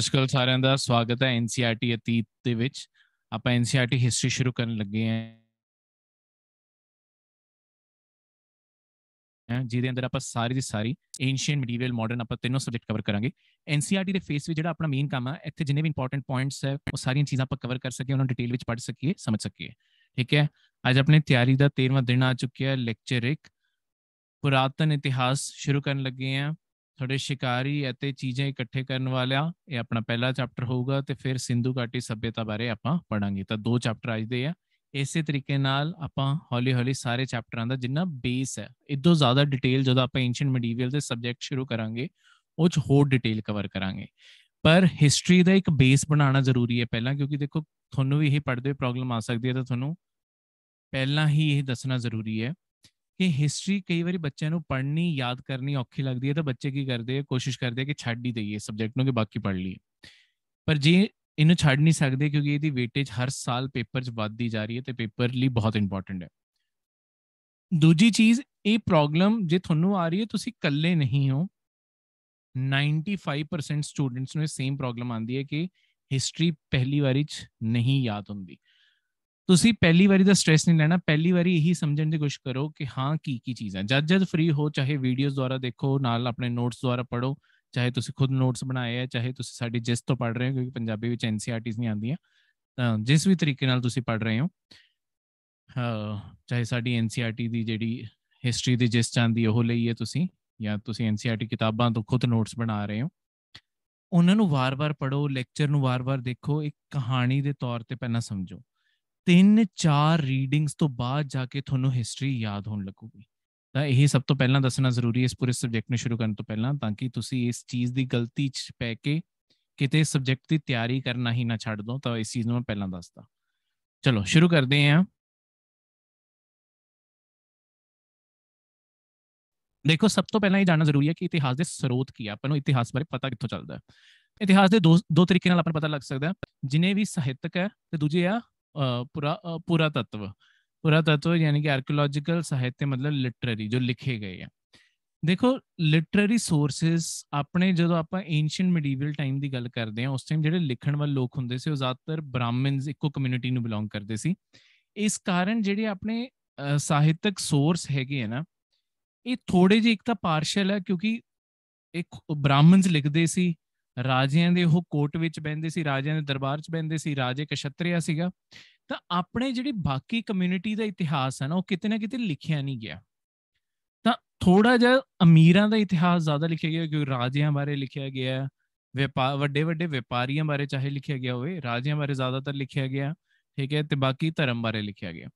ਸਸਕਲ ਸਾਰਿਆਂ ਦਾ ਸਵਾਗਤ ਹੈ ਐਨਸੀਆਰਟੀ e ਅਤੀਤ ਦੇ ਵਿੱਚ ਆਪਾਂ ਐਨਸੀਆਰਟੀ ਹਿਸਟਰੀ e ਸ਼ੁਰੂ ਕਰਨ ਲੱਗੇ ਹਾਂ ਜਿਹਦੇ ਅੰਦਰ ਆਪਾਂ ਸਾਰੀ ਦੀ ਸਾਰੀ ਐਂਸ਼ੀਅਨ ਮਟੀਰੀਅਲ ਮਾਡਰਨ ਆਪਾਂ ਤਿੰਨੋਂ ਸਬਜੈਕਟ ਕਵਰ ਕਰਾਂਗੇ ਐਨਸੀਆਰਟੀ e ਦੇ ਫੇਸ ਵਿੱਚ ਜਿਹੜਾ ਆਪਣਾ ਮੇਨ ਕੰਮ ਆ ਇੱਥੇ ਜਿੰਨੇ ਵੀ ਇੰਪੋਰਟੈਂਟ ਪੁਆਇੰਟਸ ਹੈ ਉਹ ਸਾਰੀਆਂ ਚੀਜ਼ਾਂ ਆਪਾਂ ਕਵਰ ਕਰ ਸਕੀਏ ਉਹਨਾਂ ਡਿਟੇਲ ਵਿੱਚ ਪੜ੍ਹ ਸਕੀਏ ਸਮਝ ਸਕੀਏ ਠੀਕ ਹੈ ਅੱਜ ਆਪਣੇ ਤਿਆਰੀ ਦਾ 13ਵਾਂ ਦਿਨ ਆ ਚੁੱਕਿਆ ਹੈ ਲੈਕਚਰ ਇੱਕ ਪੁਰਾਤਨ ਇਤਿਹਾਸ ਸ਼ੁਰੂ ਕਰਨ ਲੱਗੇ ਆ ਤੁਹਾਡੇ ਸ਼ਿਕਾਰੀ ਅਤੇ ਚੀਜ਼ਾਂ ਇਕੱਠੇ ਕਰਨ ਵਾਲਿਆਂ ਇਹ ਆਪਣਾ ਪਹਿਲਾ ਚੈਪਟਰ ਹੋਊਗਾ ਤੇ ਫਿਰ ਸਿੰਧੂ ਘਾਟੀ ਸਭਿਅਤਾ ਬਾਰੇ ਆਪਾਂ ਪੜਾਂਗੇ ਤਾਂ ਦੋ ਚੈਪਟਰ ਅੱਜ ਦੇ ਆ ਇਸੇ ਤਰੀਕੇ ਨਾਲ ਆਪਾਂ ਹੌਲੀ-ਹੌਲੀ ਸਾਰੇ ਚੈਪਟਰਾਂ ਦਾ ਜਿੰਨਾ ਬੇਸ ਹੈ ਇਦੋਂ ਜ਼ਿਆਦਾ ਡਿਟੇਲ ਜਦੋਂ ਆਪਾਂ ਐਂਸ਼ੀਅੰਟ ਮੈਡੀਵਲ ਦੇ ਸਬਜੈਕਟ ਸ਼ੁਰੂ ਕਰਾਂਗੇ ਉਹ ਚ ਹੋਰ ਡਿਟੇਲ ਕਵਰ ਕਰਾਂਗੇ ਪਰ ਹਿਸਟਰੀ ਦਾ ਇੱਕ ਬੇਸ ਬਣਾਉਣਾ ਜ਼ਰੂਰੀ ਹੈ ਪਹਿਲਾਂ ਕਿਉਂਕਿ ਦੇਖੋ ਤੁਹਾਨੂੰ ਵੀ ਇਹ ਪੜਦੇ ਪ੍ਰੋਬਲਮ ਆ ਸਕਦੀ ਹੈ ਤਾਂ ਤੁਹਾਨੂੰ ਪਹਿਲਾਂ ਹੀ ਇਹ ਦੱਸਣਾ ਜ਼ਰੂਰੀ ਹੈ ਕਿ ਹਿਸਟਰੀ ਕਈ ਵਾਰੀ ਬੱਚਿਆਂ ਨੂੰ ਪੜ੍ਹਨੀ ਯਾਦ ਕਰਨੀ ਔਖੀ ਲੱਗਦੀ ਹੈ ਤਾਂ ਬੱਚੇ ਕੀ ਕਰਦੇ ਆ ਕੋਸ਼ਿਸ਼ ਕਰਦੇ ਆ ਕਿ ਛੱਡ ਹੀ ਦਈਏ ਸਬਜੈਕਟ ਨੂੰ ਕਿ ਬਾਕੀ ਪੜ੍ਹ ਲਈਏ ਪਰ ਜੇ ਇਹਨੂੰ ਛੱਡ ਨਹੀਂ ਸਕਦੇ ਕਿਉਂਕਿ ਇਹਦੀ ਵੇਟੇਜ ਹਰ ਸਾਲ ਪੇਪਰ 'ਚ ਵੱਧਦੀ ਜਾ ਰਹੀ ਹੈ ਤੇ ਪੇਪਰ ਲਈ ਬਹੁਤ ਇੰਪੋਰਟੈਂਟ ਹੈ ਦੂਜੀ ਚੀਜ਼ ਇਹ ਪ੍ਰੋਬਲਮ ਜੇ ਤੁਹਾਨੂੰ ਆ ਰਹੀ ਹੈ ਤੁਸੀਂ ਇਕੱਲੇ ਨਹੀਂ ਹੋ 95% ਸਟੂਡੈਂਟਸ ਨੂੰ ਇਹ ਸੇਮ ਪ੍ਰੋਬਲਮ ਆਂਦੀ ਹੈ ਕਿ ਹਿਸਟਰੀ ਪਹਿਲੀ ਵਾਰੀ 'ਚ ਨਹੀਂ ਯਾਦ ਹੁੰਦੀ ਤੁਸੀਂ ਪਹਿਲੀ ਵਾਰੀ ਦਾ ਸਟ्रेस ਨਹੀਂ ਲੈਣਾ ਪਹਿਲੀ ਵਾਰੀ ਇਹੀ ਸਮਝਣ ਦੀ ਕੋਸ਼ਿਸ਼ ਕਰੋ ਕਿ ਹਾਂ ਕੀ ਕੀ ਚੀਜ਼ਾਂ ਜਦ ਜਦ ਫ੍ਰੀ ਹੋ ਚਾਹੇ ਵੀਡੀਓਜ਼ ਦੁਆਰਾ ਦੇਖੋ ਨਾਲ ਆਪਣੇ ਨੋਟਸ ਦੁਆਰਾ ਪੜੋ ਚਾਹੇ ਤੁਸੀਂ ਖੁਦ ਨੋਟਸ ਬਣਾਏ ਆ ਚਾਹੇ ਤੁਸੀਂ ਸਾਡੀ ਜਿਸ ਤੋਂ ਪੜ ਰਹੇ ਹੋ ਕਿਉਂਕਿ ਪੰਜਾਬੀ ਵਿੱਚ ਐਨਸੀਆਰਟੀਜ਼ e ਨਹੀਂ ਆਉਂਦੀਆਂ ਤਾਂ ਜਿਸ ਵੀ ਤਰੀਕੇ ਨਾਲ ਤੁਸੀਂ ਪੜ ਰਹੇ ਹੋ ਚਾਹੇ ਸਾਡੀ ਐਨਸੀਆਰਟੀ e ਦੀ ਜਿਹੜੀ ਹਿਸਟਰੀ ਦੀ ਜਿਸ ਚਾਹੁੰਦੀ ਉਹ ਲਈਏ ਤੁਸੀਂ ਜਾਂ ਤੁਸੀਂ ਐਨਸੀਆਰਟੀ e ਕਿਤਾਬਾਂ ਤੋਂ ਖੁਦ ਨੋਟਸ ਬਣਾ ਰਹੇ ਹੋ ਉਹਨਾਂ ਨੂੰ ਵਾਰ-ਵਾਰ ਪੜੋ ਲੈਕਚਰ ਨੂੰ ਵਾਰ-ਵਾਰ ਦੇਖੋ ਇੱਕ ਕਹਾਣੀ ਦੇ ਤੌਰ ਤੇ ਪਹਿਲਾਂ ਸਮਝੋ ਤਿੰਨ ਚਾਰ ਰੀਡਿੰਗਸ ਤੋਂ ਬਾਅਦ ਜਾ ਕੇ ਤੁਹਾਨੂੰ ਹਿਸਟਰੀ ਯਾਦ ਹੋਣ ਲੱਗੂਗੀ ਤਾਂ ਇਹ ਸਭ ਤੋਂ ਪਹਿਲਾਂ ਦੱਸਣਾ ਜ਼ਰੂਰੀ ਹੈ ਇਸ ਪੂਰੇ ਸਬਜੈਕਟ ਨੂੰ ਸ਼ੁਰੂ ਕਰਨ ਤੋਂ ਪਹਿਲਾਂ ਤਾਂ ਕਿ ਤੁਸੀਂ ਇਸ ਚੀਜ਼ ਦੀ ਗਲਤੀ 'ਚ ਪੈ ਕੇ ਕਿਤੇ ਸਬਜੈਕਟ ਦੀ ਤਿਆਰੀ ਕਰਨਾ ਹੀ ਨਾ ਛੱਡ ਦੋ ਤਾਂ ਇਸ ਚੀਜ਼ ਨੂੰ ਮੈਂ ਪਹਿਲਾਂ ਦੱਸਦਾ ਚਲੋ ਸ਼ੁਰੂ ਕਰਦੇ ਹਾਂ ਦੇਖੋ ਸਭ ਤੋਂ ਪਹਿਲਾਂ ਇਹ ਜਾਣਨਾ ਜ਼ਰੂਰੀ ਹੈ ਕਿ ਇਤਿਹਾਸ ਦੇ ਸਰੋਤ ਕੀ ਆ ਆਪਾਂ ਨੂੰ ਇਤਿਹਾਸ ਬਾਰੇ ਪਤਾ ਕਿੱਥੋਂ ਚੱਲਦਾ ਹੈ ਇਤਿਹਾਸ ਦੇ ਦੋ ਦੋ ਤਰੀਕੇ ਨਾਲ ਆਪਾਂ ਪਤਾ ਲੱਗ ਸਕਦਾ ਜਿਨੇ ਵੀ ਸਾਹਿਤਕ ਹੈ ਤੇ ਦੂਜੇ ਆ ਪੂਰਾ ਪੂਰਾ तत्व ਪੂਰਾ तत्व ਯਾਨੀ ਕਿ ਆਰਕੀਓਲੋਜੀਕਲ साहित्य ਮਤਲਬ लिटरेरी ਜੋ ਲਿਖੇ ਗਏ ਆ ਦੇਖੋ ਲਿਟਰੇਰੀ ਸੋਰਸਸ ਆਪਣੇ ਜਦੋਂ ਆਪਾਂ ਐਂਸ਼ੀਅੰਟ ਮੈਡੀਵਲ ਟਾਈਮ ਦੀ ਗੱਲ ਕਰਦੇ ਆ ਉਸ ਟਾਈਮ ਜਿਹੜੇ ਲਿਖਣ ਵਾਲੇ ਲੋਕ ਹੁੰਦੇ ਸੀ ਉਹ ਜ਼ਿਆਦਾਤਰ ਬ੍ਰਾਹਮਣਸ ਇੱਕੋ ਕਮਿਊਨਿਟੀ ਨੂੰ ਬਿਲੋਂਗ ਕਰਦੇ ਸੀ ਇਸ ਕਾਰਨ ਜਿਹੜੇ ਆਪਣੇ ਸਾਹਿਤਕ ਸੋਰਸ ਹੈਗੇ ਆ ਨਾ ਇਹ ਥੋੜੇ ਜਿਹੇ ਇੱਕ ਤਾਂ ਪਾਰਸ਼ਲ ਹੈ ਕਿਉਂਕਿ ਇੱਕ ਬ੍ਰਾਹਮਣਸ ਲਿਖਦੇ ਸੀ ਰਾਜਿਆਂ ਦੇ ਉਹ ਕੋਟ ਵਿੱਚ ਬੈੰਦੇ ਸੀ ਰਾਜਿਆਂ ਦੇ ਦਰਬਾਰ 'ਚ ਬੈੰਦੇ ਸੀ ਰਾਜੇ ਕਸ਼ਤਰੀਆ ਸੀਗਾ ਤਾਂ ਆਪਣੇ ਜਿਹੜੀ ਬਾਕੀ ਕਮਿਊਨਿਟੀ ਦਾ ਇਤਿਹਾਸ ਹੈ ਨਾ ਉਹ ਕਿਤੇ ਨਾ ਕਿਤੇ ਲਿਖਿਆ ਨਹੀਂ ਗਿਆ ਤਾਂ ਥੋੜਾ ਜਿਹਾ ਅਮੀਰਾਂ ਦਾ ਇਤਿਹਾਸ ਜ਼ਿਆਦਾ ਲਿਖਿਆ ਗਿਆ ਕਿਉਂਕਿ ਰਾਜਿਆਂ ਬਾਰੇ ਲਿਖਿਆ ਗਿਆ ਵਪਾਰ ਵੱਡੇ ਵੱਡੇ ਵਪਾਰੀਆਂ ਬਾਰੇ ਚਾਹੇ ਲਿਖਿਆ ਗਿਆ ਹੋਵੇ ਰਾਜਿਆਂ ਬਾਰੇ ਜ਼ਿਆਦਾਤਰ ਲਿਖਿਆ ਗਿਆ ਠੀਕ ਹੈ ਤੇ ਬਾਕੀ ਧਰਮ ਬਾਰੇ ਲਿਖਿਆ ਗਿਆ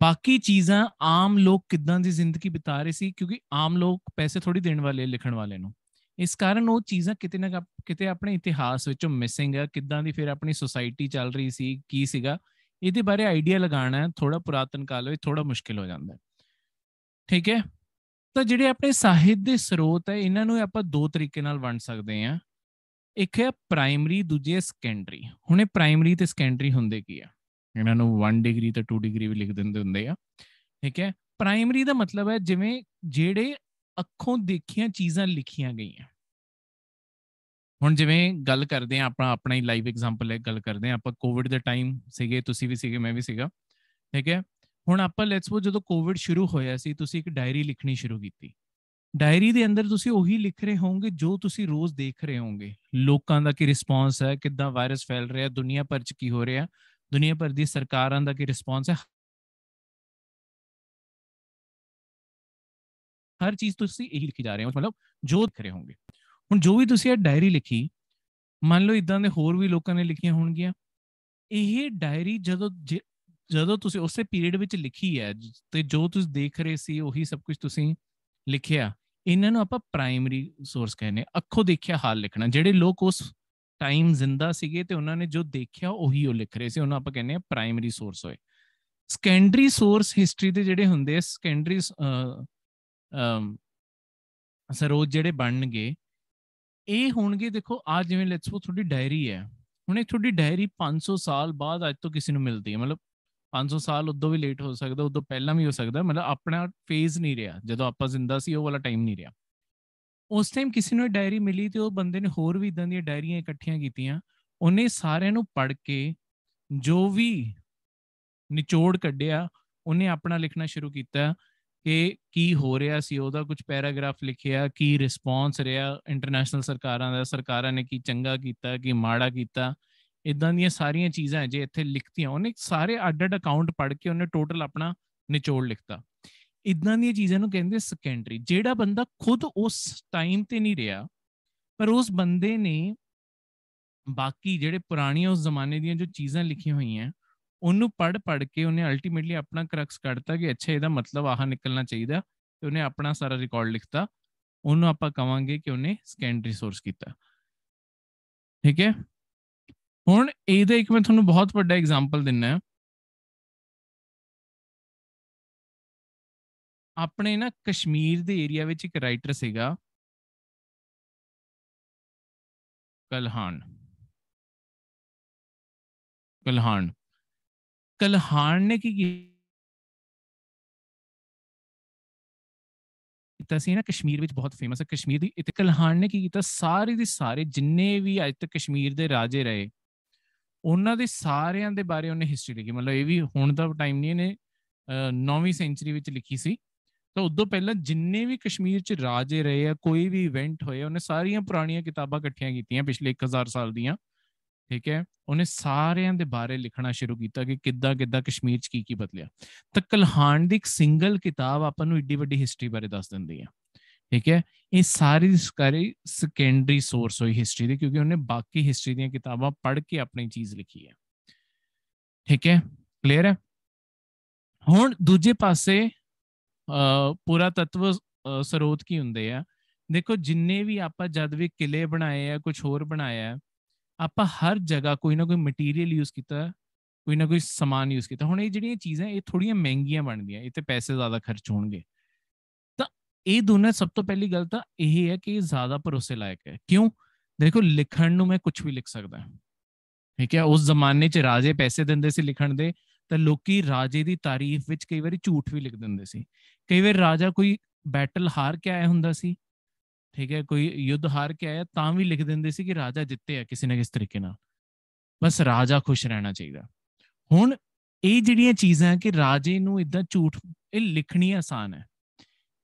ਬਾਕੀ ਚੀਜ਼ਾਂ ਆਮ ਲੋਕ ਕਿਦਾਂ ਦੀ ਜ਼ਿੰਦਗੀ ਬਿਤਾ ਰਹੇ ਸੀ ਕਿਉਂਕਿ ਆਮ ਲੋਕ ਪੈਸੇ ਥੋੜੀ ਦੇਣ ਵਾਲੇ ਲਿਖਣ ਵਾਲੇ ਨੂੰ ਇਸ ਕਾਰਨ ਉਹ ਚੀਜ਼ਾਂ ਕਿਤੇ ਨਾ ਕਿਤੇ ਆਪਣੇ ਇਤਿਹਾਸ ਵਿੱਚੋਂ ਮਿਸਿੰਗ ਆ ਕਿੱਦਾਂ ਦੀ ਫਿਰ ਆਪਣੀ ਸੋਸਾਇਟੀ ਚੱਲ ਰਹੀ ਸੀ ਕੀ ਸੀਗਾ ਇਹਦੇ ਬਾਰੇ ਆਈਡੀਆ ਲਗਾਉਣਾ ਥੋੜਾ ਪੁਰਾਤਨ ਕਾਲ ਵਿੱਚ ਥੋੜਾ ਮੁਸ਼ਕਿਲ ਹੋ ਜਾਂਦਾ ਹੈ ਠੀਕ ਹੈ ਤਾਂ ਜਿਹੜੇ ਆਪਣੇ ਸਾਹਿਤ ਦੇ ਸਰੋਤ ਹੈ ਇਹਨਾਂ ਨੂੰ ਆਪਾਂ ਦੋ ਤਰੀਕੇ ਨਾਲ ਵੰਡ ਸਕਦੇ ਆ ਇੱਕ ਹੈ ਪ੍ਰਾਇਮਰੀ ਦੂਜੀ ਹੈ ਸੈਕੰਡਰੀ ਹੁਣ ਇਹ ਪ੍ਰਾਇਮਰੀ ਤੇ ਸੈਕੰਡਰੀ ਹੁੰਦੇ ਕੀ ਆ ਇਹਨਾਂ ਨੂੰ 1 ਡਿਗਰੀ ਤੇ 2 ਡਿਗਰੀ ਵੀ ਲਿਖ ਦਿੰਦੇ ਹੁੰਦੇ ਆ ਠੀਕ ਹੈ ਪ੍ਰਾਇਮਰੀ ਦਾ ਮਤਲਬ ਹੈ ਜਿਵੇਂ ਜਿਹੜੇ ਅੱਖੋਂ ਦੇਖੀਆਂ ਚੀਜ਼ਾਂ ਲਿਖੀਆਂ ਗਈਆਂ ਹੁਣ ਜਿਵੇਂ ਗੱਲ ਕਰਦੇ ਆ ਆਪਣਾ ਆਪਣਾ ਹੀ ਲਾਈਵ ਐਗਜ਼ਾਮਪਲ ਹੈ ਗੱਲ ਕਰਦੇ ਆ ਆਪਾਂ ਕੋਵਿਡ ਦੇ ਟਾਈਮ ਸੀਗੇ ਤੁਸੀਂ ਵੀ ਸੀਗੇ ਮੈਂ ਵੀ ਸੀਗਾ ਠੀਕ ਹੈ ਹੁਣ ਆਪਾਂ ਲੈਟਸ ਸਪੋਜ਼ ਜਦੋਂ ਕੋਵਿਡ ਸ਼ੁਰੂ ਹੋਇਆ ਸੀ ਤੁਸੀਂ ਇੱਕ ਡਾਇਰੀ ਲਿਖਣੀ ਸ਼ੁਰੂ ਕੀਤੀ ਡਾਇਰੀ ਦੇ ਅੰਦਰ ਤੁਸੀਂ ਉਹੀ ਲਿਖ ਰਹੇ ਹੋਵੋਗੇ ਜੋ ਤੁਸੀਂ ਰੋਜ਼ ਦੇਖ ਰਹੇ ਹੋਵੋਗੇ ਲੋਕਾਂ ਦਾ ਕੀ ਰਿਸਪੌਂਸ ਹੈ ਕਿਦਾਂ ਵਾਇਰਸ ਫੈਲ ਰਿਹਾ ਦੁਨੀਆ ਭਰ ਚ ਕੀ ਹੋ ਰਿਹਾ ਦੁਨੀਆ ਭਰ ਦੀ ਸਰਕਾਰਾਂ ਦਾ ਕੀ ਰਿਸਪੌਂਸ ਹੈ ਹਰ ਚੀਜ਼ ਤੁਸੀਂ ਇਹੀ ਲਿਖੀ ਜਾ ਰਹੇ ਹੋ ਮਤਲਬ ਜੋ ਰਹੇ ਹੋਗੇ ਹੁਣ ਜੋ ਵੀ ਤੁਸੀਂ ਇਹ ਡਾਇਰੀ ਲਿਖੀ ਮੰਨ ਲਓ ਇਦਾਂ ਦੇ ਹੋਰ ਵੀ ਲੋਕਾਂ ਨੇ ਲਿਖੀਆਂ ਹੋਣਗੀਆਂ ਇਹ ਡਾਇਰੀ ਜਦੋਂ ਜਦੋਂ ਤੁਸੀਂ ਉਸੇ ਪੀਰੀਅਡ ਵਿੱਚ ਲਿਖੀ ਹੈ ਤੇ ਜੋ ਤੁਸੀਂ ਦੇਖ ਰਹੇ ਸੀ ਉਹੀ ਸਭ ਕੁਝ ਤੁਸੀਂ ਲਿਖਿਆ ਇਹਨਾਂ ਨੂੰ ਆਪਾਂ ਪ੍ਰਾਇਮਰੀ ਸੋਰਸ ਕਹਿੰਦੇ ਅੱਖੋਂ ਦੇਖਿਆ ਹਾਲ ਲਿਖਣਾ ਜਿਹੜੇ ਲੋਕ ਉਸ ਟਾਈਮ ਜ਼ਿੰਦਾ ਸੀਗੇ ਤੇ ਉਹਨਾਂ ਨੇ ਜੋ ਦੇਖਿਆ ਉਹੀ ਉਹ ਲਿਖ ਰਹੇ ਸੀ ਉਹਨਾਂ ਆਪਾਂ ਕਹਿੰਦੇ ਆ ਪ੍ਰਾਇਮਰੀ ਸੋਰਸ ਹੋਏ ਸੈਕੰਡਰੀ ਸੋਰਸ ਹਿਸਟਰੀ ਦੇ ਜਿਹੜੇ ਹੁੰਦੇ ਆ ਸੈਕੰਡਰੀ ਸਰੋਜ ਜਿਹੜੇ ਬਣਨਗੇ ਇਹ ਹੋਣਗੇ ਦੇਖੋ ਆ ਜਿਵੇਂ ਲੈਟਸ ਸਪੋਜ਼ ਤੁਹਾਡੀ ਡਾਇਰੀ ਹੈ ਹੁਣ ਇਹ ਤੁਹਾਡੀ ਡਾਇਰੀ 500 ਸਾਲ ਬਾਅਦ ਅੱਜ ਤੋਂ ਕਿਸੇ ਨੂੰ ਮਿਲਦੀ ਹੈ ਮਤਲਬ 500 ਸਾਲ ਉਦੋਂ ਵੀ ਲੇਟ ਹੋ ਸਕਦਾ ਉਦੋਂ ਪਹਿਲਾਂ ਵੀ ਹੋ ਸਕਦਾ ਮਤਲਬ ਆਪਣਾ ਫੇਜ਼ ਨਹੀਂ ਰਿਹਾ ਜਦੋਂ ਆਪਾਂ ਜ਼ਿੰਦਾ ਸੀ ਉਹ ਵਾਲਾ ਟਾਈਮ ਨਹੀਂ ਰਿਹਾ ਉਸ ਟਾਈਮ ਕਿਸੇ ਨੂੰ ਡਾਇਰੀ ਮਿਲੀ ਤੇ ਉਹ ਬੰਦੇ ਨੇ ਹੋਰ ਵੀ ਇਦਾਂ ਦੀਆਂ ਡਾਇਰੀਆਂ ਇਕੱਠੀਆਂ ਕੀਤੀਆਂ ਉਹਨੇ ਸਾਰਿਆਂ ਨੂੰ ਪੜ੍ਹ ਕੇ ਜੋ ਵੀ ਨਿਚੋੜ ਕੱਢਿਆ ਉਹਨੇ ਆਪਣਾ ਲਿਖਣਾ ਸ਼ੁਰੂ ਕੀਤਾ ਕਿ ਕੀ ਹੋ ਰਿਹਾ ਸੀ ਉਹਦਾ ਕੁਝ ਪੈਰਾਗ੍ਰਾਫ ਲਿਖਿਆ ਕੀ ਰਿਸਪੌਂਸ ਰਿਹਾ ਇੰਟਰਨੈਸ਼ਨਲ ਸਰਕਾਰਾਂ ਦਾ ਸਰਕਾਰਾਂ ਨੇ ਕੀ ਚੰਗਾ ਕੀਤਾ ਕੀ ਮਾੜਾ ਕੀਤਾ ਇਦਾਂ ਦੀਆਂ ਸਾਰੀਆਂ ਚੀਜ਼ਾਂ ਜੇ ਇੱਥੇ ਲਿਖਤੀਆਂ ਉਹਨੇ ਸਾਰੇ ਅੱਡ-ਅੱਡ ਅਕਾਊਂਟ ਪੜ੍ਹ ਕੇ ਉਹਨੇ ਟੋਟਲ ਆਪਣਾ ਨਿਚੋੜ ਲਿਖਤਾ ਇਦਾਂ ਦੀਆਂ ਚੀਜ਼ਾਂ ਨੂੰ ਕਹਿੰਦੇ ਸੈਕੰਡਰੀ ਜਿਹੜਾ ਬੰਦਾ ਖੁਦ ਉਸ ਟਾਈਮ ਤੇ ਨਹੀਂ ਰਿਹਾ ਪਰ ਉਸ ਬੰਦੇ ਨੇ ਬਾਕੀ ਜਿਹੜੇ ਪੁਰਾਣੀਆਂ ਉਸ ਜ਼ਮਾਨੇ ਦੀਆਂ ਜੋ ਚੀਜ਼ਾਂ ਲਿਖੀਆਂ ਹੋਈਆਂ ਉਹਨੂੰ ਪੜ ਪੜ ਕੇ ਉਹਨੇ ਅਲਟੀਮੇਟਲੀ ਆਪਣਾ ਕਰਕਸ ਕੱਢਤਾ ਕਿ ਅੱਛਾ ਇਹਦਾ ਮਤਲਬ ਆਹ ਨਿਕਲਣਾ ਚਾਹੀਦਾ ਤੇ ਉਹਨੇ ਆਪਣਾ ਸਾਰਾ ਰਿਕਾਰਡ ਲਿਖਤਾ ਉਹਨੂੰ ਆਪਾਂ ਕਵਾਂਗੇ ਕਿ ਉਹਨੇ ਸੈਕੰਡਰੀ ਸੋਰਸ ਕੀਤਾ ਠੀਕ ਹੈ ਹੁਣ ਇਹਦਾ ਇੱਕ ਮੈਂ ਤੁਹਾਨੂੰ ਬਹੁਤ ਵੱਡਾ ਐਗਜ਼ਾਮਪਲ ਦਿੰਨਾ ਆਪਣੇ ਨਾ ਕਸ਼ਮੀਰ ਦੇ ਏਰੀਆ ਵਿੱਚ ਇੱਕ ਰਾਈਟਰ ਸੀਗਾ ਕਲਹਾਨ ਕਲਹਾਨ ਕਲਹਾਨ ਨੇ ਕੀ ਕੀਤਾ ਸੀ ਨਾ ਕਸ਼ਮੀਰ ਵਿੱਚ ਬਹੁਤ ਫੇਮਸ ਹੈ ਕਸ਼ਮੀਰ ਦੀ ਇਤ ਕਲਹਾਨ ਨੇ ਕੀ ਕੀਤਾ ਸਾਰੇ ਦੇ ਸਾਰੇ ਜਿੰਨੇ ਵੀ ਅੱਜ ਤੱਕ ਕਸ਼ਮੀਰ ਦੇ ਰਾਜੇ ਰਹੇ ਉਹਨਾਂ ਦੇ ਸਾਰਿਆਂ ਦੇ ਬਾਰੇ ਉਹਨੇ ਹਿਸਟਰੀ ਲਿਖੀ ਮਤਲਬ ਇਹ ਵੀ ਹੁਣ ਦਾ ਟਾਈਮ ਨਹੀਂ ਇਹਨੇ 9ਵੀਂ ਸੈਂਚਰੀ ਵਿੱਚ ਲਿਖੀ ਸੀ ਤਾਂ ਉਦੋਂ ਪਹਿਲਾਂ ਜਿੰਨੇ ਵੀ ਕਸ਼ਮੀਰ 'ਚ ਰਾਜੇ ਰਹੇ ਆ ਕੋਈ ਵੀ ਇਵੈਂਟ ਹੋਏ ਉਹਨੇ ਸਾਰੀਆਂ ਪੁਰਾਣੀਆਂ ਕਿਤਾਬਾਂ ਇਕੱਠੀਆਂ ਕੀਤੀਆਂ ਪਿਛਲੇ 1000 ਸਾਲ ਦੀਆਂ ਠੀਕ ਹੈ ਉਹਨੇ ਸਾਰਿਆਂ ਦੇ ਬਾਰੇ ਲਿਖਣਾ ਸ਼ੁਰੂ ਕੀਤਾ ਕਿ ਕਿੱਦਾਂ ਕਿੱਦਾਂ ਕਸ਼ਮੀਰ 'ਚ ਕੀ ਕੀ ਬਦਲਿਆ ਤਾਂ ਕਲਹਾਨ ਦੀ ਇੱਕ ਸਿੰਗਲ ਕਿਤਾਬ ਆਪਾਂ ਨੂੰ ਏਡੀ ਵੱਡੀ ਹਿਸਟਰੀ ਬਾਰੇ ਦੱਸ ਦਿੰਦੀ ਹੈ ਠੀਕ ਹੈ ਇਹ ਸਾਰੀ ਸਾਰੀ ਸੈਕੰਡਰੀ ਸੋਰਸ ਹੋਈ ਹਿਸਟਰੀ ਦੀ ਕਿਉਂਕਿ ਉਹਨੇ ਬਾਕੀ ਹਿਸਟਰੀ ਦੀਆਂ ਕਿਤਾਬਾਂ ਪੜ੍ਹ ਕੇ ਆਪਣੀ ਚੀਜ਼ ਲਿਖੀ ਹੈ ਠੀਕ ਹੈ ਕਲੀਅਰ ਹੈ ਹੁਣ ਦੂਜੇ ਪਾਸੇ ਪੂਰਾ ਤਤਵ ਸਰੋਤ ਕੀ ਹੁੰਦੇ ਆ ਦੇਖੋ ਜਿੰਨੇ ਵੀ ਆਪਾਂ ਜਦ ਵੀ ਕਿਲੇ ਬਣਾਏ ਆ ਕੁਝ ਹੋਰ ਬਣਾਇਆ ਆਪਾਂ ਹਰ ਜਗ੍ਹਾ ਕੋਈ ਨਾ ਕੋਈ ਮਟੀਰੀਅਲ ਯੂਜ਼ ਕੀਤਾ ਕੋਈ ਨਾ ਕੋਈ ਸਮਾਨ ਯੂਜ਼ ਕੀਤਾ ਹੁਣ ਇਹ ਜਿਹੜੀਆਂ ਚੀਜ਼ਾਂ ਇਹ ਥੋੜੀਆਂ ਮਹਿੰਗੀਆਂ ਬਣਦੀਆਂ ਇਹ ਤੇ ਪੈਸੇ ਜ਼ਿਆਦਾ ਖਰਚ ਹੋਣਗੇ ਤਾਂ ਇਹ ਦੋਨੇ ਸਭ ਤੋਂ ਪਹਿਲੀ ਗੱਲ ਤਾਂ ਇਹ ਹੈ ਕਿ ਇਹ ਜ਼ਿਆਦਾ ਭਰੋਸੇ ਲਾਇਕ ਹੈ ਕਿਉਂ ਦੇਖੋ ਲਿਖਣ ਨੂੰ ਮੈਂ ਕੁਝ ਵੀ ਲਿਖ ਸਕਦਾ ਠੀਕ ਹੈ ਉਸ ਜ਼ਮਾਨੇ 'ਚ ਰਾਜੇ ਪੈਸੇ ਦਿੰਦੇ ਸੀ ਲਿਖਣ ਦੇ ਤਾਂ ਲੋਕੀ ਰਾਜੇ ਦੀ ਤਾਰੀਫ ਵਿੱਚ ਕਈ ਵਾਰੀ ਝੂਠ ਵੀ ਲਿਖ ਦਿੰਦੇ ਸੀ ਕਈ ਵਾਰ ਰਾਜਾ ਕੋਈ ਬੈਟਲ ਹਾਰ ਕੇ ਆਇਆ ਹੁੰਦਾ ਸੀ ਠੀਕ ਹੈ ਕੋਈ ਯੁੱਧ ਹਾਰ ਕੇ ਆਇਆ ਤਾਂ ਵੀ ਲਿਖ ਦਿੰਦੇ ਸੀ ਕਿ ਰਾਜਾ ਜਿੱਤੇ ਆ ਕਿਸੇ ਨਾ ਕਿਸ ਤਰੀਕੇ ਨਾਲ ਬਸ ਰਾਜਾ ਖੁਸ਼ ਰਹਿਣਾ ਚਾਹੀਦਾ ਹੁਣ ਇਹ ਜਿਹੜੀਆਂ ਚੀਜ਼ਾਂ ਕਿ ਰਾਜੇ ਨੂੰ ਇਦਾਂ ਝੂਠ ਇਹ ਲਿਖਣੀ ਆਸਾਨ ਹੈ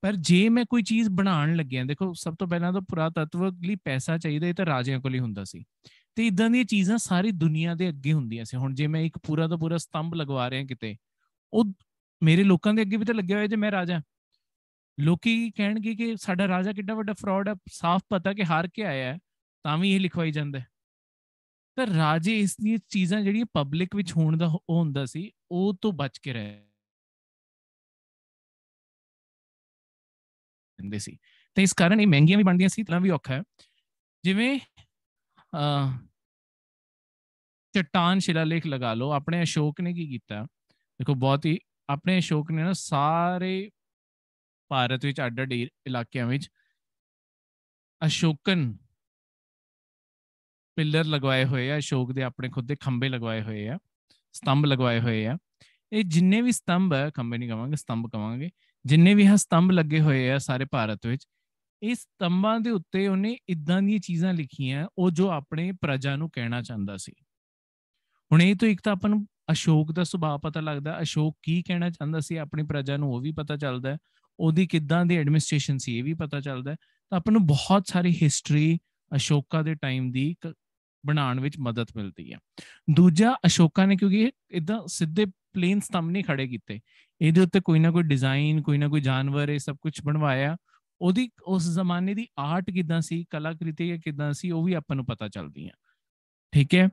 ਪਰ ਜੇ ਮੈਂ ਕੋਈ ਚੀਜ਼ ਬਣਾਉਣ ਲੱਗਿਆ ਦੇਖੋ ਸਭ ਤੋਂ ਪਹਿਲਾਂ ਤਾਂ ਤੱਤਵ ਲਈ ਪੈਸਾ ਚਾਹੀਦਾ ਇਹ ਤਾਂ ਰਾਜਿਆਂ ਕੋਲ ਹੀ ਹੁੰਦਾ ਸੀ ਤੇ ਇਦਾਂ ਦੀਆਂ ਚੀਜ਼ਾਂ ਸਾਰੀ ਦੁਨੀਆ ਦੇ ਅੱਗੇ ਹੁੰਦੀਆਂ ਸੀ ਹੁਣ ਜੇ ਮੈਂ ਇੱਕ ਪੂਰਾ ਦਾ ਪੂਰਾ ਸਤੰਭ ਲਗਵਾ ਰਿਹਾ ਕਿਤੇ ਉਹ ਮੇਰੇ ਲੋਕਾਂ ਦੇ ਅੱਗੇ ਵੀ ਤਾਂ ਲੱਗਿਆ ਹੋਇਆ ਜੇ ਮੈਂ ਰਾਜਾ ਲੋਕੀ ਕਹਿਣਗੇ ਕਿ ਸਾਡਾ ਰਾਜਾ ਕਿੱਡਾ ਵੱਡਾ ਫਰਾਡ ਆ ਸਾਫ਼ ਪਤਾ ਕਿ ਹਾਰ ਕੇ ਆਇਆ ਹੈ ਤਾਂ ਵੀ ਇਹ ਲਿਖਵਾਈ ਜਾਂਦਾ ਤਾਂ ਰਾਜੇ ਇਸ ਦੀਆਂ ਚੀਜ਼ਾਂ ਜਿਹੜੀਆਂ ਪਬਲਿਕ ਵਿੱਚ ਹੋਣ ਦਾ ਉਹ ਹੁੰਦਾ ਸੀ ਉਹ ਤੋਂ ਬਚ ਕੇ ਰਹੇ ਹੁੰਦੇ ਸੀ ਤੇ ਇਸ ਕਾਰਨ ਇਹ ਮਹਿੰਗੀਆਂ ਵੀ ਬਣਦੀਆਂ ਸੀ ਤਾਂ ਵੀ ਔਖਾ ਹੈ ਜਿਵੇਂ ਅ ਚਟਾਨ ਸ਼ਿਲਾਲੇਖ ਲਗਾ ਲਓ ਆਪਣੇ ਅਸ਼ੋਕ ਨੇ ਕੀ ਕੀਤਾ ਦੇਖੋ ਬਹੁਤ ਹੀ ਆਪਣੇ ਅਸ਼ੋਕ ਨੇ ਨਾ ਸਾਰੇ ਭਾਰਤ ਵਿੱਚ ਅੱਡ-ਅੱਡ ਇਲਾਕਿਆਂ ਵਿੱਚ ਅਸ਼ੋਕਨ ਪਿੱਲਰ ਲਗਵਾਏ ਹੋਏ ਆ ਅਸ਼ੋਕ ਦੇ ਆਪਣੇ ਖੁਦ ਦੇ ਖੰਭੇ ਲਗਵਾਏ ਹੋਏ ਆ ਸਤੰਭ ਲਗਵਾਏ ਹੋਏ ਆ ਇਹ ਜਿੰਨੇ ਵੀ ਸਤੰਭ ਆ ਖੰਭੇ ਨਹੀਂ ਕਵਾਂਗੇ ਸਤੰਭ ਕਵਾਂਗੇ ਜਿੰਨੇ ਵੀ ਹ ਸਤੰਭ ਲੱਗੇ ਹੋਏ ਆ ਸਾਰੇ ਭਾਰਤ ਵਿੱਚ ਇਸ ਸਤੰਭਾਂ ਦੇ ਉੱਤੇ ਉਹਨੇ ਇਦਾਂ ਦੀਆਂ ਚੀਜ਼ਾਂ ਲਿਖੀਆਂ ਉਹ ਜੋ ਆਪਣੇ ਪ੍ਰਜਾ ਨੂੰ ਕਹਿਣਾ ਚਾਹੁੰਦਾ ਸੀ ਹੁਣ ਇਹ ਤੋਂ ਇੱਕ ਤਾਂ ਆਪਾਂ ਨੂੰ ਅਸ਼ੋਕ ਦਾ ਸੁਭਾਅ ਪਤਾ ਲੱਗਦਾ ਅਸ਼ੋਕ ਕੀ ਕਹਿਣਾ ਚਾਹੁੰਦਾ ਸੀ ਆਪਣੀ ਪ੍ਰਜਾ ਨੂੰ ਉਹ ਵੀ ਪਤਾ ਚੱਲਦਾ ਉਹਦੀ ਕਿੱਦਾਂ ਦੀ ਐਡਮਿਨਿਸਟ੍ਰੇਸ਼ਨ ਸੀ ਇਹ ਵੀ ਪਤਾ ਚੱਲਦਾ ਹੈ ਤਾਂ ਆਪਾਂ ਨੂੰ ਬਹੁਤ ਸਾਰੀ ਹਿਸਟਰੀ ਅਸ਼ੋਕਾ ਦੇ ਟਾਈਮ ਦੀ ਬਣਾਉਣ ਵਿੱਚ ਮਦਦ ਮਿਲਦੀ ਹੈ ਦੂਜਾ ਅਸ਼ੋਕਾ ਨੇ ਕਿਉਂਕਿ ਇਦਾਂ ਸਿੱਧੇ ਪਲੇਨ ਸਤੰਭ ਨਹੀਂ ਖੜੇ ਕੀਤੇ ਇਹਦੇ ਉੱਤੇ ਕੋਈ ਨਾ ਕੋਈ ਡਿਜ਼ਾਈਨ ਕੋਈ ਨਾ ਕੋਈ ਜਾਨਵਰ ਇਹ ਸਭ ਕੁਝ ਬਣਵਾਇਆ ਉਹਦੀ ਉਸ ਜ਼ਮਾਨੇ ਦੀ ਆਰਟ ਕਿਦਾਂ ਸੀ ਕਲਾਕ੍ਰਿਤੀ ਕਿਦਾਂ ਸੀ ਉਹ ਵੀ ਆਪਾਂ ਨੂੰ ਪਤਾ ਚੱਲਦੀਆਂ ਠੀਕ ਹੈ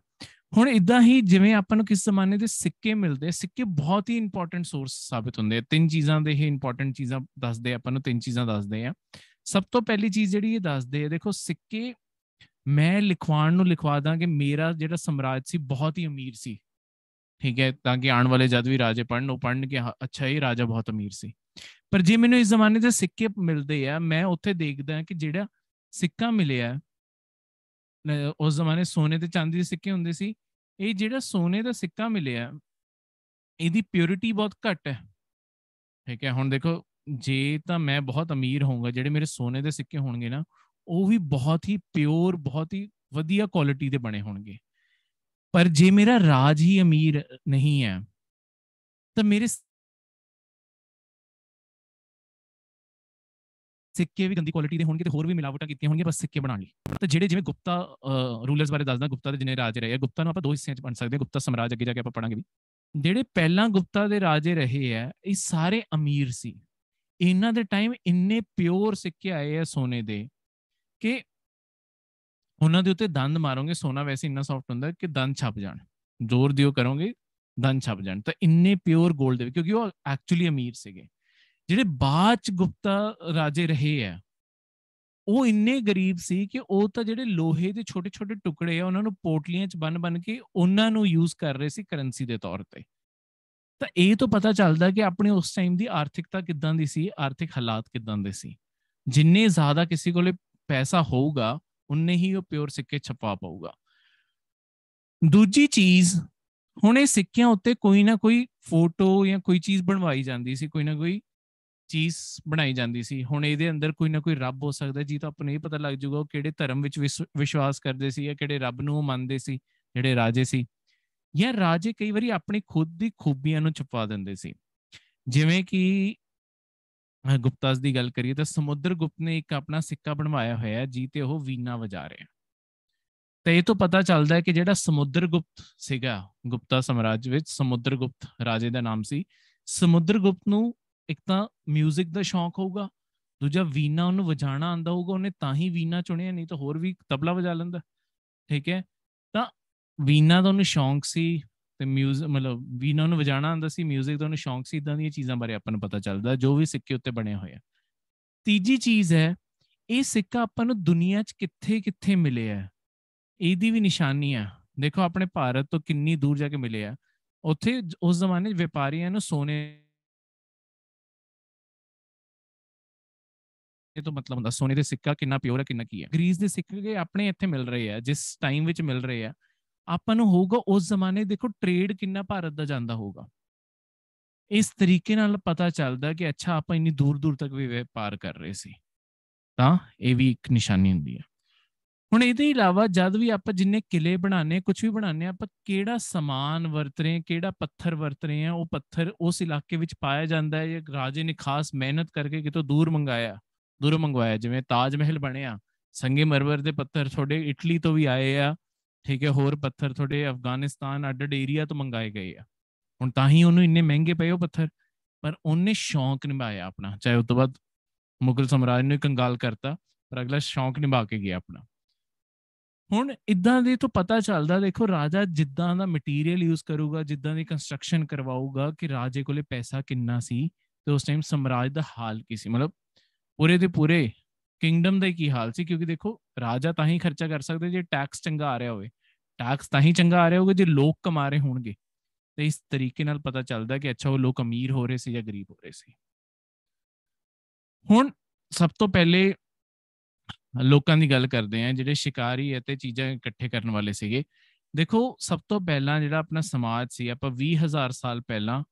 ਹੁਣ ਇਦਾਂ ਹੀ ਜਿਵੇਂ ਆਪਾਂ ਨੂੰ ਕਿਸ ਜ਼ਮਾਨੇ ਦੇ ਸਿੱਕੇ ਮਿਲਦੇ ਸਿੱਕੇ ਬਹੁਤ ਹੀ ਇੰਪੋਰਟੈਂਟ ਸੋਰਸ ਸਾਬਿਤ ਹੁੰਦੇ ਆ ਤਿੰਨ ਚੀਜ਼ਾਂ ਦੇ ਇਹ ਇੰਪੋਰਟੈਂਟ ਚੀਜ਼ਾਂ ਦੱਸਦੇ ਆਪਾਂ ਨੂੰ ਤਿੰਨ ਚੀਜ਼ਾਂ ਦੱਸਦੇ ਆ ਸਭ ਤੋਂ ਪਹਿਲੀ ਚੀਜ਼ ਜਿਹੜੀ ਇਹ ਦੱਸਦੇ ਆ ਦੇਖੋ ਸਿੱਕੇ ਮੈਂ ਲਿਖਵਾਣ ਨੂੰ ਲਿਖਵਾ ਦਾਂ ਕਿ ਮੇਰਾ ਜਿਹੜਾ ਸਮਰਾਜ ਸੀ ਬਹੁਤ ਹੀ ਅਮੀਰ ਸੀ ਠੀਕ ਹੈ ਤਾਂ ਕਿ ਆਉਣ ਵਾਲੇ ਜਦ ਵੀ ਰਾਜੇ ਪੜਨ ਉਹ ਪੜਨ ਕਿ ਅੱਛਾ ਇਹ ਰਾਜਾ ਬਹੁਤ ਅਮੀਰ ਸੀ ਪਰ ਜੇ ਮੈਨੂੰ ਇਸ ਜ਼ਮਾਨੇ ਦੇ ਸਿੱਕੇ ਮਿਲਦੇ ਆ ਮੈਂ ਉੱਥੇ ਦੇਖਦਾ ਕਿ ਜਿਹੜਾ ਸਿੱਕਾ ਮਿਲਿਆ ਉਸ ਜ਼ਮਾਨੇ ਸੋਨੇ ਤੇ ਚਾਂਦੀ ਦੇ ਸਿੱਕੇ ਹੁੰਦੇ ਸੀ ਇਹ ਜਿਹੜਾ ਸੋਨੇ ਦਾ ਸਿੱਕਾ ਮਿਲਿਆ ਇਹਦੀ ਪਿਓਰਿਟੀ ਬਹੁਤ ਘੱਟ ਹੈ ਠੀਕ ਹੈ ਹੁਣ ਦੇਖੋ ਜੇ ਤਾਂ ਮੈਂ ਬਹੁਤ ਅਮੀਰ ਹੋਊਗਾ ਜਿਹੜੇ ਮੇਰੇ ਸੋਨੇ ਦੇ ਸਿੱਕੇ ਹੋਣਗੇ ਨਾ ਉਹ ਵੀ ਬਹੁਤ ਹੀ ਪਿਓਰ ਬਹੁਤ ਹੀ ਵਧੀਆ ਕੁਆਲਿਟੀ ਦੇ ਬਣੇ ਹੋਣਗੇ ਪਰ ਜੇ ਮੇਰਾ ਰਾਜ ਹੀ ਅਮੀਰ ਨਹੀਂ ਹੈ ਤਾਂ ਮੇਰੇ ਸਿੱਕੇ ਵੀ ਗੰਦੀ ਕੁਆਲਿਟੀ ਦੇ ਹੋਣਗੇ ਤੇ ਹੋਰ ਵੀ ਮਿਲਾਵਟਾਂ ਕੀਤੀਆਂ ਹੋਣਗੀਆਂ ਬਸ ਸਿੱਕੇ ਬਣਾਉਣ ਲਈ ਤਾਂ ਜਿਹੜੇ ਜਿਵੇਂ ਗੁਪਤਾ ਰੂਲਰਸ ਬਾਰੇ ਦੱਸਦਾ ਗੁਪਤਾ ਦੇ ਜਿਹਨੇ ਰਾਜ ਰਹੇ ਆ ਗੁਪਤਾ ਨੂੰ ਆਪਾਂ ਦੋ ਹਿੱਸਿਆਂ 'ਚ ਵੰਡ ਸਕਦੇ ਹਾਂ ਗੁਪਤਾ ਸਮਰਾਜ ਅੱਗੇ ਜਾ ਕੇ ਆਪਾਂ ਪੜਾਂਗੇ ਵੀ ਜਿਹੜੇ ਪਹਿਲਾਂ ਗੁਪਤਾ ਦੇ ਰਾਜੇ ਰਹੇ ਆ ਇਹ ਸਾਰੇ ਅਮੀਰ ਸੀ ਇਹਨਾਂ ਦੇ ਟਾਈਮ ਇੰਨੇ ਪਿਓਰ ਸਿੱਕੇ ਆਏ ਆ ਸੋਨੇ ਦੇ ਕਿ ਉਹਨਾਂ ਦੇ ਉੱਤੇ ਦੰਦ ਮਾਰੋਗੇ ਸੋਨਾ ਵੈਸੇ ਇੰਨਾ ਸੌਫਟ ਹੁੰਦਾ ਕਿ ਦੰਦ ਛੱਪ ਜਾਣ ਜ਼ੋਰ ਦਿਓ ਕਰੋਗੇ ਦੰਦ ਛੱਪ ਜਾਣ ਤਾਂ ਇੰਨੇ ਪਿਓਰ 골ਡ ਦੇ ਕਿਉਂਕਿ ਉਹ ਐਕਚੁਅਲੀ ਅਮੀਰ ਸੀਗੇ ਜਿਹੜੇ ਬਾਅਦ ਚ ਗੁਪਤਾ ਰਾਜੇ ਰਹੇ ਆ ਉਹ ਇੰਨੇ ਗਰੀਬ ਸੀ ਕਿ ਉਹ ਤਾਂ ਜਿਹੜੇ ਲੋਹੇ ਦੇ ਛੋਟੇ ਛੋਟੇ ਟੁਕੜੇ ਆ ਉਹਨਾਂ ਨੂੰ ਪੋਟਲੀਆਂ 'ਚ ਬੰਨ-ਬੰਨ ਕੇ ਉਹਨਾਂ ਨੂੰ ਯੂਜ਼ ਕਰ ਰਹੇ ਸੀ ਕਰੰਸੀ ਦੇ ਤੌਰ ਤੇ ਤਾਂ ਇਹ ਤੋਂ ਪਤਾ ਚੱਲਦਾ ਕਿ ਆਪਣੇ ਉਸ ਟਾਈਮ ਦੀ ਆਰਥਿਕਤਾ ਕਿੱਦਾਂ ਦੀ ਸੀ ਆਰਥਿਕ ਹਾਲਾਤ ਕਿੱਦਾਂ ਦੇ ਸੀ ਜਿੰਨੇ ਜ਼ਿਆਦਾ ਕਿਸੇ ਕੋਲੇ ਪੈਸਾ ਹੋਊਗਾ ਉਨੇ ਹੀ ਉਹ ਪਿਓਰ ਸਿੱਕੇ ਛਪਾ ਪਾਊਗਾ ਦੂਜੀ ਚੀਜ਼ ਹੁਣੇ ਸਿੱਕਿਆਂ ਉੱਤੇ ਕੋਈ ਨਾ ਕੋਈ ਫੋਟੋ ਜਾਂ ਕੋਈ ਚੀਜ਼ ਬਣਵਾਈ ਜਾਂਦੀ ਸੀ ਕੋਈ ਨਾ ਕੋਈ ਚੀਜ਼ ਬਣਾਈ ਜਾਂਦੀ ਸੀ ਹੁਣ ਇਹਦੇ ਅੰਦਰ ਕੋਈ ਨਾ ਕੋਈ ਰੱਬ ਹੋ ਸਕਦਾ ਜੀ ਤਾਂ ਆਪਣੇ ਨੂੰ ਇਹ ਪਤਾ ਲੱਗ ਜਾਊਗਾ ਉਹ ਕਿਹੜੇ ਧਰਮ ਵਿੱਚ ਵਿਸ਼ਵਾਸ ਕਰਦੇ ਸੀ ਜਾਂ ਕਿਹੜੇ ਰੱਬ ਨੂੰ ਮੰਨਦੇ ਸੀ ਜਿਹੜੇ ਰਾਜੇ ਸੀ ਜਾਂ ਰਾਜੇ ਕਈ ਵਾਰੀ ਆਪਣੀ ਖੁਦ ਦੀ ਖੂਬੀਆਂ ਨੂੰ ਛੁਪਾ ਦਿੰਦੇ ਸੀ ਜਿਵੇਂ ਕਿ ਗੁਪਤਾਸ ਦੀ ਗੱਲ ਕਰੀਏ ਤਾਂ ਸਮੁੰਦਰ ਗੁਪਤ ਨੇ ਇੱਕ ਆਪਣਾ ਸਿੱਕਾ ਬਣਵਾਇਆ ਹੋਇਆ ਹੈ ਜੀ ਤੇ ਉਹ ਵੀਨਾ ਵਜਾ ਰਿਹਾ ਤੇ ਇਹ ਤੋਂ ਪਤਾ ਚੱਲਦਾ ਹੈ ਕਿ ਜਿਹੜਾ ਸਮੁੰਦਰ ਗੁਪਤ ਸੀਗਾ ਗੁਪਤਾ ਸਮਰਾਜ ਵਿੱਚ ਸਮੁੰਦਰ ਗੁਪਤ ਰਾਜੇ ਦਾ ਨਾਮ ਸੀ ਸਮੁੰਦਰ ਗੁਪਤ ਨੂੰ ਇੱਕ ਤਾਂ 뮤직 ਦਾ ਸ਼ੌਂਕ ਹੋਊਗਾ ਦੂਜਾ ਵੀਨਾ ਉਹਨੂੰ ਵਜਾਣਾ ਆਂਦਾ ਹੋਊਗਾ ਉਹਨੇ ਤਾਂ ਹੀ ਵੀਨਾ ਚੁਣਿਆ ਨਹੀਂ ਤਾਂ ਹੋਰ ਵੀ ਤਬਲਾ ਵਜਾ ਲੈਂਦਾ ਠੀਕ ਹੈ ਤਾਂ ਵੀਨਾ ਦਾ ਉਹਨੂੰ ਸ਼ੌਂਕ ਸੀ ਤੇ 뮤직 ਮਤਲਬ ਵੀਨਾ ਨੂੰ ਵਜਾਣਾ ਆਂਦਾ ਸੀ 뮤직 ਦਾ ਉਹਨੂੰ ਸ਼ੌਂਕ ਸੀ ਇਦਾਂ ਦੀਆਂ ਚੀਜ਼ਾਂ ਬਾਰੇ ਆਪਾਂ ਨੂੰ ਪਤਾ ਚੱਲਦਾ ਜੋ ਵੀ ਸਿੱਕੇ ਉੱਤੇ ਬਣੇ ਹੋਏ ਆ ਤੀਜੀ ਚੀਜ਼ ਹੈ ਇਹ ਸਿੱਕਾ ਆਪਾਂ ਨੂੰ ਦੁਨੀਆ 'ਚ ਕਿੱਥੇ-ਕਿੱਥੇ ਮਿਲਿਆ ਇਹਦੀ ਵੀ ਨਿਸ਼ਾਨੀ ਆ ਦੇਖੋ ਆਪਣੇ ਭਾਰਤ ਤੋਂ ਕਿੰਨੀ ਦੂਰ ਜਾ ਕੇ ਮਿਲਿਆ ਉੱਥੇ ਉਸ ਜ਼ਮਾਨੇ 'ਚ ਵਪਾਰੀਆਂ ਨੂੰ ਸੋਨੇ ਇਹ ਤੋਂ ਮਤਲਬ ਹੁੰਦਾ ਸੋਨੇ ਦੇ ਸਿੱਕਾ ਕਿੰਨਾ ਪਿਓਰ ਹੈ ਕਿੰਨਾ ਕੀ ਹੈ ਗ੍ਰੀਸ ਦੇ ਸਿੱਕੇ ਆਪਣੇ ਇੱਥੇ ਮਿਲ ਰਹੇ ਆ ਜਿਸ ਟਾਈਮ ਵਿੱਚ ਮਿਲ ਰਹੇ ਆ ਆਪਾਂ ਨੂੰ ਹੋਊਗਾ ਉਸ ਜ਼ਮਾਨੇ ਦੇਖੋ ਟ੍ਰੇਡ ਕਿੰਨਾ ਭਾਰਤ ਦਾ ਜਾਂਦਾ ਹੋਊਗਾ ਇਸ ਤਰੀਕੇ ਨਾਲ ਪਤਾ ਚੱਲਦਾ ਕਿ ਅੱਛਾ ਆਪਾਂ ਇੰਨੀ ਦੂਰ ਦੂਰ ਤੱਕ ਵੀ ਵਪਾਰ ਕਰ ਰਹੇ ਸੀ ਤਾਂ ਇਹ ਵੀ ਇੱਕ ਨਿਸ਼ਾਨੀ ਹੁੰਦੀ ਹੈ ਹੁਣ ਇਹਦੇ ਇਲਾਵਾ ਜਦ ਵੀ ਆਪਾਂ ਜਿੰਨੇ ਕਿਲੇ ਬਣਾਣੇ ਕੁਝ ਵੀ ਬਣਾਣੇ ਆਪਾਂ ਕਿਹੜਾ ਸਮਾਨ ਵਰਤ ਰਹੇ ਕਿਹੜਾ ਪੱਥਰ ਵਰਤ ਰਹੇ ਆ ਉਹ ਪੱਥਰ ਉਸ ਇਲਾਕੇ ਵਿੱਚ ਪਾਇਆ ਜਾਂਦਾ ਹੈ ਜਾਂ ਰਾਜੇ ਨੇ ਖਾਸ ਮਿਹਨਤ ਕਰਕੇ ਕਿਤੋਂ ਦੂਰ ਮੰਗਾਇਆ ਦੂਰ ਮੰਗਵਾਇਆ ਜਿਵੇਂ ਤਾਜ ਮਹਿਲ ਬਣਿਆ ਸੰਗੇ ਮਰਮਰ ਦੇ ਪੱਥਰ ਤੁਹਾਡੇ ਇਟਲੀ ਤੋਂ ਵੀ ਆਏ ਆ ਠੀਕ ਹੈ ਹੋਰ ਪੱਥਰ ਤੁਹਾਡੇ ਅਫਗਾਨਿਸਤਾਨ ਅੱਡ ਏਰੀਆ ਤੋਂ ਮੰਗਾਏ ਗਏ ਆ ਹੁਣ ਤਾਂ ਹੀ ਉਹਨੂੰ ਇੰਨੇ ਮਹਿੰਗੇ ਪਏ ਉਹ ਪੱਥਰ ਪਰ ਉਹਨੇ ਸ਼ੌਂਕ ਨਿਭਾਇਆ ਆਪਣਾ ਚਾਹੇ ਉਸ ਤੋਂ ਬਾਅਦ ਮੁਗਲ ਸਮਰਾਜ ਨੂੰ ਕੰਗਾਲ ਕਰਤਾ ਪਰ ਅਗਲਾ ਸ਼ੌਂਕ ਨਿਭਾ ਕੇ ਗਿਆ ਆਪਣਾ ਹੁਣ ਇਦਾਂ ਦੇ ਤੋਂ ਪਤਾ ਚੱਲਦਾ ਦੇਖੋ ਰਾਜਾ ਜਿੱਦਾਂ ਦਾ ਮਟੀਰੀਅਲ ਯੂਜ਼ ਕਰੂਗਾ ਜਿੱਦਾਂ ਦੀ ਕੰਸਟਰਕਸ਼ਨ ਕਰਵਾਊਗਾ ਕਿ ਰਾਜੇ ਕੋਲੇ ਪੈਸਾ ਕਿੰਨਾ ਸੀ ਤੇ ਉਸ ਟਾਈਮ ਸਮਰਾਜ ਦਾ ਹਾਲ ਕੀ ਸੀ ਮਤਲਬ ਪੂਰੇ ਦੇ ਪੂਰੇ ਕਿੰਗਡਮ ਦਾ ਕੀ ਹਾਲ ਸੀ ਕਿਉਂਕਿ ਦੇਖੋ ਰਾਜਾ ਤਾਂ ਹੀ ਖਰਚਾ ਕਰ ਸਕਦੇ ਜੇ ਟੈਕਸ ਚੰਗਾ ਆ ਰਿਹਾ ਹੋਵੇ ਟੈਕਸ ਤਾਂ ਹੀ ਚੰਗਾ ਆ ਰਿਹਾ ਹੋਵੇ ਜੇ ਲੋਕ ਕਮਾ ਰਹੇ ਹੋਣਗੇ ਤੇ ਇਸ ਤਰੀਕੇ ਨਾਲ ਪਤਾ ਚੱਲਦਾ ਕਿ ਅੱਛਾ ਉਹ ਲੋਕ ਅਮੀਰ ਹੋ ਰਹੇ ਸੀ ਜਾਂ ਗਰੀਬ ਹੋ ਰਹੇ ਸੀ ਹੁਣ ਸਭ ਤੋਂ ਪਹਿਲੇ ਲੋਕਾਂ ਦੀ ਗੱਲ ਕਰਦੇ ਆ ਜਿਹੜੇ ਸ਼ਿਕਾਰੀ ਅਤੇ ਚੀਜ਼ਾਂ ਇਕੱਠੇ ਕਰਨ ਵਾਲੇ ਸੀਗੇ ਦੇਖੋ ਸਭ ਤੋਂ ਪਹਿਲਾਂ ਜਿਹੜਾ ਆਪਣਾ ਸਮਾਜ ਸੀ ਆਪਾਂ 20000 ਸਾਲ ਪਹਿਲਾਂ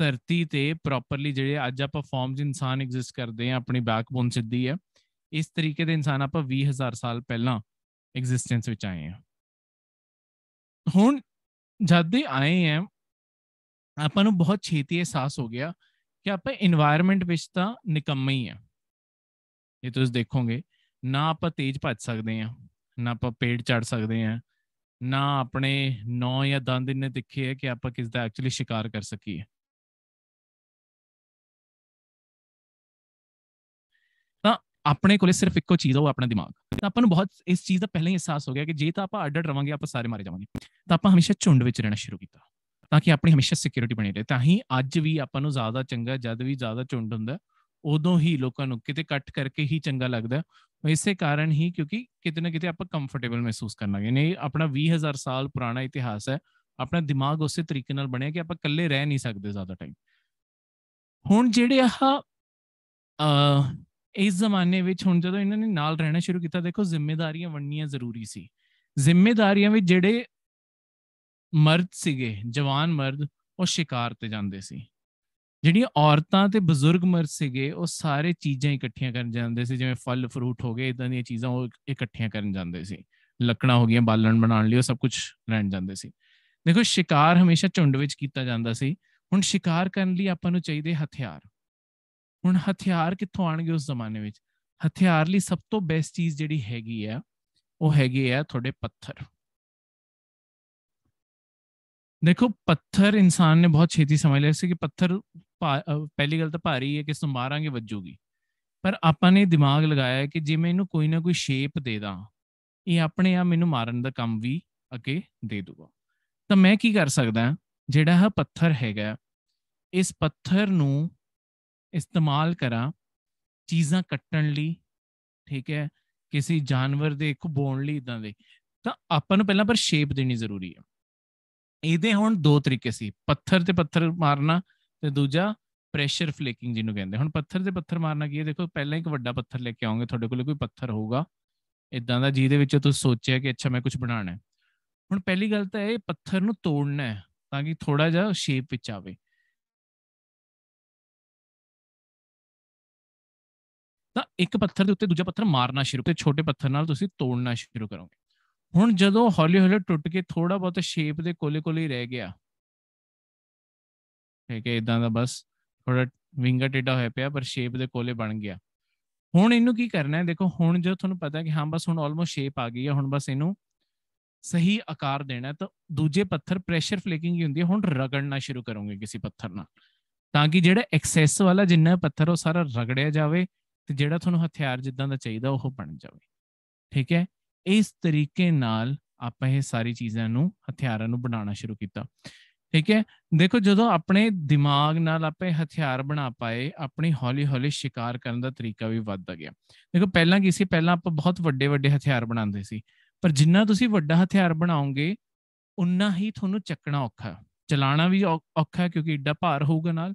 ਧਰਤੀ ਤੇ ਪ੍ਰੋਪਰਲੀ ਜਿਹੜੇ ਅੱਜ ਆਪਾਂ ਫਾਰਮਸ ਇਨਸਾਨ ਐਗਜ਼ਿਸਟ ਕਰਦੇ ਆ ਆਪਣੀ ਬੈਕਬੋਨ ਸਿੱਧੀ ਹੈ ਇਸ ਤਰੀਕੇ ਦੇ ਇਨਸਾਨ ਆਪਾਂ 20000 ਸਾਲ ਪਹਿਲਾਂ ਐਗਜ਼ਿਸਟੈਂਸ ਵਿੱਚ ਆਏ ਆ ਹੁਣ ਜਦ ਦੇ ਆਏ ਆ ਆਪਾਂ ਨੂੰ ਬਹੁਤ ਛੇਤੀ ਅਹਿਸਾਸ ਹੋ ਗਿਆ ਕਿ ਆਪਾਂ এনवायरमेंट ਵਿੱਚ ਤਾਂ ਨਿਕੰਮੇ ਹੀ ਆ ਇਹ ਤੁਸੀਂ ਦੇਖੋਗੇ ਨਾ ਆਪਾਂ ਤੇਜ਼ ਭੱਜ ਸਕਦੇ ਆ ਨਾ ਆਪਾਂ ਪੇੜ ਚੜ ਸਕਦੇ ਆ ਨਾ ਆਪਣੇ ਨੌ ਜਾਂ ਦੰਦ ਇਹਨੇ ਦਿਖੇ ਹੈ ਕਿ ਆਪਾਂ ਕਿਸ ਦਾ ਐਕਚੁਅਲੀ ਸ਼ਿਕਾਰ ਕਰ ਸਕੀਏ ਆਪਣੇ ਕੋਲੇ ਸਿਰਫ ਇੱਕੋ ਚੀਜ਼ ਆ ਉਹ ਆਪਣਾ ਦਿਮਾਗ ਤਾਂ ਆਪਾਂ ਨੂੰ ਬਹੁਤ ਇਸ ਚੀਜ਼ ਦਾ ਪਹਿਲਾਂ ਹੀ ਅਹਿਸਾਸ ਹੋ ਗਿਆ ਕਿ ਜੇ ਤਾਂ ਆਪਾਂ ਅੱਡ ਰਵਾਂਗੇ ਆਪਾਂ ਸਾਰੇ ਮਾਰੇ ਜਾਵਾਂਗੇ ਤਾਂ ਆਪਾਂ ਹਮੇਸ਼ਾ ਝੁੰਡ ਵਿੱਚ ਰਹਿਣਾ ਸ਼ੁਰੂ ਕੀਤਾ ਤਾਂ ਕਿ ਆਪਣੀ ਹਮੇਸ਼ਾ ਸਿਕਿਉਰਿਟੀ ਬਣੀ ਰਹੇ ਤਾਂ ਹੀ ਅੱਜ ਵੀ ਆਪਾਂ ਨੂੰ ਜ਼ਿਆਦਾ ਚੰਗਾ ਜਦ ਵੀ ਜ਼ਿਆਦਾ ਝੁੰਡ ਹੁੰਦਾ ਉਦੋਂ ਹੀ ਲੋਕਾਂ ਨੂੰ ਕਿਤੇ ਕੱਟ ਕਰਕੇ ਹੀ ਚੰਗਾ ਲੱਗਦਾ ਇਸੇ ਕਾਰਨ ਹੀ ਕਿਉਂਕਿ ਕਿਤੇ ਨਾ ਕਿਤੇ ਆਪਾਂ ਕੰਫਰਟੇਬਲ ਮਹਿਸੂਸ ਕਰਨ ਲੱਗੇ ਨੇ ਆਪਣਾ 20000 ਸਾਲ ਪੁਰਾਣਾ ਇਤਿਹਾਸ ਹੈ ਆਪਣਾ ਦਿਮਾਗ ਉਸੇ ਤਰੀਕੇ ਨਾਲ ਬਣਿਆ ਕਿ ਆਪਾਂ ਇਕੱਲੇ ਰਹਿ ਨਹੀਂ ਸਕਦੇ ਜ਼ਿਆਦਾ ਟਾਈਮ ਹੁਣ ਜਿਹੜੇ ਆਹ ਇਸ ਜ਼ਮਾਨੇ ਵਿੱਚ ਹੁਣ ਜਦੋਂ ਇਹਨਾਂ ਨੇ ਨਾਲ ਰਹਿਣਾ ਸ਼ੁਰੂ ਕੀਤਾ ਦੇਖੋ ਜ਼ਿੰਮੇਵਾਰੀਆਂ ਵੰਡਣੀਆਂ ਜ਼ਰੂਰੀ ਸੀ ਜ਼ਿੰਮੇਵਾਰੀਆਂ ਵਿੱਚ ਜਿਹੜੇ ਮਰਦ ਸੀਗੇ ਜਵਾਨ ਮਰਦ ਉਹ ਸ਼ਿਕਾਰ ਤੇ ਜਾਂਦੇ ਸੀ ਜਿਹੜੀਆਂ ਔਰਤਾਂ ਤੇ ਬਜ਼ੁਰਗ ਮਰਦ ਸੀਗੇ ਉਹ ਸਾਰੇ ਚੀਜ਼ਾਂ ਇਕੱਠੀਆਂ ਕਰਨ ਜਾਂਦੇ ਸੀ ਜਿਵੇਂ ਫਲ ਫਰੂਟ ਹੋ ਗਏ ਇਦਾਂ ਦੀਆਂ ਚੀਜ਼ਾਂ ਉਹ ਇਕੱਠੀਆਂ ਕਰਨ ਜਾਂਦੇ ਸੀ ਲੱਕੜਾਂ ਹੋ ਗਈਆਂ ਬਾਲਣ ਬਣਾਉਣ ਲਈ ਉਹ ਸਭ ਕੁਝ ਲੈਣ ਜਾਂਦੇ ਸੀ ਦੇਖੋ ਸ਼ਿਕਾਰ ਹਮੇਸ਼ਾ ਝੁੰਡ ਵਿੱਚ ਕੀਤਾ ਜਾਂਦਾ ਸੀ ਹੁਣ ਸ਼ਿਕਾਰ ਕਰਨ ਲਈ ਆਪਾਂ ਨੂੰ ਚਾਹੀਦੇ ਹਥਿਆਰ ਹੁਣ ਹਥਿਆਰ ਕਿੱਥੋਂ ਆਣਗੇ ਉਸ ਜ਼ਮਾਨੇ ਵਿੱਚ ਹਥਿਆਰ ਲਈ ਸਭ ਤੋਂ ਬੈਸਟ ਚੀਜ਼ ਜਿਹੜੀ ਹੈਗੀ ਆ ਉਹ ਹੈਗੇ ਆ ਤੁਹਾਡੇ ਪੱਥਰ ਦੇਖੋ ਪੱਥਰ ਇਨਸਾਨ ਨੇ ਬਹੁਤ ਛੇਤੀ ਸਮਝ ਲਿਆ ਸੀ ਕਿ ਪੱਥਰ ਪਹਿਲੀ ਗੱਲ ਤਾਂ ਭਾਰੀ ਹੈ ਕਿ ਨੂੰ ਮਾਰਾਂਗੇ ਵੱਜੂਗੀ ਪਰ ਆਪਾਂ ਨੇ ਦਿਮਾਗ ਲਗਾਇਆ ਕਿ ਜੇ ਮੈਂ ਇਹਨੂੰ ਕੋਈ ਨਾ ਕੋਈ ਸ਼ੇਪ ਦੇ ਦਾਂ ਇਹ ਆਪਣੇ ਆ ਮੈਨੂੰ ਮਾਰਨ ਦਾ ਕੰਮ ਵੀ ਅੱਗੇ ਦੇ ਦੂਗਾ ਤਾਂ ਮੈਂ ਕੀ ਕਰ ਸਕਦਾ ਜਿਹੜਾ ਇਹ ਪੱਥਰ ਹੈਗਾ ਇਸ ਪੱਥਰ ਨੂੰ ਇਸਤੇਮਾਲ ਕਰਾਂ ਚੀਜ਼ਾਂ ਕੱਟਣ ਲਈ ਠੀਕ ਹੈ ਕਿਸੇ ਜਾਨਵਰ ਦੇ ਖਬੋਣ ਲਈ ਇਦਾਂ ਦੇ ਤਾਂ ਆਪਾਂ ਨੂੰ ਪਹਿਲਾਂ ਪਰ ਸ਼ੇਪ ਦੇਣੀ ਜ਼ਰੂਰੀ ਹੈ ਇਹਦੇ ਹੁਣ ਦੋ ਤਰੀਕੇ ਸੀ ਪੱਥਰ ਤੇ ਪੱਥਰ ਮਾਰਨਾ ਤੇ ਦੂਜਾ ਪ੍ਰੈਸ਼ਰ ਫਲੇਕਿੰਗ ਜਿਹਨੂੰ ਕਹਿੰਦੇ ਹੁਣ ਪੱਥਰ ਤੇ ਪੱਥਰ ਮਾਰਨਾ ਕੀ ਹੈ ਦੇਖੋ ਪਹਿਲਾਂ ਇੱਕ ਵੱਡਾ ਪੱਥਰ ਲੈ ਕੇ ਆਉਂਗੇ ਤੁਹਾਡੇ ਕੋਲ ਕੋਈ ਪੱਥਰ ਹੋਊਗਾ ਇਦਾਂ ਦਾ ਜਿਹਦੇ ਵਿੱਚ ਤੁਸੀਂ ਸੋਚਿਆ ਕਿ ਅੱਛਾ ਮੈਂ ਕੁਝ ਬਣਾਉਣਾ ਹੈ ਹੁਣ ਪਹਿਲੀ ਗੱਲ ਤਾਂ ਇਹ ਪੱਥਰ ਨੂੰ ਤੋੜਨਾ ਹੈ ਤਾਂ ਕਿ ਥੋੜਾ ਜਿਹਾ ਸ਼ੇਪ ਵਿੱਚ ਆਵੇ ਤਾਂ ਇੱਕ ਪੱਥਰ ਦੇ ਉੱਤੇ ਦੂਜਾ ਪੱਥਰ ਮਾਰਨਾ ਸ਼ੁਰੂ ਤੇ ਛੋਟੇ ਪੱਥਰ ਨਾਲ ਤੁਸੀਂ ਤੋੜਨਾ ਸ਼ੁਰੂ ਕਰੋਗੇ ਹੁਣ ਜਦੋਂ ਹੌਲੀ-ਹੌਲੀ ਟੁੱਟ ਕੇ ਥੋੜਾ ਬਹੁਤ ਸ਼ੇਪ ਦੇ ਕੋਲੇ-ਕੋਲੇ ਰਹਿ ਗਿਆ ਠੀਕ ਹੈ ਇਦਾਂ ਦਾ ਬਸ ਥੋੜਾ ਵਿੰਗਾ ਟੇਡਾ ਹੋਇਆ ਪਿਆ ਪਰ ਸ਼ੇਪ ਦੇ ਕੋਲੇ ਬਣ ਗਿਆ ਹੁਣ ਇਹਨੂੰ ਕੀ ਕਰਨਾ ਹੈ ਦੇਖੋ ਹੁਣ ਜੋ ਤੁਹਾਨੂੰ ਪਤਾ ਕਿ ਹਾਂ ਬਸ ਹੁਣ ਆਲਮੋਸਟ ਸ਼ੇਪ ਆ ਗਈ ਹੈ ਹੁਣ ਬਸ ਇਹਨੂੰ ਸਹੀ ਆਕਾਰ ਦੇਣਾ ਤਾਂ ਦੂਜੇ ਪੱਥਰ ਪ੍ਰੈਸ਼ਰ ਫਲੇਕਿੰਗ ਹੀ ਹੁੰਦੀ ਹੈ ਹੁਣ ਰਗੜਨਾ ਸ਼ੁਰੂ ਕਰੋਗੇ ਕਿਸੇ ਪੱਥਰ ਨਾਲ ਤਾਂ ਕਿ ਜਿਹੜਾ ਐਕਸੈਸ ਵਾਲਾ ਜਿੰਨਾ ਪੱਥਰ ਉਹ ਸਾਰਾ ਰਗੜਿਆ ਜਾਵੇ ਤੇ ਜਿਹੜਾ ਤੁਹਾਨੂੰ ਹਥਿਆਰ ਜਿੱਦਾਂ ਦਾ ਚਾਹੀਦਾ ਉਹ ਬਣ ਜਾਵੇ ਠੀਕ ਹੈ ਇਸ ਤਰੀਕੇ ਨਾਲ ਆਪਾਂ ਇਹ ਸਾਰੀ ਚੀਜ਼ਾਂ ਨੂੰ ਹਥਿਆਰਾਂ ਨੂੰ ਬਣਾਉਣਾ ਸ਼ੁਰੂ ਕੀਤਾ ਠੀਕ ਹੈ ਦੇਖੋ ਜਦੋਂ ਆਪਣੇ ਦਿਮਾਗ ਨਾਲ ਆਪੇ ਹਥਿਆਰ ਬਣਾ ਪਾਏ ਆਪਣੀ ਹੌਲੀ-ਹੌਲੀ ਸ਼ਿਕਾਰ ਕਰਨ ਦਾ ਤਰੀਕਾ ਵੀ ਵੱਧਦਾ ਗਿਆ ਦੇਖੋ ਪਹਿਲਾਂ ਕੀ ਸੀ ਪਹਿਲਾਂ ਆਪਾਂ ਬਹੁਤ ਵੱਡੇ-ਵੱਡੇ ਹਥਿਆਰ ਬਣਾਉਂਦੇ ਸੀ ਪਰ ਜਿੰਨਾ ਤੁਸੀਂ ਵੱਡਾ ਹਥਿਆਰ ਬਣਾਓਗੇ ਉਨਾ ਹੀ ਤੁਹਾਨੂੰ ਚੱਕਣਾ ਔਖਾ ਚਲਾਣਾ ਵੀ ਔਖਾ ਕਿਉਂਕਿ ਏਡਾ ਭਾਰ ਹੋਊਗਾ ਨਾਲ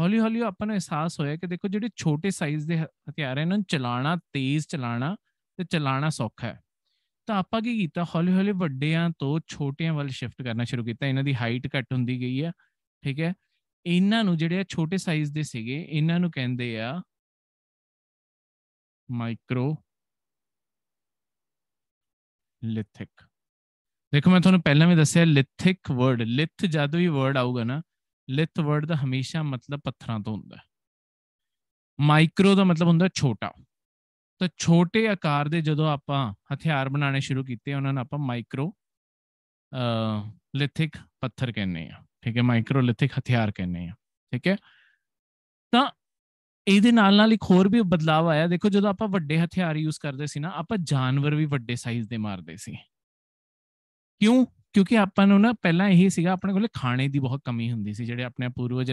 ਹੌਲੀ ਹੌਲੀ ਆਪਾਂ ਨੂੰ ਅਹਿਸਾਸ ਹੋਇਆ ਕਿ ਦੇਖੋ ਜਿਹੜੇ ਛੋਟੇ ਸਾਈਜ਼ ਦੇ ਹਥਿਆਰ ਇਹਨਾਂ ਨੂੰ ਚਲਾਣਾ ਤੇਜ਼ ਚਲਾਣਾ ਤੇ ਚਲਾਣਾ ਸੌਖਾ ਹੈ ਤਾਂ ਆਪਾਂ ਕੀ ਕੀਤਾ ਹੌਲੀ ਹੌਲੀ ਵੱਡਿਆਂ ਤੋਂ ਛੋਟਿਆਂ ਵੱਲ ਸ਼ਿਫਟ ਕਰਨਾ ਸ਼ੁਰੂ ਕੀਤਾ ਇਹਨਾਂ ਦੀ ਹਾਈਟ ਘਟ ਹੁੰਦੀ ਗਈ ਆ ਠੀਕ ਹੈ ਇਹਨਾਂ ਨੂੰ ਜਿਹੜੇ ਛੋਟੇ ਸਾਈਜ਼ ਦੇ ਸੀਗੇ ਇਹਨਾਂ ਨੂੰ ਕਹਿੰਦੇ ਆ ਮਾਈਕਰੋ ਲਿਥਿਕ ਦੇਖੋ ਮੈਂ ਤੁਹਾਨੂੰ ਪਹਿਲਾਂ ਵੀ ਦੱਸਿਆ ਲਿਥਿਕ ਵਰਡ ਲਿਥ ਜਦ ਵੀ ਵਰਡ ਆਊਗਾ ਨਾ ਲਿਥ ਵਰਡ ਦਾ ਹਮੇਸ਼ਾ ਮਤਲਬ ਪੱਥਰਾਂ ਤੋਂ ਹੁੰਦਾ ਹੈ ਮਾਈਕਰੋ ਦਾ ਮਤਲਬ ਹੁੰਦਾ ਛੋਟਾ ਤਾਂ ਛੋਟੇ ਆਕਾਰ ਦੇ ਜਦੋਂ ਆਪਾਂ ਹਥਿਆਰ ਬਣਾਉਣੇ ਸ਼ੁਰੂ ਕੀਤੇ ਉਹਨਾਂ ਨੂੰ ਆਪਾਂ ਮਾਈਕਰੋ ਲਿਥਿਕ ਪੱਥਰ ਕਹਿੰਦੇ ਆ ਠੀਕ ਹੈ ਮਾਈਕਰੋ ਲਿਥਿਕ ਹਥਿਆਰ ਕਹਿੰਦੇ ਆ ਠੀਕ ਹੈ ਤਾਂ ਇਹਦੇ ਨਾਲ ਨਾਲ ਇੱਕ ਹੋਰ ਵੀ ਬਦਲਾਅ ਆਇਆ ਦੇਖੋ ਜਦੋਂ ਆਪਾਂ ਵੱਡੇ ਹਥਿਆਰ ਯੂਜ਼ ਕਰਦੇ ਸੀ ਨਾ ਆਪਾਂ ਜਾਨਵਰ ਵੀ ਵੱਡੇ ਸਾਈਜ਼ ਦੇ ਮਾਰਦੇ ਸੀ ਕਿਉਂ ਕਿਉਂਕਿ ਆਪਾਂ ਨੂੰ ਨਾ ਪਹਿਲਾਂ ਇਹੀ ਸੀਗਾ ਆਪਣੇ ਕੋਲੇ ਖਾਣੇ ਦੀ ਬਹੁਤ ਕਮੀ ਹੁੰਦੀ ਸੀ ਜਿਹੜੇ ਆਪਣੇ ਪੂਰਵਜ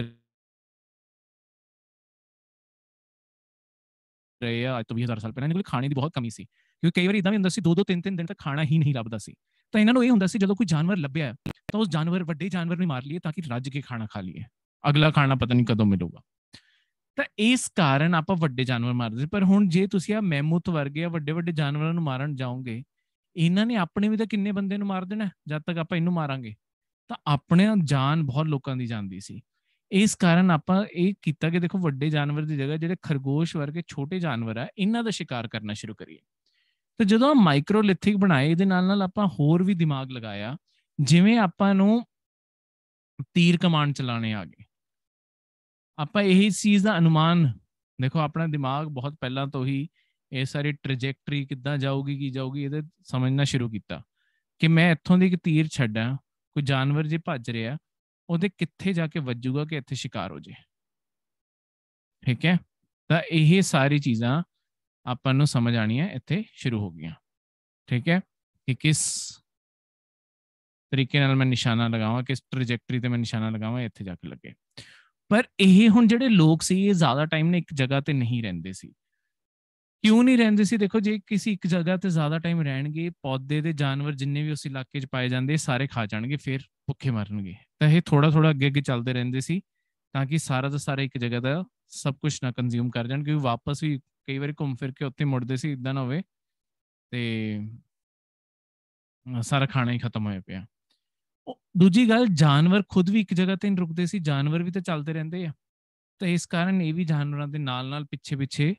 ਰਹੇ ਆ ਅੱਜ ਤੋਂ 20000 ਸਾਲ ਪਹਿਲਾਂ ਇਹਨਾਂ ਕੋਲ ਖਾਣੇ ਦੀ ਬਹੁਤ ਕਮੀ ਸੀ ਕਿਉਂਕਿ ਕਈ ਵਾਰ ਇਦਾਂ ਵੀ ਹੁੰਦਾ ਸੀ ਦੋ ਦੋ ਤਿੰਨ ਤਿੰਨ ਦਿਨ ਤੱਕ ਖਾਣਾ ਹੀ ਨਹੀਂ ਲੱਭਦਾ ਸੀ ਤਾਂ ਇਹਨਾਂ ਨੂੰ ਇਹ ਹੁੰਦਾ ਸੀ ਜਦੋਂ ਕੋਈ ਜਾਨਵਰ ਲੱਭਿਆ ਤਾਂ ਉਸ ਜਾਨਵਰ ਵੱਡੇ ਜਾਨਵਰ ਨੂੰ ਮਾਰ ਲਈਏ ਤਾਂ ਕਿ ਰੱਜ ਕੇ ਖਾਣਾ ਖਾ ਲਈਏ ਅਗਲਾ ਖਾਣਾ ਪਤਾ ਨਹੀਂ ਕਦੋਂ ਮਿਲੂਗਾ ਤਾਂ ਇਸ ਕਾਰਨ ਆਪਾਂ ਵੱਡੇ ਜਾਨਵਰ ਮਾਰਦੇ ਪਰ ਹੁਣ ਜੇ ਤੁਸੀਂ ਆ ਮੈਮੂਥ ਵਰਗੇ ਆ ਵੱਡੇ ਵੱਡੇ ਜਾਨਵਰਾਂ ਨੂੰ ਮਾਰਨ ਜਾਓਗੇ ਇਹਨਾਂ ਨੇ ਆਪਣੇ ਵੀ ਤਾਂ ਕਿੰਨੇ ਬੰਦੇ ਨੂੰ ਮਾਰ ਦੇਣਾ ਜਦ ਤੱਕ ਆਪਾਂ ਇਹਨੂੰ ਮਾਰਾਂਗੇ ਤਾਂ ਆਪਣੇ ਜਾਨ ਬਹੁਤ ਲੋਕਾਂ ਦੀ ਜਾਂਦੀ ਸੀ ਇਸ ਕਾਰਨ ਆਪਾਂ ਇਹ ਕੀਤਾ ਕਿ ਦੇਖੋ ਵੱਡੇ ਜਾਨਵਰ ਦੀ ਜਗ੍ਹਾ ਜਿਹੜੇ ਖਰਗੋਸ਼ ਵਰਗੇ ਛੋਟੇ ਜਾਨਵਰ ਆ ਇਹਨਾਂ ਦਾ ਸ਼ਿਕਾਰ ਕਰਨਾ ਸ਼ੁਰੂ ਕਰੀਏ ਤੇ ਜਦੋਂ ਆ ਮਾਈਕਰੋਲਿਥਿਕ ਬਣਾਏ ਇਹਦੇ ਨਾਲ ਨਾਲ ਆਪਾਂ ਹੋਰ ਵੀ ਦਿਮਾਗ ਲਗਾਇਆ ਜਿਵੇਂ ਆਪਾਂ ਨੂੰ ਤੀਰ ਕਮਾਨ ਚਲਾਣੇ ਆ ਗਏ ਆਪਾਂ ਇਹੀ ਚੀਜ਼ ਦਾ ਅਨੁਮਾਨ ਦੇਖੋ ਆਪਣਾ ਦਿਮਾਗ ਬਹੁਤ ਪਹਿਲਾਂ ਤੋਂ ਹੀ ਇਹ ਸਾਰੀ ਟ੍ਰੈਜੈਕਟਰੀ ਕਿੱਦਾਂ ਜਾਊਗੀ ਕੀ ਜਾਊਗੀ ਇਹਦੇ ਸਮਝਣਾ ਸ਼ੁਰੂ ਕੀਤਾ ਕਿ ਮੈਂ ਇੱਥੋਂ ਦੀ ਇੱਕ ਤੀਰ ਛੱਡਾਂ ਕੋਈ ਜਾਨਵਰ ਜੇ ਭੱਜ ਰਿਹਾ ਉਹਦੇ ਕਿੱਥੇ ਜਾ ਕੇ ਵੱਜੂਗਾ ਕਿ ਇੱਥੇ ਸ਼ਿਕਾਰ ਹੋ ਜੇ ਠੀਕ ਹੈ ਤਾਂ ਇਹ ਸਾਰੀ ਚੀਜ਼ਾਂ ਆਪਾਂ ਨੂੰ ਸਮਝ ਆਣੀਆਂ ਇੱਥੇ ਸ਼ੁਰੂ ਹੋ ਗਈਆਂ ਠੀਕ ਹੈ ਕਿ ਕਿਸ ਤਰੀਕੇ ਨਾਲ ਮੈਂ ਨਿਸ਼ਾਨਾ ਲਗਾਵਾਂ ਕਿਸ ਟ੍ਰੈਜੈਕਟਰੀ ਤੇ ਮੈਂ ਨਿਸ਼ਾਨਾ ਲਗਾਵਾਂ ਇੱਥੇ ਜਾ ਕੇ ਲੱਗੇ ਪਰ ਇਹ ਹੁਣ ਜਿਹੜੇ ਲੋਕ ਸੀ ਇਹ ਜ਼ਿਆਦਾ ਟਾਈਮ ਨੇ ਇੱਕ ਜਗ੍ਹਾ ਤੇ ਨਹੀਂ ਰਹਿੰਦੇ ਸੀ ਕਿਉਂ ਨਹੀਂ ਰਹਿੰਦੇ ਸੀ ਦੇਖੋ ਜੇ ਕਿਸੇ ਇੱਕ ਜਗ੍ਹਾ ਤੇ ਜ਼ਿਆਦਾ ਟਾਈਮ ਰਹਿਣਗੇ ਪੌਦੇ ਦੇ ਜਾਨਵਰ ਜਿੰਨੇ ਵੀ ਉਸ ਇਲਾਕੇ 'ਚ ਪਾਏ ਜਾਂਦੇ ਸਾਰੇ ਖਾ ਜਾਣਗੇ ਫਿਰ ਭੁੱਖੇ ਮਰਨਗੇ ਤਾਂ ਇਹ ਥੋੜਾ ਥੋੜਾ ਅੱਗੇ ਅੱਗੇ ਚੱਲਦੇ ਰਹਿੰਦੇ ਸੀ ਤਾਂ ਕਿ ਸਾਰਾ ਦਾ ਸਾਰਾ ਇੱਕ ਜਗ੍ਹਾ ਦਾ ਸਭ ਕੁਝ ਨਾ ਕੰਜ਼ਿਊਮ ਕਰ ਜਾਣ ਕਿਉਂਕਿ ਵਾਪਸ ਵੀ ਕਈ ਵਾਰੀ ਘੁੰਮ ਫਿਰ ਕੇ ਉੱਥੇ ਮੁੜਦੇ ਸੀ ਇਦਾਂ ਨਾ ਹੋਵੇ ਤੇ ਸਾਰਾ ਖਾਣਾ ਹੀ ਖਤਮ ਹੋਇਆ ਪਿਆ ਦੂਜੀ ਗੱਲ ਜਾਨਵਰ ਖੁਦ ਵੀ ਇੱਕ ਜਗ੍ਹਾ ਤੇ ਨਹੀਂ ਰੁਕਦੇ ਸੀ ਜਾਨਵਰ ਵੀ ਤਾਂ ਚੱਲਦੇ ਰਹਿੰਦੇ ਆ ਤਾਂ ਇਸ ਕਾਰਨ ਇਹ ਵੀ ਜਾਨਵਰਾਂ ਦੇ ਨਾਲ ਨਾਲ ਪਿੱਛੇ ਪਿੱਛੇ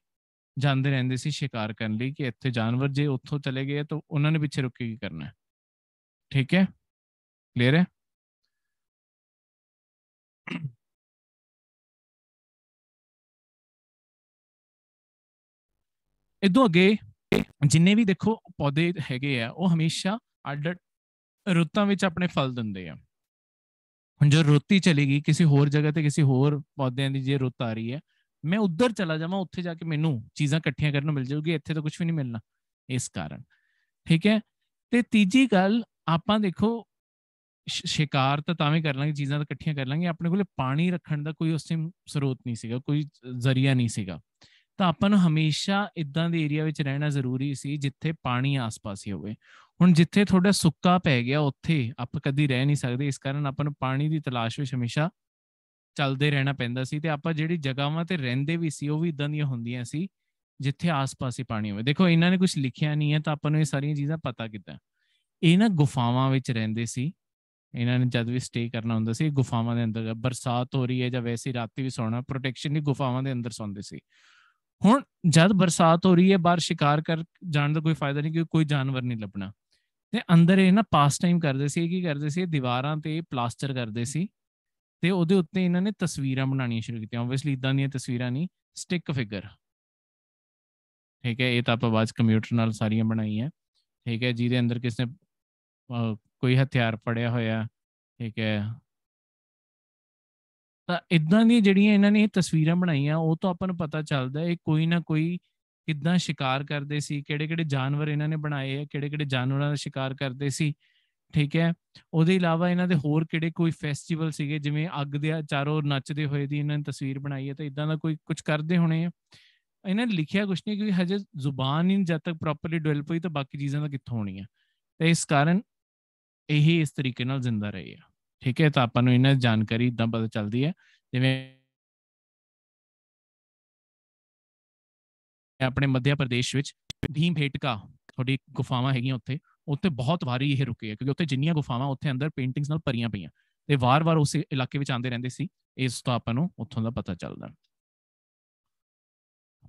ਜਾਂਦੇ ਰਹਿੰਦੇ ਸੀ ਸ਼ਿਕਾਰ ਕਰਨ ਲਈ ਕਿ ਇੱਥੇ ਜਾਨਵਰ ਜੇ ਉੱਥੋਂ ਚਲੇ ਗਏ ਤਾਂ ਉਹਨਾਂ ਨੇ ਪਿੱਛੇ ਰੁੱਕ ਕੇ ਕੀ ਕਰਨਾ ਠੀਕ ਹੈ ਕਲੀਅਰ ਹੈ ਇਦੋਂ ਅੱਗੇ ਜਿੰਨੇ ਵੀ ਦੇਖੋ ਪੌਦੇ ਹੈਗੇ ਆ ਉਹ ਹਮੇਸ਼ਾ ਅੱਡ ਰੁੱਤਾਂ ਵਿੱਚ ਆਪਣੇ ਫਲ ਦਿੰਦੇ ਆ ਹੁਣ ਜੇ ਰੁੱਤੀ ਚਲੀ ਗਈ ਕਿਸੇ ਹੋਰ ਜਗ੍ਹਾ ਤੇ ਕਿਸੇ ਹੋਰ ਪੌਦਿਆਂ ਦੀ ਜੇ ਰੁੱਤ ਆ ਰਹੀ ਹੈ ਮੈਂ ਉੱਧਰ ਚਲਾ ਜਾਵਾਂ ਉੱਥੇ ਜਾ ਕੇ ਮੈਨੂੰ ਚੀਜ਼ਾਂ ਇਕੱਠੀਆਂ ਕਰਨ ਨੂੰ ਮਿਲ ਜਾਊਗੀ ਇੱਥੇ ਤਾਂ ਕੁਝ ਵੀ ਨਹੀਂ ਮਿਲਣਾ ਇਸ ਕਾਰਨ ਠੀਕ ਹੈ ਤੇ ਤੀਜੀ ਗੱਲ ਆਪਾਂ ਦੇਖੋ ਸ਼ਿਕਾਰ ਤਾਂ ਤਾਂ ਵੀ ਕਰ ਲਾਂਗੇ ਚੀਜ਼ਾਂ ਤਾਂ ਇਕੱਠੀਆਂ ਕਰ ਲਾਂਗੇ ਆਪਣੇ ਕੋਲੇ ਪਾਣੀ ਰੱਖਣ ਦਾ ਕੋਈ ਉਸ ਟਾਈਮ ਸਰੋਤ ਨਹੀਂ ਸੀਗਾ ਕੋਈ ਜ਼ਰੀਆ ਨਹੀਂ ਸੀਗਾ ਤਾਂ ਆਪਾਂ ਨੂੰ ਹਮੇਸ਼ਾ ਇਦਾਂ ਦੇ ਏਰੀਆ ਵਿੱਚ ਰਹਿਣਾ ਜ਼ਰੂਰੀ ਸੀ ਜਿੱਥੇ ਪਾਣੀ ਆਸ-ਪਾਸ ਹੀ ਹੋਵੇ ਹੁਣ ਜਿੱਥੇ ਤੁਹਾਡਾ ਸੁੱਕਾ ਪੈ ਗਿਆ ਉੱਥੇ ਆਪਾਂ ਕਦੀ ਰਹਿ ਨਹੀਂ ਸਕਦੇ ਇਸ ਕਾਰਨ ਆਪਾਂ ਨੂੰ ਪਾਣੀ ਦੀ ਤਲਾਸ਼ ਵਿੱਚ ਹਮੇਸ਼ਾ ਚੱਲਦੇ ਰਹਿਣਾ ਪੈਂਦਾ ਸੀ ਤੇ ਆਪਾਂ ਜਿਹੜੀ ਜਗ੍ਹਾਵਾਂ ਤੇ ਰਹਿੰਦੇ ਵੀ ਸੀ ਉਹ ਵੀ ਇਦਾਂ ਦੀਆਂ ਹੁੰਦੀਆਂ ਸੀ ਜਿੱਥੇ ਆਸ-ਪਾਸ ਹੀ ਪਾਣੀ ਹੋਵੇ ਦੇਖੋ ਇਹਨਾਂ ਨੇ ਕੁਝ ਲਿਖਿਆ ਨਹੀਂ ਹੈ ਤਾਂ ਆਪਾਂ ਨੂੰ ਇਹ ਸਾਰੀਆਂ ਚੀਜ਼ਾਂ ਪਤਾ ਕਿੱਦਾਂ ਇਹ ਨਾ ਗੁਫਾਵਾਂ ਵਿੱਚ ਰਹਿੰਦੇ ਸੀ ਇਹਨਾਂ ਨੇ ਜਦ ਵੀ ਸਟੇ ਕਰਨਾ ਹੁੰਦਾ ਸੀ ਗੁਫਾਵਾਂ ਦੇ ਅੰਦਰ ਬਰਸਾਤ ਹੋ ਰਹੀ ਹੈ ਜਾਂ ਵੈਸੇ ਰਾਤੀ ਵੀ ਸੌਣਾ ਪ੍ਰੋਟੈਕਸ਼ਨ ਦੀ ਗੁਫਾਵਾਂ ਦੇ ਅੰਦਰ ਸੌਂਦੇ ਸੀ ਹੁਣ ਜਦ ਬਰਸਾਤ ਹੋ ਰਹੀ ਹੈ ਬਾਹਰ ਸ਼ਿਕਾਰ ਕਰ ਜਾਣ ਦਾ ਕੋਈ ਫਾਇਦਾ ਨਹੀਂ ਕਿਉਂਕਿ ਕੋਈ ਜਾਨਵਰ ਨਹੀਂ ਲੱਭਣਾ ਤੇ ਅੰਦਰ ਇਹ ਨਾ ਪਾਸ ਟਾਈਮ ਕਰਦੇ ਸੀ ਕੀ ਕਰਦੇ ਸੀ ਦੀਵਾਰਾਂ ਤੇ ਪਲਾਸਟਰ ਕਰਦੇ ਸੀ ਤੇ ਉਹਦੇ ਉੱਤੇ ਇਹਨਾਂ ਨੇ ਤਸਵੀਰਾਂ ਬਣਾਉਣੀਆਂ ਸ਼ੁਰੂ ਕੀਤੀਆਂ ਆਬਵੀਅਸਲੀ ਇਦਾਂ ਦੀਆਂ ਤਸਵੀਰਾਂ ਨਹੀਂ ਸਟਿਕ ਫਿਗਰ ਠੀਕ ਹੈ ਇਹ ਤਾਂ ਆਪਾਂ ਬਾਅਦ ਕੰਪਿਊਟਰ ਨਾਲ ਸਾਰੀਆਂ ਬਣਾਈਆਂ ਠੀਕ ਹੈ ਜਿਹਦੇ ਅੰਦਰ ਨੇ ਕੋਈ ਹਥਿਆਰ ਪੜਿਆ ਹੋਇਆ ਠੀਕ ਹੈ ਤਾਂ ਇਦਾਂ ਦੀ ਜਿਹੜੀਆਂ ਇਹਨਾਂ ਨੇ ਇਹ ਤਸਵੀਰਾਂ ਬਣਾਈਆਂ ਉਹ ਤੋਂ ਆਪਾਂ ਨੂੰ ਪਤਾ ਚੱਲਦਾ ਇਹ ਕੋਈ ਨਾ ਕੋਈ ਕਿੱਦਾਂ ਸ਼ਿਕਾਰ ਕਰਦੇ ਸੀ ਕਿਹੜੇ-ਕਿਹੜੇ ਜਾਨਵਰ ਇਹਨਾਂ ਨੇ ਬਣਾਏ ਆ ਕਿਹੜੇ-ਕਿਹੜੇ ਜਾਨਵਰਾਂ ਦਾ ਸ਼ਿਕਾਰ ਕਰਦੇ ਸੀ ਠੀਕ ਹੈ ਉਹਦੇ ਇਲਾਵਾ ਇਹਨਾਂ ਦੇ ਹੋਰ ਕਿਹੜੇ ਕੋਈ ਫੈਸਟੀਵਲ ਸੀਗੇ ਜਿਵੇਂ ਅੱਗ ਦੇ ਚਾਰੋਂ ਨੱਚਦੇ ਹੋਏ ਦੀ ਇਹਨਾਂ ਨੇ ਤਸਵੀਰ ਬਣਾਈ ਹੈ ਤਾਂ ਇਦਾਂ ਦਾ ਕੋਈ ਕੁਝ ਕਰਦੇ ਹੋਣੇ ਆ ਇਹਨਾਂ ਨੇ ਲਿਖਿਆ ਕੁਝ ਨਹੀਂ ਕਿ ਹਜੇ ਜ਼ੁਬਾਨ ਹੀ ਜਦ ਤੱਕ ਪ੍ਰੋਪਰਲੀ ਡਿਵੈਲਪ ਹੋਈ ਤਾਂ ਬਾਕੀ ਚੀਜ਼ਾਂ ਦਾ ਕਿੱਥੋਂ ਹੋਣੀ ਆ ਤੇ ਇਸ ਕਾਰਨ ਇਹ ਇਸ ਤਰੀਕੇ ਨਾਲ ਜ਼ਿੰਦਾ ਰਹੀ ਆ ਠੀਕ ਹੈ ਤਾਂ ਆਪਾਂ ਨੂੰ ਇਹਨਾਂ ਜਾਣਕਾਰੀ ਇਦਾਂ ਪਤਾ ਚੱਲਦੀ ਹੈ ਜਿਵੇਂ ਆਪਣੇ ਮੱਧਿਆ ਪ੍ਰਦੇਸ਼ ਵਿੱਚ ਭੀਮ ਭੇਟਕਾ ਥੋੜੀ ਗੁਫਾਵਾਂ ਹੈਗੀਆਂ ਉੱਥੇ ਉੱਥੇ ਬਹੁਤ ਵਾਰੀ ਇਹ ਰੁਕੇ ਆ ਕਿਉਂਕਿ ਉੱਥੇ ਜਿੰਨੀਆਂ ਗੁਫਾਵਾਂ ਉੱਥੇ ਅੰਦਰ ਪੇਂਟਿੰਗਸ ਨਾਲ ਭਰੀਆਂ ਪਈਆਂ ਤੇ ਵਾਰ-ਵਾਰ ਉਸ ਇਲਾਕੇ ਵਿੱਚ ਆਉਂਦੇ ਰਹਿੰਦੇ ਸੀ ਇਸ ਤੋਂ ਆਪਾਂ ਨੂੰ ਉੱਥੋਂ ਦਾ ਪਤਾ ਚੱਲਦਾ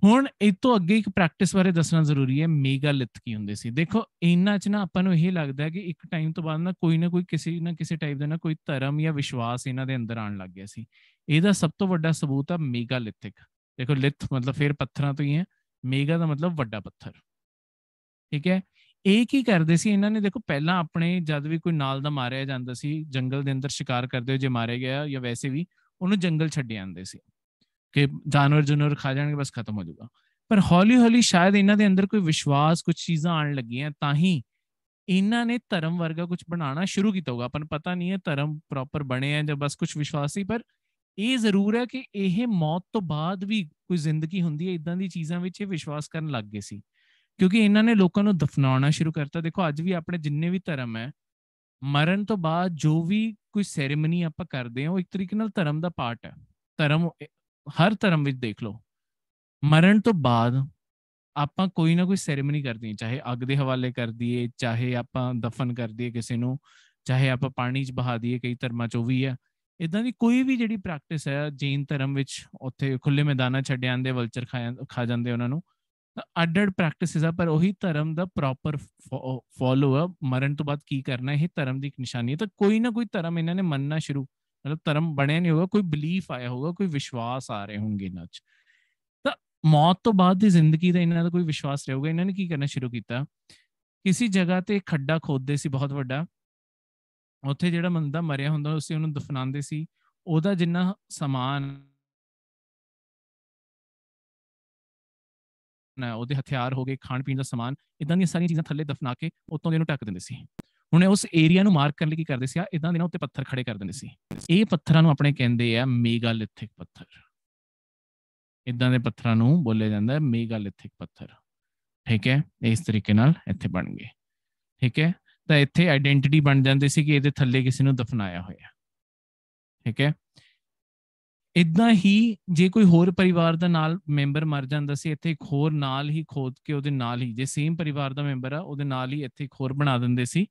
ਹੁਣ ਇਹ ਤੋਂ ਅੱਗੇ ਇੱਕ ਪ੍ਰੈਕਟਿਸ ਬਾਰੇ ਦੱਸਣਾ ਜ਼ਰੂਰੀ ਹੈ ਮੇਗਾਲਿਥ ਕੀ ਹੁੰਦੇ ਸੀ ਦੇਖੋ ਇਹਨਾਂ 'ਚ ਨਾ ਆਪਾਂ ਨੂੰ ਇਹ ਲੱਗਦਾ ਹੈ ਕਿ ਇੱਕ ਟਾਈਮ ਤੋਂ ਬਾਅਦ ਨਾ ਕੋਈ ਨਾ ਕੋਈ ਕਿਸੇ ਨਾ ਕਿਸੇ ਟਾਈਪ ਦਾ ਨਾ ਕੋਈ ਧਰਮ ਜਾਂ ਵਿਸ਼ਵਾਸ ਇਹਨਾਂ ਦੇ ਅੰਦਰ ਆਣ ਲੱਗ ਗਿਆ ਸੀ ਇਹਦਾ ਸਭ ਤੋਂ ਵੱਡਾ ਸਬੂਤ ਆ ਮੇਗਾਲਿਥਿਕ ਦੇਖੋ ਲਿਥ ਮਤਲਬ ਫਿਰ ਪੱਥਰਾਂ ਤੋਂ ਹੀ ਹੈ ਮੇਗਾ ਦਾ ਮਤਲਬ ਵੱਡਾ ਪੱਥਰ ਠੀਕ ਹੈ ਇਹ ਕੀ ਕਰਦੇ ਸੀ ਇਹਨਾਂ ਨੇ ਦੇਖੋ ਪਹਿਲਾਂ ਆਪਣੇ ਜਦ ਵੀ ਕੋਈ ਨਾਲ ਦਾ ਮਾਰਿਆ ਜਾਂਦਾ ਸੀ ਜੰਗਲ ਦੇ ਅੰਦਰ ਸ਼ਿਕਾਰ ਕਰਦੇ ਹੋ ਜੇ ਮਾਰੇ ਗਿਆ ਜਾਂ ਵੈਸੇ ਵੀ ਉਹਨੂੰ ਜੰਗਲ ਛੱਡ ਜਾਂਦੇ ਸੀ ਕਿ ਜਾਨਵਰ ਜਨਵਰ ਖਾ ਜਾਣਗੇ ਬਸ ਖਤਮ ਹੋ ਜਾਊਗਾ ਪਰ ਹੌਲੀ ਹੌਲੀ ਸ਼ਾਇਦ ਇਹਨਾਂ ਦੇ ਅੰਦਰ ਕੋਈ ਵਿਸ਼ਵਾਸ ਕੁਝ ਚੀਜ਼ਾਂ ਆਣ ਲੱਗੀਆਂ ਤਾਂ ਹੀ ਇਹਨਾਂ ਨੇ ਧਰਮ ਵਰਗਾ ਕੁਝ ਬਣਾਉਣਾ ਸ਼ੁਰੂ ਕੀਤਾ ਹੋਗਾ ਆਪਾਂ ਨੂੰ ਪਤਾ ਨਹੀਂ ਹੈ ਧਰਮ ਪ੍ਰੋਪਰ ਬਣੇ ਆ ਜਾਂ ਬਸ ਕੁਝ ਵਿਸ਼ਵਾਸ ਸੀ ਪਰ ਇਹ ਜ਼ਰੂਰ ਹੈ ਕਿ ਇਹ ਮੌਤ ਤੋਂ ਬਾਅਦ ਵੀ ਕੋਈ ਜ਼ਿੰਦਗੀ ਹੁੰਦੀ ਹੈ ਇਦਾਂ ਦੀ ਚੀਜ਼ਾਂ ਵਿੱਚ ਇਹ ਵਿਸ਼ਵਾਸ ਕਰਨ ਲੱਗ ਗਏ ਸੀ ਕਿਉਂਕਿ ਇਹਨਾਂ ਨੇ ਲੋਕਾਂ ਨੂੰ ਦਫਨਾਉਣਾ ਸ਼ੁਰੂ ਕਰਤਾ ਦੇਖੋ ਅੱਜ ਵੀ ਆਪਣੇ ਜਿੰਨੇ ਵੀ ਧਰਮ ਹੈ ਮਰਨ ਤੋਂ ਬਾਅਦ ਜੋ ਵੀ ਕੋਈ ਸੈਰੇਮਨੀ ਆਪਾਂ ਕਰਦੇ ਹਾਂ ਉਹ ਇੱਕ ਤਰੀਕੇ ਨਾਲ ਧਰਮ ਦਾ ਪਾਰਟ ਹੈ ਧਰਮ ਹਰ ਧਰਮ ਵਿੱਚ ਦੇਖ ਲਓ ਮਰਨ ਤੋਂ ਬਾਅਦ ਆਪਾਂ ਕੋਈ ਨਾ ਕੋਈ ਸੈਰੇਮਨੀ ਕਰਦੀ ਹਾਂ ਚਾਹੇ ਅੱਗ ਦੇ ਹਵਾਲੇ ਕਰ ਦਈਏ ਚਾਹੇ ਆਪਾਂ ਦਫਨ ਕਰ ਦਈਏ ਕਿਸੇ ਨੂੰ ਚਾਹੇ ਆਪਾਂ ਪਾਣੀ 'ਚ ਬਹਾ ਦਈਏ ਕਈ ਧਰਮਾਂ 'ਚ ਉਹ ਵੀ ਹੈ ਇਦਾਂ ਦੀ ਕੋਈ ਵੀ ਜਿਹੜੀ ਪ੍ਰੈਕਟਿਸ ਹੈ ਜੈਨ ਧਰਮ ਵਿੱਚ ਉੱਥੇ ਖੁੱਲੇ ਮੈਦਾਨਾਂ ਛੱਡਿਆਂ ਦੇ ਵਲਚਰ ਖਾ ਜਾਂਦੇ ਉਹਨਾਂ ਨੂੰ ਅੱਡ ਪ੍ਰੈਕਟਿਸਿਸ ਆ ਪਰ ਉਹੀ ਧਰਮ ਦਾ ਪ੍ਰੋਪਰ ਅਪ ਮਰਨ ਤੋਂ ਬਾਅਦ ਕੀ ਕਰਨਾ ਇਹ ਧਰਮ ਦੀ ਇੱਕ ਨਿਸ਼ਾਨੀ ਹੈ ਤਾਂ ਕੋਈ ਨਾ ਕੋਈ ਧਰਮ ਇਹਨਾਂ ਨੇ ਮੰਨਣਾ ਸ਼ੁਰੂ ਮਤਲਬ ਧਰਮ ਬਣਿਆ ਨਹੀਂ ਹੋਗਾ ਕੋਈ ਬਲੀਫ ਆਇਆ ਹੋਗਾ ਕੋਈ ਵਿਸ਼ਵਾਸ ਆ ਰਹੇ ਹੋਣਗੇ ਇਹਨਾਂ 'ਚ ਤਾਂ ਮੌਤ ਤੋਂ ਬਾਅਦ ਦੀ ਜ਼ਿੰਦਗੀ ਦਾ ਇਹਨਾਂ ਦਾ ਕੋਈ ਵਿਸ਼ਵਾਸ ਰਹੂਗਾ ਇਹਨਾਂ ਨੇ ਕੀ ਕਰਨਾ ਸ਼ੁਰੂ ਕੀਤਾ ਕਿਸੇ ਜਗ੍ਹਾ ਤੇ ਖੱਡਾ ਖੋਦਦੇ ਸੀ ਬਹੁਤ ਵੱਡਾ ਉੱਥੇ ਜਿਹੜਾ ਬੰਦਾ ਮਰਿਆ ਹੁੰਦਾ ਸੀ ਉਹਨੂੰ ਦਫਨਾਉਂਦੇ ਸੀ ਉਹਦਾ ਜਿੰਨਾ ਸਮਾਨ ਉਹਦੇ ਹਥਿਆਰ ਹੋ ਗਏ ਖਾਣ ਪੀਣ ਦਾ ਸਮਾਨ ਇਦਾਂ ਦੀਆਂ ਸਾਰੀਆਂ ਚੀਜ਼ਾਂ ਥੱਲੇ ਦਫਨਾ ਕੇ ਉੱਤੋਂ ਦੇ ਨੂੰ ਟੱਕ ਦਿੰਦੇ ਸੀ ਹੁਣ ਉਸ ਏਰੀਆ ਨੂੰ ਮਾਰਕ ਕਰਨ ਲਈ ਕੀ ਕਰਦੇ ਸੀ ਆ ਇਦਾਂ ਦੇ ਨਾ ਉੱਤੇ ਪੱਥਰ ਖੜੇ ਕਰ ਦਿੰਦੇ ਸੀ ਇਹ ਪੱਥਰਾਂ ਨੂੰ ਆਪਣੇ ਕਹਿੰਦੇ ਆ ਮੀਗਾਲਿਥਿਕ ਪੱਥਰ ਇਦਾਂ ਦੇ ਪੱਥਰਾਂ ਨੂੰ ਬੋਲਿਆ ਜਾਂਦਾ ਹੈ ਮੇਗਾਲਿਥਿਕ ਪੱਥਰ ਠੀਕ ਹੈ ਇਸ ਤਰੀਕੇ ਨਾਲ ਇੱਥੇ ਬਣ ਗਏ ਠੀਕ ਹੈ ਤਾਂ ਇੱਥੇ ਆਇਡੈਂਟੀਟੀ ਬਣ ਜਾਂਦੀ ਸੀ ਕਿ ਇਹਦੇ ਥੱਲੇ ਕਿਸੇ ਨੂੰ ਦਫਨਾਇਆ ਹੋਇਆ ਠੀਕ ਹੈ ਇਦਾਂ ਹੀ ਜੇ ਕੋਈ ਹੋਰ ਪਰਿਵਾਰ ਦਾ ਨਾਲ ਮੈਂਬਰ ਮਰ ਜਾਂਦਾ ਸੀ ਇੱਥੇ ਇੱਕ ਹੋਰ ਨਾਲ ਹੀ ਖੋਦ ਕੇ ਉਹਦੇ ਨਾਲ ਹੀ ਜੇ ਸੇਮ ਪਰਿਵਾਰ ਦਾ ਮੈਂਬਰ ਆ ਉਹਦੇ ਨਾਲ ਹੀ ਇੱਥੇ ਇੱਕ ਹੋਰ ਬਣਾ ਦਿੰਦੇ ਸੀ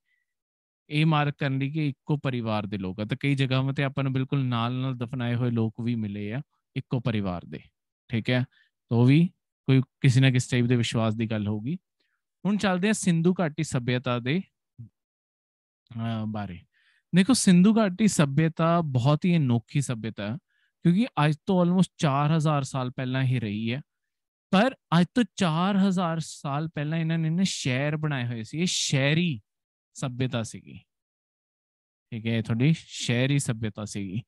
ਇਹ ਮਾਰਕ ਕਰਨ ਲਈ ਕਿ ਇੱਕੋ ਪਰਿਵਾਰ ਦੇ ਲੋਕ ਆ ਤਾਂ ਕਈ ਜਗ੍ਹਾਵਾਂ ਤੇ ਆਪਾਂ ਨੂੰ ਬਿਲਕੁਲ ਨਾਲ ਨਾਲ ਦਫਨਾਏ ਹੋਏ ਲੋਕ ਵੀ ਮਿਲੇ ਆ ਇੱਕੋ ਪਰਿਵਾਰ ਦੇ ਠੀਕ ਹੈ ਤਾਂ ਉਹ ਵੀ ਕੋਈ ਕਿਸੇ ਨਾ ਕਿਸੇ ਟਾਈਪ ਦੇ ਵਿਸ਼ਵਾਸ ਦੀ ਗੱਲ ਹੋਊਗੀ ਹੁਣ ਚੱਲਦੇ ਆ ਸਿੰਧੂ ਘਾਟੀ ਸਭਿਅਤਾ ਦੇ ਬਾਰੇ ਦੇਖੋ ਸਿੰਧੂ ਘਾਟੀ ਸਭਿਅਤਾ ਬਹੁਤ ਹੀ ਅਨੋਖੀ ਸਭਿਅਤਾ ਕਿਉਂਕਿ ਅੱਜ ਤੋਂ ਆਲਮੋਸਟ 4000 ਸਾਲ ਪਹਿਲਾਂ ਹੀ ਰਹੀ ਹੈ ਪਰ ਅੱਜ ਤੋਂ 4000 ਸਾਲ ਪਹਿਲਾਂ ਇਹਨਾਂ ਨੇ ਸ਼ਹਿਰ ਬਣਾਏ ਹੋਏ ਸੀ ਇਹ ਸ਼ਹਿਰੀ ਸਭਿਅਤਾ ਸੀਗੀ ਠੀਕ ਹੈ ਤੁਹਾਡੀ ਸ਼ਹਿਰੀ ਸਭਿਅਤਾ ਸੀਗੀ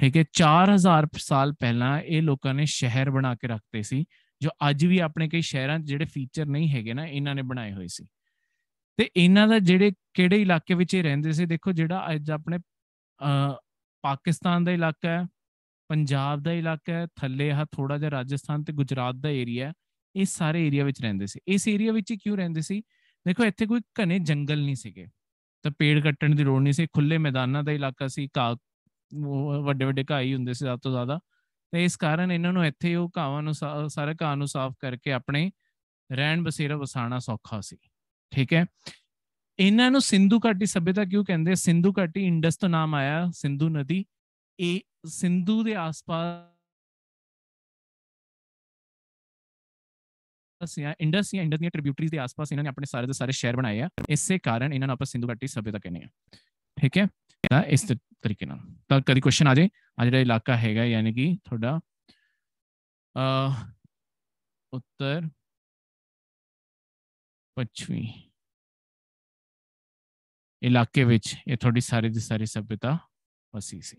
ਠੀਕ ਹੈ 4000 ਸਾਲ ਪਹਿਲਾਂ ਇਹ ਲੋਕਾਂ ਨੇ ਸ਼ਹਿਰ ਬਣਾ ਕੇ ਰੱਖਤੇ ਸੀ ਜੋ ਅੱਜ ਵੀ ਆਪਣੇ ਕਈ ਸ਼ਹਿਰਾਂ 'ਚ ਜਿਹੜੇ ਫੀਚਰ ਨਹੀਂ ਹੈਗੇ ਨਾ ਇਹਨਾਂ ਨੇ ਬਣਾਏ ਹੋਏ ਸੀ ਤੇ ਇਹਨਾਂ ਦਾ ਜਿਹੜੇ ਕਿਹੜੇ ਇਲਾਕੇ ਵਿੱਚ ਇਹ ਰਹਿੰਦੇ ਸੀ ਦੇਖੋ ਜਿਹੜਾ ਅੱਜ ਆਪਣੇ ਪਾਕਿਸਤਾਨ ਦਾ ਇਲਾਕਾ ਹੈ ਪੰਜਾਬ ਦਾ ਇਲਾਕਾ ਹੈ ਥੱਲੇ ਆ ਥੋੜਾ ਜਿਹਾ ਰਾਜਸਥਾਨ ਤੇ ਗੁਜਰਾਤ ਦਾ ਏਰੀਆ ਹੈ ਇਹ ਸਾਰੇ ਏਰੀਆ ਵਿੱਚ ਰਹਿੰਦੇ ਸੀ ਇਸ ਏਰੀਆ ਵਿੱਚ ਹੀ ਕਿਉਂ ਰਹਿੰਦੇ ਸੀ ਦੇਖੋ ਇੱਥੇ ਕੋਈ ਘਨੇ ਜੰਗਲ ਨਹੀਂ ਸੀਗੇ ਤਾਂ ਪੇੜ ਕੱਟਣ ਦੀ ਲੋੜ ਨਹੀਂ ਸੀ ਖੁੱਲੇ ਮੈਦਾਨਾਂ ਦਾ ਇਲਾਕਾ ਸੀ ਕਾ ਵੱਡੇ ਵੱਡੇ ਘਾਈ ਹੁੰਦੇ ਸੀ ਜ਼ਿਆਦਾ ਤੋਂ ਜ਼ਿਆਦਾ ਤੇ ਇਸ ਕਾਰਨ ਇਹਨਾਂ ਨੂੰ ਇੱਥੇ ਉਹ ਘਾਵਾਂ ਨੂੰ ਸਾਰੇ ਘਾਹ ਨੂੰ ਸਾਫ਼ ਕਰਕੇ ਆਪਣੇ ਰਹਿਣ ਬਸੇਰਾ ਵਸਾਣਾ ਸੌਖਾ ਸੀ ਠੀਕ ਹੈ ਇਹਨਾਂ ਨੂੰ ਸਿੰਧੂ ਘਾਟੀ ਸਭਿਅਤਾ ਕਿਉਂ ਕਹਿੰਦੇ ਸਿੰਧੂ ਘਾਟੀ ਇੰਡਸ ਤੋਂ ਨਾਮ ਆਇਆ ਸਿੰਧੂ ਨਦੀ ਇਹ ਸਿੰਧੂ ਦੇ ਆਸ-ਪਾਸ ਅਸੀਂ ਇੰਡਸ ਜਾਂ ਇੰਡਸ ਦੀਆਂ ਟ੍ਰਿਬਿਊਟਰੀਜ਼ ਦੇ ਆਸ-ਪਾਸ ਇਹਨਾਂ ਨੇ ਆਪਣੇ ਸਾਰੇ ਦੇ ਸਾਰੇ ਸ਼ਹਿਰ ਬਣਾਏ ਆ ਇਸੇ ਕਾਰਨ ਇਹਨਾਂ ਨੂੰ ਆਪਾਂ ਸਿੰਧੂ ਘਾਟੀ ਸਭਿਅਤਾ ਕਹਿੰਦੇ ਆ ਠੀਕ ਹੈ ਤਾਂ ਇਸ ਤਰੀਕੇ ਨਾਲ ਤਾਂ ਕਦੀ ਕੁਐਸਚਨ ਆ ਜੇ ਆ ਜਿਹੜਾ ਇਲਾਕਾ ਹੈਗਾ ਯਾਨੀ ਕਿ ਤੁਹਾਡਾ ਅ ਉੱਤਰ ਪੱਛਮੀ ਇਲਾਕੇ ਵਿੱਚ ਇਹ ਤੁਹਾਡੀ ਸਾਰੇ ਦੀ ਸਾਰੀ ਸਭਿਅਤਾ ਵਸੀ ਸੀ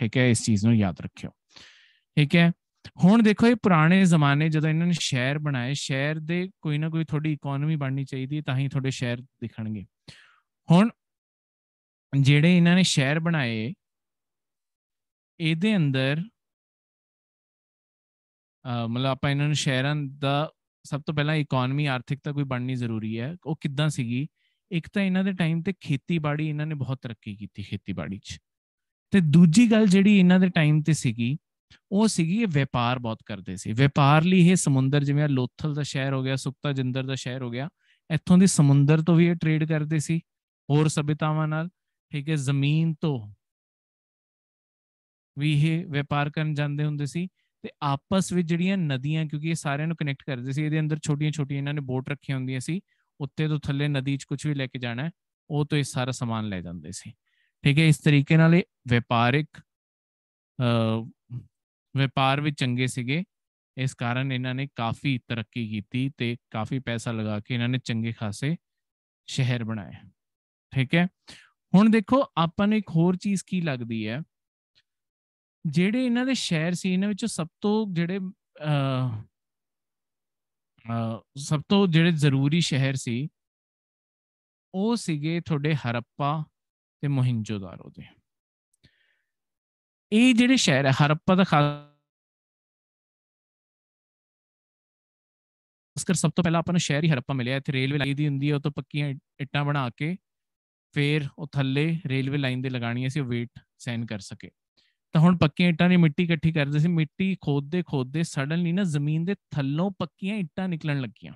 ਠੀਕ ਹੈ ਇਸ ਚੀਜ਼ ਨੂੰ ਯਾਦ ਰੱਖਿਓ ਠੀਕ ਹੈ ਹੁਣ ਦੇਖੋ ਇਹ ਪੁਰਾਣੇ ਜ਼ਮਾਨੇ ਜਦੋਂ ਇਹਨਾਂ ਨੇ ਸ਼ਹਿਰ ਬਣਾਏ ਸ਼ਹਿਰ ਦੇ ਕੋਈ ਨਾ ਕੋਈ ਥੋੜੀ ਇਕਨੋਮੀ ਬਣਨੀ ਚਾਹੀਦੀ ਤਾਂ ਹੀ ਤੁਹਾਡੇ ਸ਼ਹਿਰ ਦਿਖਣਗੇ ਹੁਣ ਜਿਹੜੇ ਇਹਨਾਂ ਨੇ ਸ਼ਹਿਰ ਬਣਾਏ ਇਹਦੇ ਅੰਦਰ ਮਤਲਬ ਆਪਾਂ ਇਹਨਾਂ ਨੂੰ ਸ਼ਹਿਰਾਂ ਦਾ ਸਭ ਤੋਂ ਪਹਿਲਾਂ ਇਕਨੋਮੀ ਆਰਥਿਕਤਾ ਕੋਈ ਬਣਨੀ ਜ਼ਰੂਰੀ ਹੈ ਉਹ ਕਿੱਦਾਂ ਸੀਗੀ ਇੱਕ ਤਾਂ ਇਹਨਾਂ ਦੇ ਟਾਈਮ ਤੇ ਖੇਤੀਬਾੜੀ ਇਹਨਾਂ ਨੇ ਬਹੁਤ ਤਰੱਕੀ ਕੀਤੀ ਖੇਤੀਬਾੜੀ 'ਚ ਤੇ ਦੂਜੀ ਗੱਲ ਜਿਹੜੀ ਇਹਨਾਂ ਦੇ ਟਾਈਮ ਤੇ ਸੀਗੀ ਉਹ ਸੀਗੀ ਇਹ ਵਪਾਰ ਬਹੁਤ ਕਰਦੇ ਸੀ ਵਪਾਰ ਲਈ ਇਹ ਸਮੁੰਦਰ ਜਿਵੇਂ ਲੋਥਲ ਦਾ ਸ਼ਹਿਰ ਹੋ ਗਿਆ ਸੁਕਤਾ ਜਿੰਦਰ ਦਾ ਸ਼ਹਿਰ ਹੋ ਗਿਆ ਇੱਥੋਂ ਦੀ ਸਮੁੰਦਰ ਤੋਂ ਵੀ ਇਹ ਟ੍ਰੇਡ ਕਰਦੇ ਸੀ ਹੋਰ ਸਭਿਤਾਵਾਂ ਨਾਲ ਠੀਕ ਹੈ ਜ਼ਮੀਨ ਤੋਂ ਵੀ ਇਹ ਵਪਾਰ ਕਰਨ ਜਾਂਦੇ ਹੁੰਦੇ ਸੀ ਤੇ ਆਪਸ ਵਿੱਚ ਜਿਹੜੀਆਂ ਨਦੀਆਂ ਕਿਉਂਕਿ ਇਹ ਸਾਰਿਆਂ ਨੂੰ ਕਨੈਕਟ ਕਰਦੇ ਸੀ ਇਹਦੇ ਅੰਦਰ ਛੋਟੀਆਂ-ਛੋਟੀਆਂ ਇਹਨਾਂ ਨੇ ਬੋਟ ਰੱਖੀਆਂ ਹੁੰਦੀਆਂ ਸੀ ਉੱਤੇ ਤੋਂ ਥੱਲੇ ਨਦੀ 'ਚ ਕੁਝ ਵੀ ਲੈ ਕੇ ਜਾਣਾ ਉਹ ਤੋਂ ਇਹ ਸਾਰਾ ਸਮਾਨ ਲੈ ਜਾਂਦੇ ਸੀ ਠੀਕ ਹੈ ਇਸ ਤਰੀਕੇ ਨਾਲ ਇਹ ਵਪਾਰਿਕ ਵਪਾਰ ਵਿੱਚ ਚੰਗੇ ਸੀਗੇ ਇਸ ਕਾਰਨ ਇਹਨਾਂ ਨੇ ਕਾਫੀ ਤਰੱਕੀ ਕੀਤੀ ਤੇ ਕਾਫੀ ਪੈਸਾ ਲਗਾ ਕੇ ਇਹਨਾਂ ਨੇ ਚੰਗੇ ਖਾਸੇ ਸ਼ਹਿਰ ਬਣਾਏ ਠੀਕ ਹੈ ਹੁਣ ਦੇਖੋ ਆਪਾਂ ਨੂੰ ਇੱਕ ਹੋਰ ਚੀਜ਼ ਕੀ ਲੱਗਦੀ ਹੈ ਜਿਹੜੇ ਇਹਨਾਂ ਦੇ ਸ਼ਹਿਰ ਸੀ ਇਹਨਾਂ ਵਿੱਚੋਂ ਸਭ ਤੋਂ ਜਿਹੜੇ ਸਭ ਤੋਂ ਜਿਹੜੇ ਜ਼ਰੂਰੀ ਸ਼ਹਿਰ ਸੀ ਉਹ ਸੀਗੇ ਤੁਹਾਡੇ ਹਰੱਪਾ ਤੇ ਮੋਹਿੰਜੋਦਾਰੋ ਦੇ ਇਹ ਜਿਹੜੇ ਸ਼ਹਿਰ ਹੈ ਹਰਪਾ ਦਾ ਖਾਸ ਕਰ ਸਭ ਤੋਂ ਪਹਿਲਾਂ ਆਪਾਂ ਨੂੰ ਸ਼ਹਿਰ ਹੀ ਹਰੱਪਾ ਮਿਲਿਆ ਇੱਥੇ ਰੇਲਵੇ ਲਾਈ ਦੀ ਹੁੰਦੀ ਹੈ ਉਹ ਤੋਂ ਪੱਕੀਆਂ ਇੱਟਾਂ ਬਣਾ ਕੇ ਫੇਰ ਉਹ ਥੱਲੇ ਰੇਲਵੇ ਲਾਈਨ ਦੇ ਲਗਾਣੀ ਸੀ ਉਹ ਵੇਟ ਸੈਨ ਕਰ ਸਕੇ ਤਾਂ ਹੁਣ ਪੱਕੀਆਂ ਇੱਟਾਂ ਦੀ ਮਿੱਟੀ ਇਕੱਠੀ ਕਰਦੇ ਸੀ ਮਿੱਟੀ ਖੋਦਦੇ ਖੋਦਦੇ ਸਡਨਲੀ ਨਾ ਜ਼ਮੀਨ ਦੇ ਥੱਲੋਂ ਪੱਕੀਆਂ ਇੱਟਾਂ ਨਿਕਲਣ ਲੱਗੀਆਂ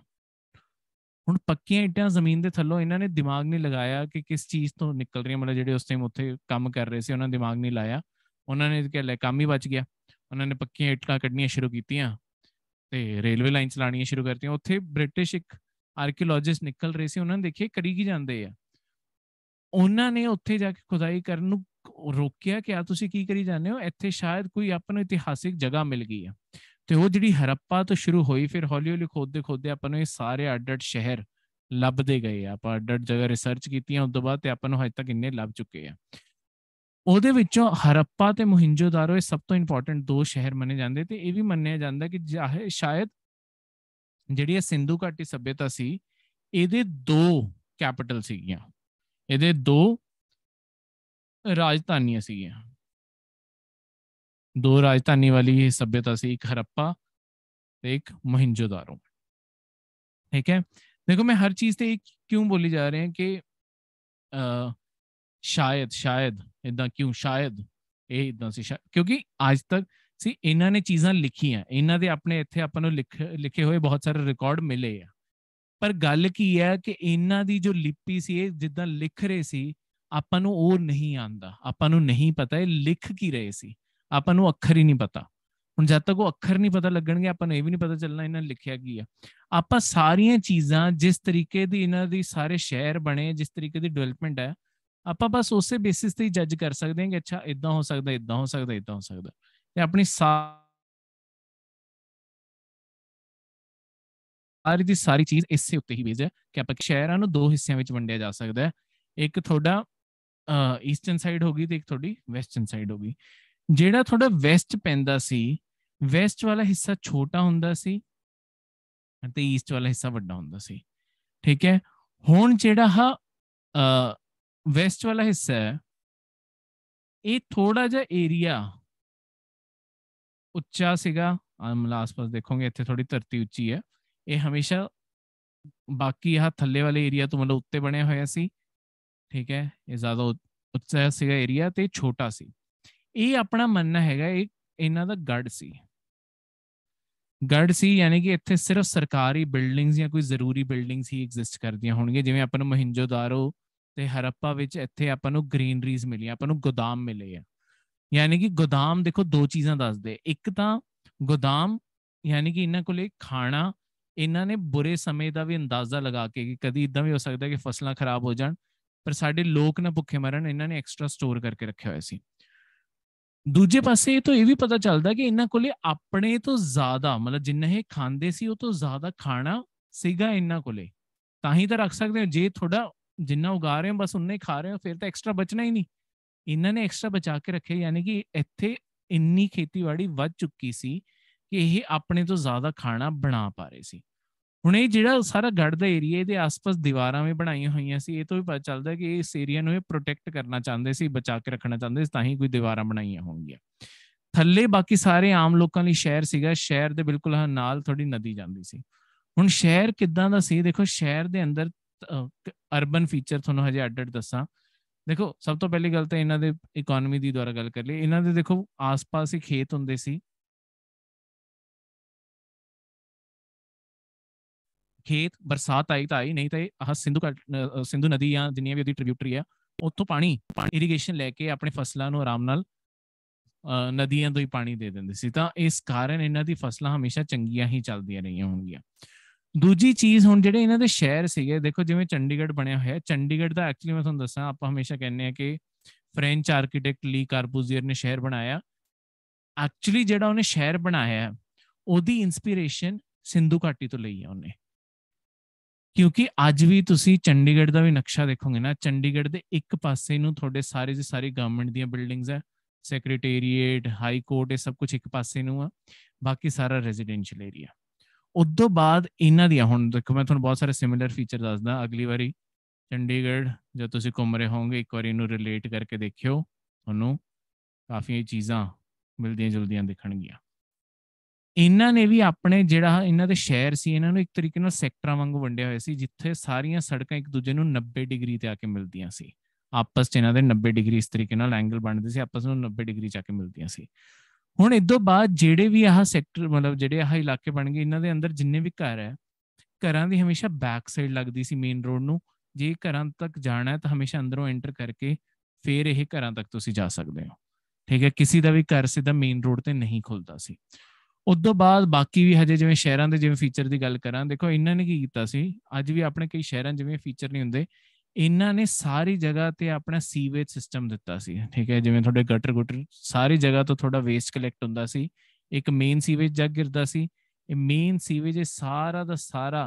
ਹੁਣ ਪੱਕੀਆਂ ਇੱਟਾਂ ਜ਼ਮੀਨ ਦੇ ਥੱਲੋਂ ਇਹਨਾਂ ਨੇ ਦਿਮਾਗ ਨਹੀਂ ਲਗਾਇਆ ਕਿ ਕਿਸ ਚੀਜ਼ ਤੋਂ ਨਿਕਲ ਰਹੀਆਂ ਮਤਲਬ ਜਿਹੜੇ ਉਸ ਟਾਈਮ ਉੱਥੇ ਕੰਮ ਕਰ ਰਹੇ ਸੀ ਉਹਨਾਂ ਦਿਮਾਗ ਨਹੀਂ ਲਾਇਆ ਉਹਨਾਂ ਨੇ ਕਿਹਾ ਲੈ ਕੰਮ ਹੀ ਬਚ ਗਿਆ ਉਹਨਾਂ ਨੇ ਪੱਕੀਆਂ ਇੱਟਾਂ ਕੱਢਣੀਆਂ ਸ਼ੁਰੂ ਕੀਤੀਆਂ ਤੇ ਰੇਲਵੇ ਲਾਈਨ ਚਲਾਣੀਆਂ ਸ਼ੁਰੂ ਕਰਤੀਆਂ ਉੱਥੇ ਬ੍ਰਿਟਿਸ਼ ਇੱਕ ਆਰਕੀਓਲੋਜਿਸਟ ਨਿਕਲ ਰਹੇ ਸੀ ਉਹਨਾਂ ਨੇ ਦੇਖੇ ਕੜੀ ਕੀ ਜਾਂਦੇ ਆ ਉਹਨਾਂ ਨੇ ਉੱਥੇ ਜਾ ਕੇ ਖੁਦਾਈ ਕਰਨ ਨੂੰ ਰੋਕਿਆ ਕਿ ਆ ਤੁਸੀਂ ਕੀ ਕਰੀ ਜਾਂਦੇ ਹੋ ਇੱਥੇ ਸ਼ਾਇਦ ਕੋਈ ਆਪਣਾ ਇਤਿਹਾਸਿਕ ਜਗ੍ਹਾ ਮਿਲ ਗਈ ਆ ਤੇ ਉਹ ਜਿਹੜੀ ਹਰੱਪਾ ਤੋਂ ਸ਼ੁਰੂ ਹੋਈ ਫਿਰ ਹੌਲੀ-ਹੌਲੀ ਖੋਦਦੇ ਖੋਦਦੇ ਆਪਾਂ ਨੂੰ ਇਹ ਸਾਰੇ ਅੱਡ-ਅੱਡ ਸ਼ਹਿਰ ਲੱਭਦੇ ਗਏ ਆਪਾਂ ਅੱਡ-ਅੱਡ ਜਗ੍ਹਾ ਰਿਸਰਚ ਕੀਤੀਆਂ ਉਸ ਤੋਂ ਬਾਅਦ ਤੇ ਆਪਾਂ ਨੂੰ ਹਜੇ ਤੱਕ ਇੰਨੇ ਲੱਭ ਚੁੱਕੇ ਆ ਉਹਦੇ ਵਿੱਚੋਂ ਹਰੱਪਾ ਤੇ ਮੋਹਿੰਜੋਦਾਰੋ ਇਹ ਸਭ ਤੋਂ ਇੰਪੋਰਟੈਂਟ ਦੋ ਸ਼ਹਿਰ ਮੰਨੇ ਜਾਂਦੇ ਤੇ ਇਹ ਵੀ ਮੰਨਿਆ ਜਾਂਦਾ ਕਿ ਸ਼ਾਇਦ ਜਿਹੜੀ ਇਹ ਸਿੰਧੂ ਘਾਟੀ ਸਭਿਅਤਾ ਸੀ ਇਹਦੇ ਦੋ ਕੈਪੀਟਲ ਸੀਗੀਆਂ ਇਹਦੇ ਦੋ ਰਾਜਧਾਨੀਆਂ ਸੀਗੀਆਂ दो राजधानी वाली ਸਭਿਅਤਾ ਸੀ ਇੱਕ ਹਰੱਪਾ ਤੇ ਇੱਕ ठीक ਠੀਕ ਹੈ ਦੇਖੋ ਮੈਂ ਹਰ ਚੀਜ਼ ਤੇ ਕਿਉਂ ਬੋਲੀ ਜਾ ਰਹੇ ਹਾਂ ਕਿ ਅ ਸ਼ਾਇਦ ਸ਼ਾਇਦ ਇਦਾਂ ਕਿਉਂ ਸ਼ਾਇਦ ਇਹ ਇਦਾਂ ਸੀ ਕਿਉਂਕਿ ਅੱਜ ਤੱਕ ਸੀ ਇਹਨਾਂ ਨੇ ਚੀਜ਼ਾਂ ਲਿਖੀਆਂ ਇਹਨਾਂ ਦੇ ਆਪਣੇ ਇੱਥੇ ਆਪਾਂ ਨੂੰ ਲਿਖੇ ਹੋਏ ਬਹੁਤ ਸਾਰੇ ਰਿਕਾਰਡ ਮਿਲੇ ਆ ਪਰ ਗੱਲ ਕੀ ਹੈ ਕਿ ਇਹਨਾਂ ਦੀ ਜੋ ਲਿਪੀ ਸੀ ਇਹ ਜਿੱਦਾਂ ਲਿਖ ਰਹੇ ਸੀ ਆਪਾਂ ਨੂੰ ਉਹ ਨਹੀਂ ਆਂਦਾ ਆਪਾਂ ਨੂੰ ਨਹੀਂ ਪਤਾ ਇਹ ਲਿਖ ਕੀ ਰਹੇ ਸੀ ਆਪਾਂ ਨੂੰ ਅੱਖਰ ਹੀ ਨਹੀਂ ਪਤਾ ਹੁਣ ਜਦ ਤੱਕ ਉਹ ਅੱਖਰ ਨਹੀਂ ਪਤਾ ਲੱਗਣਗੇ ਆਪਾਂ ਨੂੰ ਇਹ ਵੀ ਨਹੀਂ ਪਤਾ ਚੱਲਣਾ ਇਹਨਾਂ ਨੇ ਲਿਖਿਆ ਕੀ ਆ ਆਪਾਂ ਸਾਰੀਆਂ ਚੀਜ਼ਾਂ ਜਿਸ ਤਰੀਕੇ ਦੀ ਇਹਨਾਂ ਦੀ ਸਾਰੇ ਸ਼ਹਿਰ ਬਣੇ ਜਿਸ ਤਰੀਕੇ ਦੀ ਡਿਵੈਲਪਮੈਂਟ ਹੈ ਆਪਾਂ ਬਸ ਉਸੇ ਬੇਸਿਸ ਤੇ ਹੀ ਜੱਜ ਕਰ ਸਕਦੇ ਹਾਂ ਕਿ ਅੱਛਾ ਇਦਾਂ ਹੋ ਸਕਦਾ ਇਦਾਂ ਹੋ ਸਕਦਾ ਇਦਾਂ ਹੋ ਸਕਦਾ ਤੇ ਆਪਣੀ ਸਾਰੀ ਦੀ ਸਾਰੀ ਚੀਜ਼ ਇਸੇ ਉੱਤੇ ਹੀ ਬੇਸ ਹੈ ਕਿ ਆਪਾਂ ਸ਼ਹਿਰਾਂ ਨੂੰ ਦੋ ਹਿੱਸਿਆਂ ਵਿੱਚ ਵੰਡਿਆ ਜਾ ਸਕਦਾ ਹੈ ਇੱਕ ਤੁਹਾਡਾ ਈਸਟਰਨ ਸਾਈਡ ਹੋਗੀ ਤੇ ਇੱਕ ਤੁਹਾਡੀ ਵੈਸਟਰਨ ਸਾਈਡ ਹੋਗੀ ਜਿਹੜਾ ਤੁਹਾਡਾ ਵੈਸਟ ਪੈਂਦਾ ਸੀ ਵੈਸਟ ਵਾਲਾ ਹਿੱਸਾ ਛੋਟਾ ਹੁੰਦਾ ਸੀ ਤੇ ਈਸਟ ਵਾਲਾ ਹਿੱਸਾ ਵੱਡਾ ਹੁੰਦਾ ਸੀ ਠੀਕ ਹੈ ਹੁਣ ਜਿਹੜਾ ਹ ਵੈਸਟ ਵਾਲਾ ਹਿੱਸਾ ਹੈ ਇਹ ਥੋੜਾ ਜਿਹਾ ਏਰੀਆ ਉੱਚਾ ਸੀਗਾ ਆਸ-ਪਾਸ ਦੇਖੋਗੇ ਇੱਥੇ ਥੋੜੀ ਧਰਤੀ ਉੱਚੀ ਹੈ ਇਹ ਹਮੇਸ਼ਾ ਬਾਕੀ ਆ ਥੱਲੇ ਵਾਲੇ ਏਰੀਆ ਤੋਂ ਮਤਲਬ ਉੱਤੇ ਬਣਿਆ ਹੋਇਆ ਸੀ ਠੀਕ ਹੈ ਇਹ ਜ਼ਿਆਦਾ ਉੱਚਾ ਸੀਗਾ ਏਰੀਆ ਤੇ ਛੋਟਾ ਸੀ ਇਹ ਆਪਣਾ ਮੰਨਣਾ ਹੈਗਾ ਇਹ ਇਹਨਾਂ ਦਾ ਗੜ ਸੀ ਗੜ ਸੀ ਯਾਨੀ ਕਿ ਇੱਥੇ ਸਿਰਫ ਸਰਕਾਰੀ ਬਿਲਡਿੰਗਸ ਜਾਂ ਕੋਈ ਜ਼ਰੂਰੀ ਬਿਲਡਿੰਗਸ ਹੀ ਐਗਜ਼ਿਸਟ ਕਰਦੀਆਂ ਹੋਣਗੀਆਂ ਜਿਵੇਂ ਆਪਾਂ ਨੂੰ ਮਹਿੰਜੋਦਾਰੋ ਤੇ ਹਰੱਪਾ ਵਿੱਚ ਇੱਥੇ ਆਪਾਂ ਨੂੰ ਗ੍ਰੀਨਰੀਜ਼ ਮਿਲੀਆਂ ਆਪਾਂ ਨੂੰ ਗੋਦਾਮ ਮਿਲੇ ਆ ਯਾਨੀ ਕਿ ਗੋਦਾਮ ਦੇਖੋ ਦੋ ਚੀਜ਼ਾਂ ਦੱਸਦੇ ਇੱਕ ਤਾਂ ਗੋਦਾਮ ਯਾਨੀ ਕਿ ਇਹਨਾਂ ਕੋਲੇ ਖਾਣਾ ਇਹਨਾਂ ਨੇ ਬੁਰੇ ਸਮੇਂ ਦਾ ਵੀ ਅੰਦਾਜ਼ਾ ਲਗਾ ਕੇ ਕਿ ਕਦੀ ਇਦਾਂ ਵੀ ਹੋ ਸਕਦਾ ਕਿ ਫਸਲਾਂ ਖਰਾਬ ਹੋ ਜਾਣ ਪਰ ਸਾਡੇ ਲੋਕ ਨਾ ਭੁੱਖੇ ਮਰਨ ਇਹਨਾਂ ਨੇ ਐਕਸਟਰਾ ਸਟੋਰ ਕਰਕੇ ਰੱਖਿਆ ਹੋਇਆ ਸੀ ਦੂਜੇ ਪਾਸੇ ਇਹ ਤੋਂ ਇਹ ਵੀ ਪਤਾ ਚੱਲਦਾ ਕਿ ਇਹਨਾਂ ਕੋਲੇ ਆਪਣੇ ਤੋਂ ਜ਼ਿਆਦਾ ਮਤਲਬ ਜਿੰਨਾ ਇਹ ਖਾਂਦੇ ਸੀ ਉਹ ਤੋਂ ਜ਼ਿਆਦਾ ਖਾਣਾ ਸੀਗਾ ਇਹਨਾਂ ਕੋਲੇ ਤਾਂ ਹੀ ਤਾਂ ਰੱਖ ਸਕਦੇ ਹੋ ਜੇ ਥੋੜਾ ਜਿੰਨਾ ਉਗਾ ਰਹੇ ਹੋ ਬਸ ਉਨਾ ਹੀ ਖਾ ਰਹੇ ਹੋ ਫਿਰ ਤਾਂ ਐਕਸਟਰਾ ਬਚਣਾ ਹੀ ਨਹੀਂ ਇਹਨਾਂ ਨੇ ਐਕਸਟਰਾ ਬਚਾ ਕੇ ਰੱਖਿਆ ਯਾਨੀ ਕਿ ਇੱਥੇ ਇੰਨੀ ਖੇਤੀਬਾੜੀ ਵੱਧ ਚੁੱਕੀ ਸੀ ਕਿ ਇਹ ਆਪਣੇ ਤੋਂ ਜ਼ਿਆਦਾ ਖਾਣਾ ਬਣਾ ਪਾ ਰਹੇ ਸੀ ਹੁਣ ਇਹ ਜਿਹੜਾ ਸਾਰਾ ਗੜ ਦਾ ਏਰੀਆ ਇਹਦੇ ਆਸ-ਪਾਸ ਦੀਵਾਰਾਂ ਵੀ ਬਣਾਈਆਂ ਹੋਈਆਂ ਸੀ ਇਹ ਤੋਂ ਵੀ ਪਤਾ ਚੱਲਦਾ ਕਿ ਇਸ ਏਰੀਆ ਨੂੰ ਇਹ ਪ੍ਰੋਟੈਕਟ ਕਰਨਾ ਚਾਹੁੰਦੇ ਸੀ ਬਚਾ ਕੇ ਰੱਖਣਾ ਚਾਹੁੰਦੇ ਸੀ ਤਾਂ ਹੀ ਕੋਈ ਦੀਵਾਰਾਂ ਬਣਾਈਆਂ ਹੋਣਗੀਆਂ ਥੱਲੇ ਬਾਕੀ ਸਾਰੇ ਆਮ ਲੋਕਾਂ ਲਈ ਸ਼ਹਿਰ ਸੀਗਾ ਸ਼ਹਿਰ ਦੇ ਬਿਲਕੁਲ ਨਾਲ ਥੋੜੀ ਨਦੀ ਜਾਂਦੀ ਸੀ ਹੁਣ ਸ਼ਹਿਰ ਕਿੱਦਾਂ ਦਾ ਸੀ ਦੇਖੋ ਸ਼ਹਿਰ ਦੇ ਅੰਦਰ ਅਰਬਨ ਫੀਚਰ ਤੁਹਾਨੂੰ ਹਜੇ ਅੱਡ-ਅੱਡ ਦੱਸਾਂ ਦੇਖੋ ਸਭ ਤੋਂ ਪਹਿਲੀ ਗੱਲ ਤਾਂ ਇਹਨਾਂ ਦੇ ਇਕਨੋਮੀ ਦੀ ਦੁਆਰਾ ਗੱਲ ਕਰ ਲਈ ਇਹਨਾਂ ਦੇ ਦੇਖੋ ਆਸ-ਪਾਸ ਹੀ ਖੇਤ ਹੁੰਦੇ ਸੀ ਖੇਤ ਬਰਸਾਤ ਆਈ ਤਾਂ ਆਈ ਨਹੀਂ ਤਾਂ ਇਹ ਸਿੰਧੂ ਸਿੰਧੂ ਨਦੀ ਜਾਂ ਜਿੰਨੀਆਂ ਵੀ ਉਹਦੀ ਟ੍ਰਿਬਿਊਟਰੀ ਆ ਉੱਥੋਂ ਪਾਣੀ ਇਰੀਗੇਸ਼ਨ ਲੈ ਕੇ ਆਪਣੇ ਫਸਲਾਂ ਨੂੰ ਆਰਾਮ ਨਾਲ ਨਦੀਆਂ ਤੋਂ ਹੀ ਪਾਣੀ ਦੇ ਦਿੰਦੇ ਸੀ ਤਾਂ ਇਸ ਕਾਰਨ ਇਹਨਾਂ ਦੀ ਫਸਲਾਂ ਹਮੇਸ਼ਾ ਚੰਗੀਆਂ ਹੀ ਚੱਲਦੀਆਂ ਰਹੀਆਂ ਹੋਣਗੀਆਂ ਦੂਜੀ ਚੀਜ਼ ਹੁਣ ਜਿਹੜੇ ਇਹਨਾਂ ਦੇ ਸ਼ਹਿਰ ਸੀਗੇ ਦੇਖੋ ਜਿਵੇਂ ਚੰਡੀਗੜ੍ਹ ਬਣਿਆ ਹੋਇਆ ਹੈ ਚੰਡੀਗੜ੍ਹ ਦਾ ਐਕਚੁਅਲੀ ਮੈਂ ਤੁਹਾਨੂੰ ਦੱਸਾਂ ਆਪਾਂ ਹਮੇਸ਼ਾ ਕਹਿੰਦੇ ਆ ਕਿ ਫ੍ਰੈਂਚ ਆਰਕੀਟੈਕਟ ਲੀ ਕਾਰਪੂਜ਼ੀਅਰ ਨੇ ਸ਼ਹਿਰ ਬਣਾਇਆ ਐਕਚੁਅਲੀ ਜਿਹੜਾ ਉਹਨੇ ਸ਼ਹਿਰ ਬਣਾਇਆ ਉਹਦੀ ਇਨਸਪੀਰੇਸ਼ਨ ਸਿੰਧੂ ਘਾਟੀ ਤੋਂ ਲਈ ਆ ਉਹਨੇ ਕਿਉਂਕਿ ਅੱਜ ਵੀ ਤੁਸੀਂ ਚੰਡੀਗੜ੍ਹ ਦਾ ਵੀ ਨਕਸ਼ਾ ਦੇਖੋਗੇ ਨਾ ਚੰਡੀਗੜ੍ਹ ਦੇ ਇੱਕ ਪਾਸੇ ਨੂੰ ਤੁਹਾਡੇ ਸਾਰੇ ਦੇ ਸਾਰੇ ਗਵਰਨਮੈਂਟ ਦੀਆਂ ਬਿਲਡਿੰਗਸ ਹੈ ਸੈਕਟਰੀਏਟ ਹਾਈ ਕੋਰਟ ਇਹ ਸਭ ਕੁਝ ਇੱਕ ਪਾਸੇ ਨੂੰ ਆ ਬਾਕੀ ਸਾਰਾ ਰੈਜ਼ੀਡੈਂਸ਼ੀਅਲ ਏਰੀਆ ਉਦੋਂ ਬਾਅਦ ਇਹਨਾਂ ਦੀਆਂ ਹੁਣ ਦੇਖੋ ਮੈਂ ਤੁਹਾਨੂੰ ਬਹੁਤ ਸਾਰੇ ਸਿਮਿਲਰ ਫੀਚਰ ਦੱਸਦਾ ਅਗਲੀ ਵਾਰੀ ਚੰਡੀਗੜ੍ਹ ਜਦ ਤੁਸੀਂ ਘੁੰਮ ਰਹੇ ਹੋਵੋਗੇ ਇੱਕ ਵਾਰੀ ਇਹਨੂੰ ਰਿਲੇਟ ਕਰਕੇ ਦੇਖਿਓ ਤੁਹਾਨੂੰ ਕਾਫੀ ਚੀਜ਼ਾਂ ਮਿਲਦੀਆਂ ਜੁਲਦੀਆਂ ਦਿਖਣਗੀਆਂ ਇਹਨਾਂ ਨੇ ਵੀ ਆਪਣੇ ਜਿਹੜਾ ਇਹਨਾਂ ਦੇ ਸ਼ਹਿਰ ਸੀ ਇਹਨਾਂ ਨੂੰ ਇੱਕ ਤਰੀਕੇ ਨਾਲ ਸੈਕਟਰਾਂ ਵਾਂਗ ਵੰਡਿਆ ਹੋਇਆ ਸੀ ਜਿੱਥੇ ਸਾਰੀਆਂ ਸੜਕਾਂ ਇੱਕ ਦੂਜੇ ਨੂੰ 90 ਡਿਗਰੀ ਤੇ ਆ ਕੇ ਮਿਲਦੀਆਂ ਸੀ ਆਪਸ 'ਚ ਇਹਨਾਂ ਦੇ 90 ਡਿਗਰੀ ਇਸ ਤਰੀਕੇ ਨਾਲ ਐਂਗਲ ਬਣਦੇ ਸੀ ਆਪਸ ਨੂੰ 90 ਡਿਗਰੀ ਜਾ ਕੇ ਮਿਲਦੀਆਂ ਸੀ ਹੁਣ ਇਦੋਂ ਬਾਅਦ ਜਿਹੜੇ ਵੀ ਆਹ ਸੈਕਟਰ ਮਤਲਬ ਜਿਹੜੇ ਆਹ ਇਲਾਕੇ ਬਣ ਗਏ ਇਹਨਾਂ ਦੇ ਅੰਦਰ ਜਿੰਨੇ ਵੀ ਘਰ ਹੈ ਘਰਾਂ ਦੀ ਹਮੇਸ਼ਾ ਬੈਕ ਸਾਈਡ ਲੱਗਦੀ ਸੀ ਮੇਨ ਰੋਡ ਨੂੰ ਜੇ ਘਰਾਂ ਤੱਕ ਜਾਣਾ ਹੈ ਤਾਂ ਹਮੇਸ਼ਾ ਅੰਦਰੋਂ ਐਂਟਰ ਕਰਕੇ ਫੇਰ ਇਹ ਘਰਾਂ ਤੱਕ ਤੁਸੀਂ ਜਾ ਸਕਦੇ ਹੋ ਠੀਕ ਹੈ ਕਿਸੇ ਦਾ ਵੀ ਘਰ ਸਿੱਧਾ ਮੇਨ ਰੋਡ ਤੇ ਨਹੀਂ ਖੁੱਲਦਾ ਸੀ ਉਸ ਤੋਂ ਬਾਅਦ ਬਾਕੀ ਵੀ ਹਜੇ ਜਿਵੇਂ ਸ਼ਹਿਰਾਂ ਦੇ ਜਿਵੇਂ ਫੀਚਰ ਦੀ ਗੱਲ ਕਰਾਂ ਦੇਖੋ ਇਹਨਾਂ ਨੇ ਕੀ ਕੀਤਾ ਸੀ ਅੱਜ ਵੀ ਆਪਣੇ ਕਈ ਸ਼ਹਿਰਾਂ ਜਿਵੇਂ ਫੀਚਰ ਨਹੀਂ ਹੁੰਦੇ ਇਹਨਾਂ ਨੇ ਸਾਰੀ ਜਗ੍ਹਾ ਤੇ ਆਪਣਾ ਸੀਵੇਜ ਸਿਸਟਮ ਦਿੱਤਾ ਸੀ ਠੀਕ ਹੈ ਜਿਵੇਂ ਤੁਹਾਡੇ ਗਟਰ ਗੁਟਰ ਸਾਰੀ ਜਗ੍ਹਾ ਤੋਂ ਤੁਹਾਡਾ ਵੇਸਟ ਕਲੈਕਟ ਹੁੰਦਾ ਸੀ ਇੱਕ ਮੇਨ ਸੀਵੇਜ ਜਾ ਗਿਰਦਾ ਸੀ ਇਹ ਮੇਨ ਸੀਵੇਜ ਇਹ ਸਾਰਾ ਦਾ ਸਾਰਾ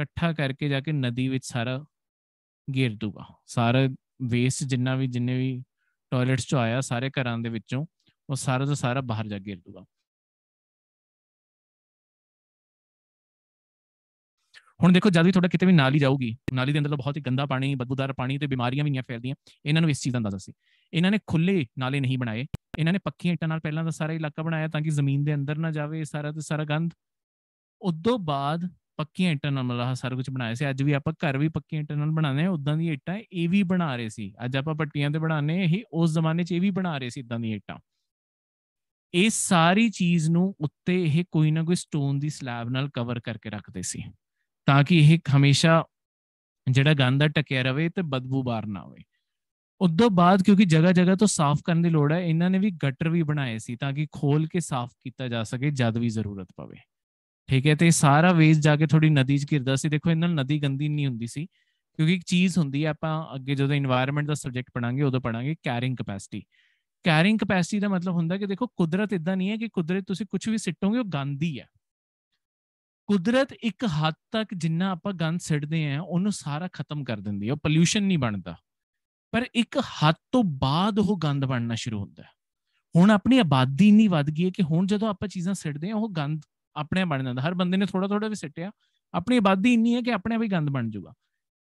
ਇਕੱਠਾ ਕਰਕੇ ਜਾ ਕੇ ਨਦੀ ਵਿੱਚ ਸਾਰਾ ਗੇਰ ਦੂਗਾ ਸਾਰਾ ਵੇਸਟ ਜਿੰਨਾ ਵੀ ਜਿੰਨੇ ਵੀ ਟਾਇਲਟਸ ਚ ਆਇਆ ਸਾਰੇ ਘਰਾਂ ਦੇ ਵਿੱਚੋਂ ਉਹ ਸਾਰਾ ਦਾ ਸਾਰਾ ਬਾਹਰ ਜਾ ਗੇਰ ਦੂਗਾ ਹੁਣ ਦੇਖੋ ਜਦ ਵੀ ਤੁਹਾਡਾ ਕਿਤੇ ਵੀ ਨਾਲੀ ਜਾਊਗੀ ਨਾਲੀ ਦੇ ਤਾਂ ਬਹੁਤ ਹੀ ਗੰਦਾ ਪਾਣੀ ਬਦਬੂਦਾਰ ਪਾਣੀ ਤੇ ਬਿਮਾਰੀਆਂ ਵੀ ਨਹੀਂ ਫੈਲਦੀਆਂ ਇਹਨਾਂ ਨੂੰ ਇਸ ਚੀਜ਼ ਦਾ ਅੰਦਾਜ਼ਾ ਸੀ ਇਹਨਾਂ ਨੇ ਖੁੱਲੇ ਨਾਲੇ ਨਹੀਂ ਬਣਾਏ ਇਹਨਾਂ ਨੇ ਪੱਕੀਆਂ ਇੱਟਾਂ ਨਾਲ ਪਹਿਲਾਂ ਤਾਂ ਸਾਰਾ ਇਲਾਕਾ ਬਣਾਇਆ ਤਾਂ ਕਿ ਜ਼ਮੀਨ ਦੇ ਅੰਦਰ ਨਾ ਜਾਵੇ ਸਾਰਾ ਤੇ ਸਾਰਾ ਗੰਦ ਉਦੋਂ ਬਾਅਦ ਪੱਕੀਆਂ ਇੱਟਾਂ ਨਾਲ ਮਲਾਹ ਸਾਰਾ ਕੁਝ ਬਣਾਇਆ ਸੀ ਅੱਜ ਵੀ ਆਪਾਂ ਘਰ ਵੀ ਪੱਕੀਆਂ ਇੱਟਾਂ ਨਾਲ ਬਣਾਉਂਦੇ ਆ ਉਦਾਂ ਦੀ ਇੱਟਾਂ ਇਹ ਵੀ ਬਣਾ ਰਹੇ ਸੀ ਅੱਜ ਆਪਾਂ ਪੱਟੀਆਂ ਤੇ ਬਣਾਉਂਦੇ ਇਹ ਉਸ ਜ਼ਮਾਨੇ 'ਚ ਇਹ ਵੀ ਬਣਾ ਰਹੇ ਸੀ ਇਦਾਂ ਦੀਆਂ ਇੱਟਾਂ ਇਹ ਸਾਰੀ ਚੀਜ਼ ਨੂੰ ਉੱਤੇ ਇਹ ਕੋਈ ਨਾ ਕੋਈ ਸਟੋਨ ਦੀ ਸਲੈਬ ਨਾਲ ਕਵਰ ਕਰਕੇ ਰੱਖਦੇ ਸੀ ਤਾਂ ਕਿ ਇਹ ਹਮੇਸ਼ਾ ਜਿਹੜਾ ਗੰਦ ਆ ਟਕਿਆ ਰਵੇ ਤੇ ਬਦਬੂ ਬਾਹਰ ਨਾ ਹੋਵੇ ਉਦੋਂ ਬਾਅਦ ਕਿਉਂਕਿ ਜਗ੍ਹਾ ਜਗ੍ਹਾ ਤੋਂ ਸਾਫ਼ ਕਰਨ ਦੀ ਲੋੜ ਹੈ ਇਹਨਾਂ ਨੇ ਵੀ ਗਟਰ ਵੀ ਬਣਾਏ ਸੀ ਤਾਂ ਕਿ ਖੋਲ ਕੇ ਸਾਫ਼ ਕੀਤਾ ਜਾ ਸਕੇ ਜਦ ਵੀ ਜ਼ਰੂਰਤ ਪਵੇ ਠੀਕ ਹੈ ਤੇ ਸਾਰਾ ਵੇਸ ਜਾ ਕੇ ਥੋੜੀ ਨਦੀ 'ਚ ਗਿਰਦਾ ਸੀ ਦੇਖੋ ਇਹਨਾਂ ਨਾਲ ਨਦੀ ਗੰਦੀ ਨਹੀਂ ਹੁੰਦੀ ਸੀ ਕਿਉਂਕਿ ਇੱਕ ਚੀਜ਼ ਹੁੰਦੀ ਹੈ ਆਪਾਂ ਅੱਗੇ ਜਦੋਂ এনवायरमेंट ਦਾ ਸਬਜੈਕਟ ਪੜਾਂਗੇ ਉਦੋਂ ਪੜਾਂਗੇ ਕੈਰਿੰਗ ਕਪੈਸਿਟੀ ਕੈਰਿੰਗ ਕਪੈਸਿਟੀ ਦਾ ਮਤਲਬ ਹੁੰਦਾ ਕਿ ਦੇਖੋ ਕੁਦਰਤ ਇਦਾਂ ਨਹੀਂ ਹੈ ਕਿ ਕੁਦਰਤ ਤੁਸੀਂ ਕੁਝ ਵੀ ਸਿੱਟੋਗੇ ਉਹ ਗੰਦੀ ਹੈ ਕੁਦਰਤ ਇੱਕ ਹੱਦ ਤੱਕ ਜਿੰਨਾ ਆਪਾਂ ਗੰਦ ਸਿੱਟਦੇ ਆ ਉਹਨੂੰ ਸਾਰਾ ਖਤਮ ਕਰ ਦਿੰਦੀ ਹੈ ਉਹ ਪੋਲੂਸ਼ਨ ਨਹੀਂ ਬਣਦਾ ਪਰ ਇੱਕ ਹੱਦ ਤੋਂ ਬਾਅਦ ਉਹ ਗੰਦ ਬਣਨਾ ਸ਼ੁਰੂ ਹੁੰਦਾ ਹੈ ਹੁਣ ਆਪਣੀ ਆਬਾਦੀ ਨਹੀਂ ਵੱਧ ਗਈ ਹੈ ਕਿ ਹੁਣ ਜਦੋਂ ਆਪਾਂ ਚੀਜ਼ਾਂ ਸਿੱਟਦੇ ਆ ਉਹ ਗੰਦ ਆਪਣੇ ਬਣ ਜਾਂਦਾ ਹਰ ਬੰਦੇ ਨੇ ਥੋੜਾ ਥੋੜਾ ਵੀ ਸਿੱਟਿਆ ਆਪਣੀ ਆਬਾਦੀ ਇੰਨੀ ਹੈ ਕਿ ਆਪਣੇ ਆਪ ਹੀ ਗੰਦ ਬਣ ਜਾਊਗਾ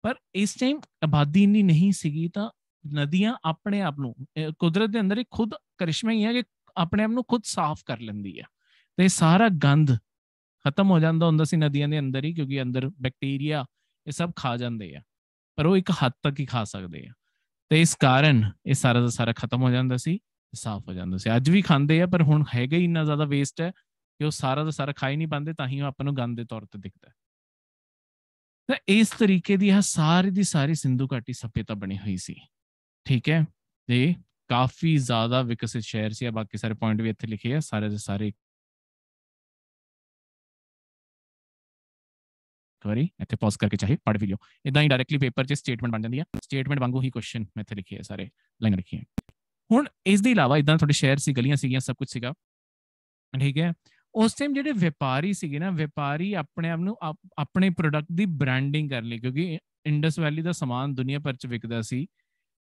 ਪਰ ਇਸ ਟਾਈਮ ਆਬਾਦੀ ਇੰਨੀ ਨਹੀਂ ਸੀਗੀ ਤਾਂ ਨਦੀਆਂ ਆਪਣੇ ਆਪ ਨੂੰ ਕੁਦਰਤ ਦੇ ਅੰਦਰ ਇੱਕ ਖੁਦ ਕਰਿਸ਼ਮਾ ਹੀ ਹੈ ਕਿ ਆਪਣੇ ਆਪ ਨੂੰ ਖੁਦ ਸਾਫ਼ ਕਰ ਲੈਂਦੀ ਹੈ ਤੇ ਸਾਰਾ ਗੰਦ ਖਤਮ ਹੋ ਜਾਂਦਾ ਹੁੰਦਾ ਸੀ ਨਦੀਆਂ ਦੇ ਅੰਦਰ ਹੀ ਕਿਉਂਕਿ ਅੰਦਰ ਬੈਕਟੀਰੀਆ ਇਹ ਸਭ ਖਾ ਜਾਂਦੇ ਆ ਪਰ ਉਹ ਇੱਕ ਹੱਦ ਤੱਕ ਹੀ ਖਾ ਸਕਦੇ ਆ ਤੇ ਇਸ ਕਾਰਨ ਇਹ ਸਾਰਾ ਦਾ ਸਾਰਾ ਖਤਮ ਹੋ ਜਾਂਦਾ ਸੀ ਸਾਫ਼ ਹੋ ਜਾਂਦਾ ਸੀ ਅੱਜ ਵੀ ਖਾਂਦੇ ਆ ਪਰ ਹੁਣ ਹੈਗਾ ਹੀ ਇੰਨਾ ਜ਼ਿਆਦਾ ਵੇਸਟ ਹੈ ਕਿ ਉਹ ਸਾਰਾ ਦਾ ਸਾਰਾ ਖਾਈ ਨਹੀਂ ਪਾਉਂਦੇ ਤਾਂ ਹੀ ਉਹ ਆਪਾਂ ਨੂੰ ਗੰਦੇ ਤੌਰ ਤੇ ਦਿਖਦਾ ਤਾਂ ਇਸ ਤਰੀਕੇ ਦੀ ਹੈ ਸਾਰੀ ਦੀ ਸਾਰੀ ਸਿੰਧੂ ਘਾਟੀ ਸਭਿਅਤਾ ਬਣੀ ਹੋਈ ਸੀ ਠੀਕ ਹੈ ਤੇ ਕਾਫੀ ਜ਼ਿਆਦਾ ਵਿਕਸਿਤ ਸ਼ਹਿਰ ਸੀ ਆ ਬਾਕੀ ਸਾਰੇ ਪੁਆਇੰਟ ਵੀ ਇੱਥੇ ਲਿਖੇ ਆ ਸਾਰੇ ਦੇ ਸਾਰੇ ਵਾਰੀ ਇੱਥੇ ਪਾਜ਼ ਕਰਕੇ ਚਾਹੇ ਪੜ੍ਹ ਵੀ ਲਿਓ ਇਦਾਂ ਹੀ ਡਾਇਰੈਕਟਲੀ ਪੇਪਰ 'ਚ ਸਟੇਟਮੈਂਟ ਬਣ ਜਾਂਦੀ ਹੈ ਸਟੇਟਮੈਂਟ ਵਾਂਗੂ ਹੀ ਕੁਐਸਚਨ ਮੈਂ ਇੱਥੇ ਲਿਖੇ ਆ ਸਾਰੇ ਲਾਈਨ ਰੱਖੀ ਹੈ ਹੁਣ ਇਸ ਦੇ ਇਲਾਵਾ ਇਦਾਂ ਤੁਹਾਡੇ ਸ਼ਹਿਰ ਸੀ ਗਲੀਆਂ ਸੀਗੀਆਂ ਸਭ ਕੁਝ ਸੀਗਾ ਠੀਕ ਹੈ ਉਸ ਟਾਈਮ ਜਿਹੜੇ ਵਪਾਰੀ ਸੀਗੇ ਨਾ ਵਪਾਰੀ ਆਪਣੇ ਆਪ ਨੂੰ ਆਪਣੇ ਪ੍ਰੋਡਕਟ ਦੀ ਬ੍ਰਾਂਡਿੰਗ ਕਰ ਲਈ ਕਿਉਂਕਿ ਇੰਡਸ ਵੈਲੀ ਦਾ ਸਮਾਨ ਦੁਨੀਆ ਭਰ 'ਚ ਵਿਕਦਾ ਸੀ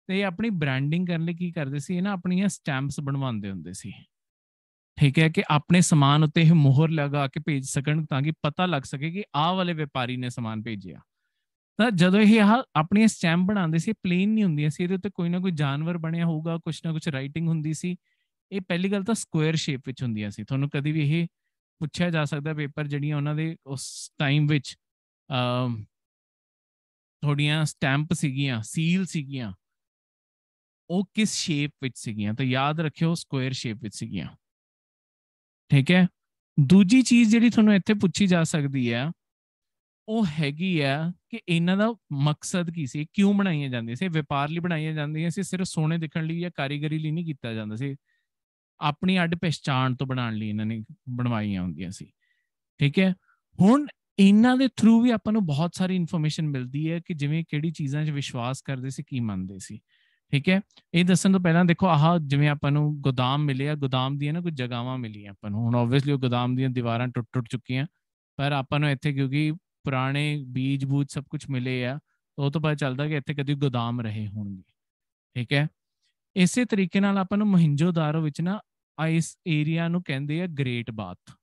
ਤੇ ਆਪਣੀ ਬ੍ਰਾਂਡਿੰਗ ਕਰਨ ਲਈ ਕੀ ਕਰਦੇ ਸੀ ਇਹ ਨਾ ਆਪਣੀਆਂ ਸਟੈਂਪਸ ਬਣਵਾਉਂਦੇ ਹੁੰਦੇ ਸੀ ਠੀਕ ਹੈ ਕਿ ਆਪਣੇ ਸਮਾਨ ਉੱਤੇ ਇਹ ਮੋਹਰ ਲਗਾ ਕੇ ਭੇਜ ਸਕਣ ਤਾਂ ਕਿ ਪਤਾ ਲੱਗ ਸਕੇ ਕਿ ਆਹ ਵਾਲੇ ਵਪਾਰੀ ਨੇ ਸਮਾਨ ਭੇਜਿਆ ਤਾਂ ਜਦੋਂ ਇਹ ਆਪਣੀ ਸਟੈਂਪ ਬਣਾਉਂਦੇ ਸੀ ਪਲੇਨ ਨਹੀਂ ਹੁੰਦੀ ਸੀ ਇਹਦੇ ਉੱਤੇ ਕੋਈ ਨਾ ਕੋਈ ਜਾਨਵਰ ਬਣਿਆ ਹੋਊਗਾ ਕੁਛ ਨਾ ਕੁਛ ਰਾਈਟਿੰਗ ਹੁੰਦੀ ਸੀ ਇਹ ਪਹਿਲੀ ਗੱਲ ਤਾਂ ਸਕੁਅਰ ਸ਼ੇਪ ਵਿੱਚ ਹੁੰਦੀਆਂ ਸੀ ਤੁਹਾਨੂੰ ਕਦੀ ਵੀ ਇਹ ਪੁੱਛਿਆ ਜਾ ਸਕਦਾ ਪੇਪਰ ਜਿਹੜੀਆਂ ਉਹਨਾਂ ਦੇ ਉਸ ਟਾਈਮ ਵਿੱਚ ਅ ਥੋੜੀਆਂ ਸਟੈਂਪ ਸੀਗੀਆਂ ਸੀਲ ਸੀਗੀਆਂ ਉਹ ਕਿਸ ਸ਼ੇਪ ਵਿੱਚ ਸੀਗੀਆਂ ਤਾਂ ਯਾਦ ਰੱਖਿਓ ਸਕੁਅਰ ਸ਼ੇਪ ਵਿੱਚ ਸੀਗੀਆਂ ਠੀਕ ਹੈ ਦੂਜੀ ਚੀਜ਼ ਜਿਹੜੀ ਤੁਹਾਨੂੰ ਇੱਥੇ ਪੁੱਛੀ ਜਾ ਸਕਦੀ ਹੈ ਉਹ ਹੈਗੀ ਆ ਕਿ ਇਹਨਾਂ ਦਾ ਮਕਸਦ ਕੀ ਸੀ ਕਿਉਂ ਬਣਾਈਆਂ ਜਾਂਦੀਆਂ ਸੀ ਵਪਾਰ ਲਈ ਬਣਾਈਆਂ ਜਾਂਦੀਆਂ ਸੀ ਸਿਰਫ ਸੋਨੇ ਦੇਖਣ ਲਈ ਜਾਂ ਕਾਰੀਗਰੀ ਲਈ ਨਹੀਂ ਕੀਤਾ ਜਾਂਦਾ ਸੀ ਆਪਣੀ ਅੱਡ ਪਛਾਣ ਤੋਂ ਬਣਾਉਣ ਲਈ ਇਹਨਾਂ ਨੇ ਬਣਵਾਈਆਂ ਹੁੰਦੀਆਂ ਸੀ ਠੀਕ ਹੈ ਹੁਣ ਇਹਨਾਂ ਦੇ ਥਰੂ ਵੀ ਆਪਾਂ ਨੂੰ ਬਹੁਤ ਸਾਰੀ ਇਨਫੋਰਮੇਸ਼ਨ ਮਿਲਦੀ ਹੈ ਕਿ ਜਿਵੇਂ ਕਿਹੜੀ ਚੀਜ਼ਾਂ 'ਚ ਵਿਸ਼ਵਾਸ ਕਰਦੇ ਸੀ ਕੀ ਮੰਨਦੇ ਸੀ ਠੀਕ ਹੈ ਇਹ ਦੱਸਣ ਤੋਂ ਪਹਿਲਾਂ ਦੇਖੋ ਆਹ ਜਿਵੇਂ ਆਪਾਂ ਨੂੰ ਗੋਦਾਮ ਮਿਲੇ ਆ ਗੋਦਾਮ ਦੀਆਂ ਨਾ ਕੁਝ ਜਗਾਵਾਂ ਮਿਲੀਆਂ ਆਪਾਂ ਨੂੰ ਹੁਣ ਆਬਵੀਅਸਲੀ ਉਹ ਗੋਦਾਮ ਦੀਆਂ ਦੀਵਾਰਾਂ ਟੁੱਟ ਟੁੱਟ ਚੁੱਕੀਆਂ ਪਰ ਆਪਾਂ ਨੂੰ ਇੱਥੇ ਕਿਉਂਕਿ ਪੁਰਾਣੇ ਬੀਜ ਬੂਜ ਸਭ ਕੁਝ ਮਿਲੇ ਆ ਉਹ ਤੋਂ ਬਾਅਦ ਚੱਲਦਾ ਕਿ ਇੱਥੇ ਕਦੀ ਗੋਦਾਮ ਰਹੇ ਹੋਣਗੇ ਠੀਕ ਹੈ ਇਸੇ ਤਰੀਕੇ ਨਾਲ ਆਪਾਂ ਨੂੰ ਮੋਹਿੰਜੋਦਾਰੋ ਵਿੱਚ ਨਾ ਆਈਸ ਏਰੀਆ ਨੂੰ ਕਹਿੰਦੇ ਆ ਗ੍ਰੇਟ ਬਾਥ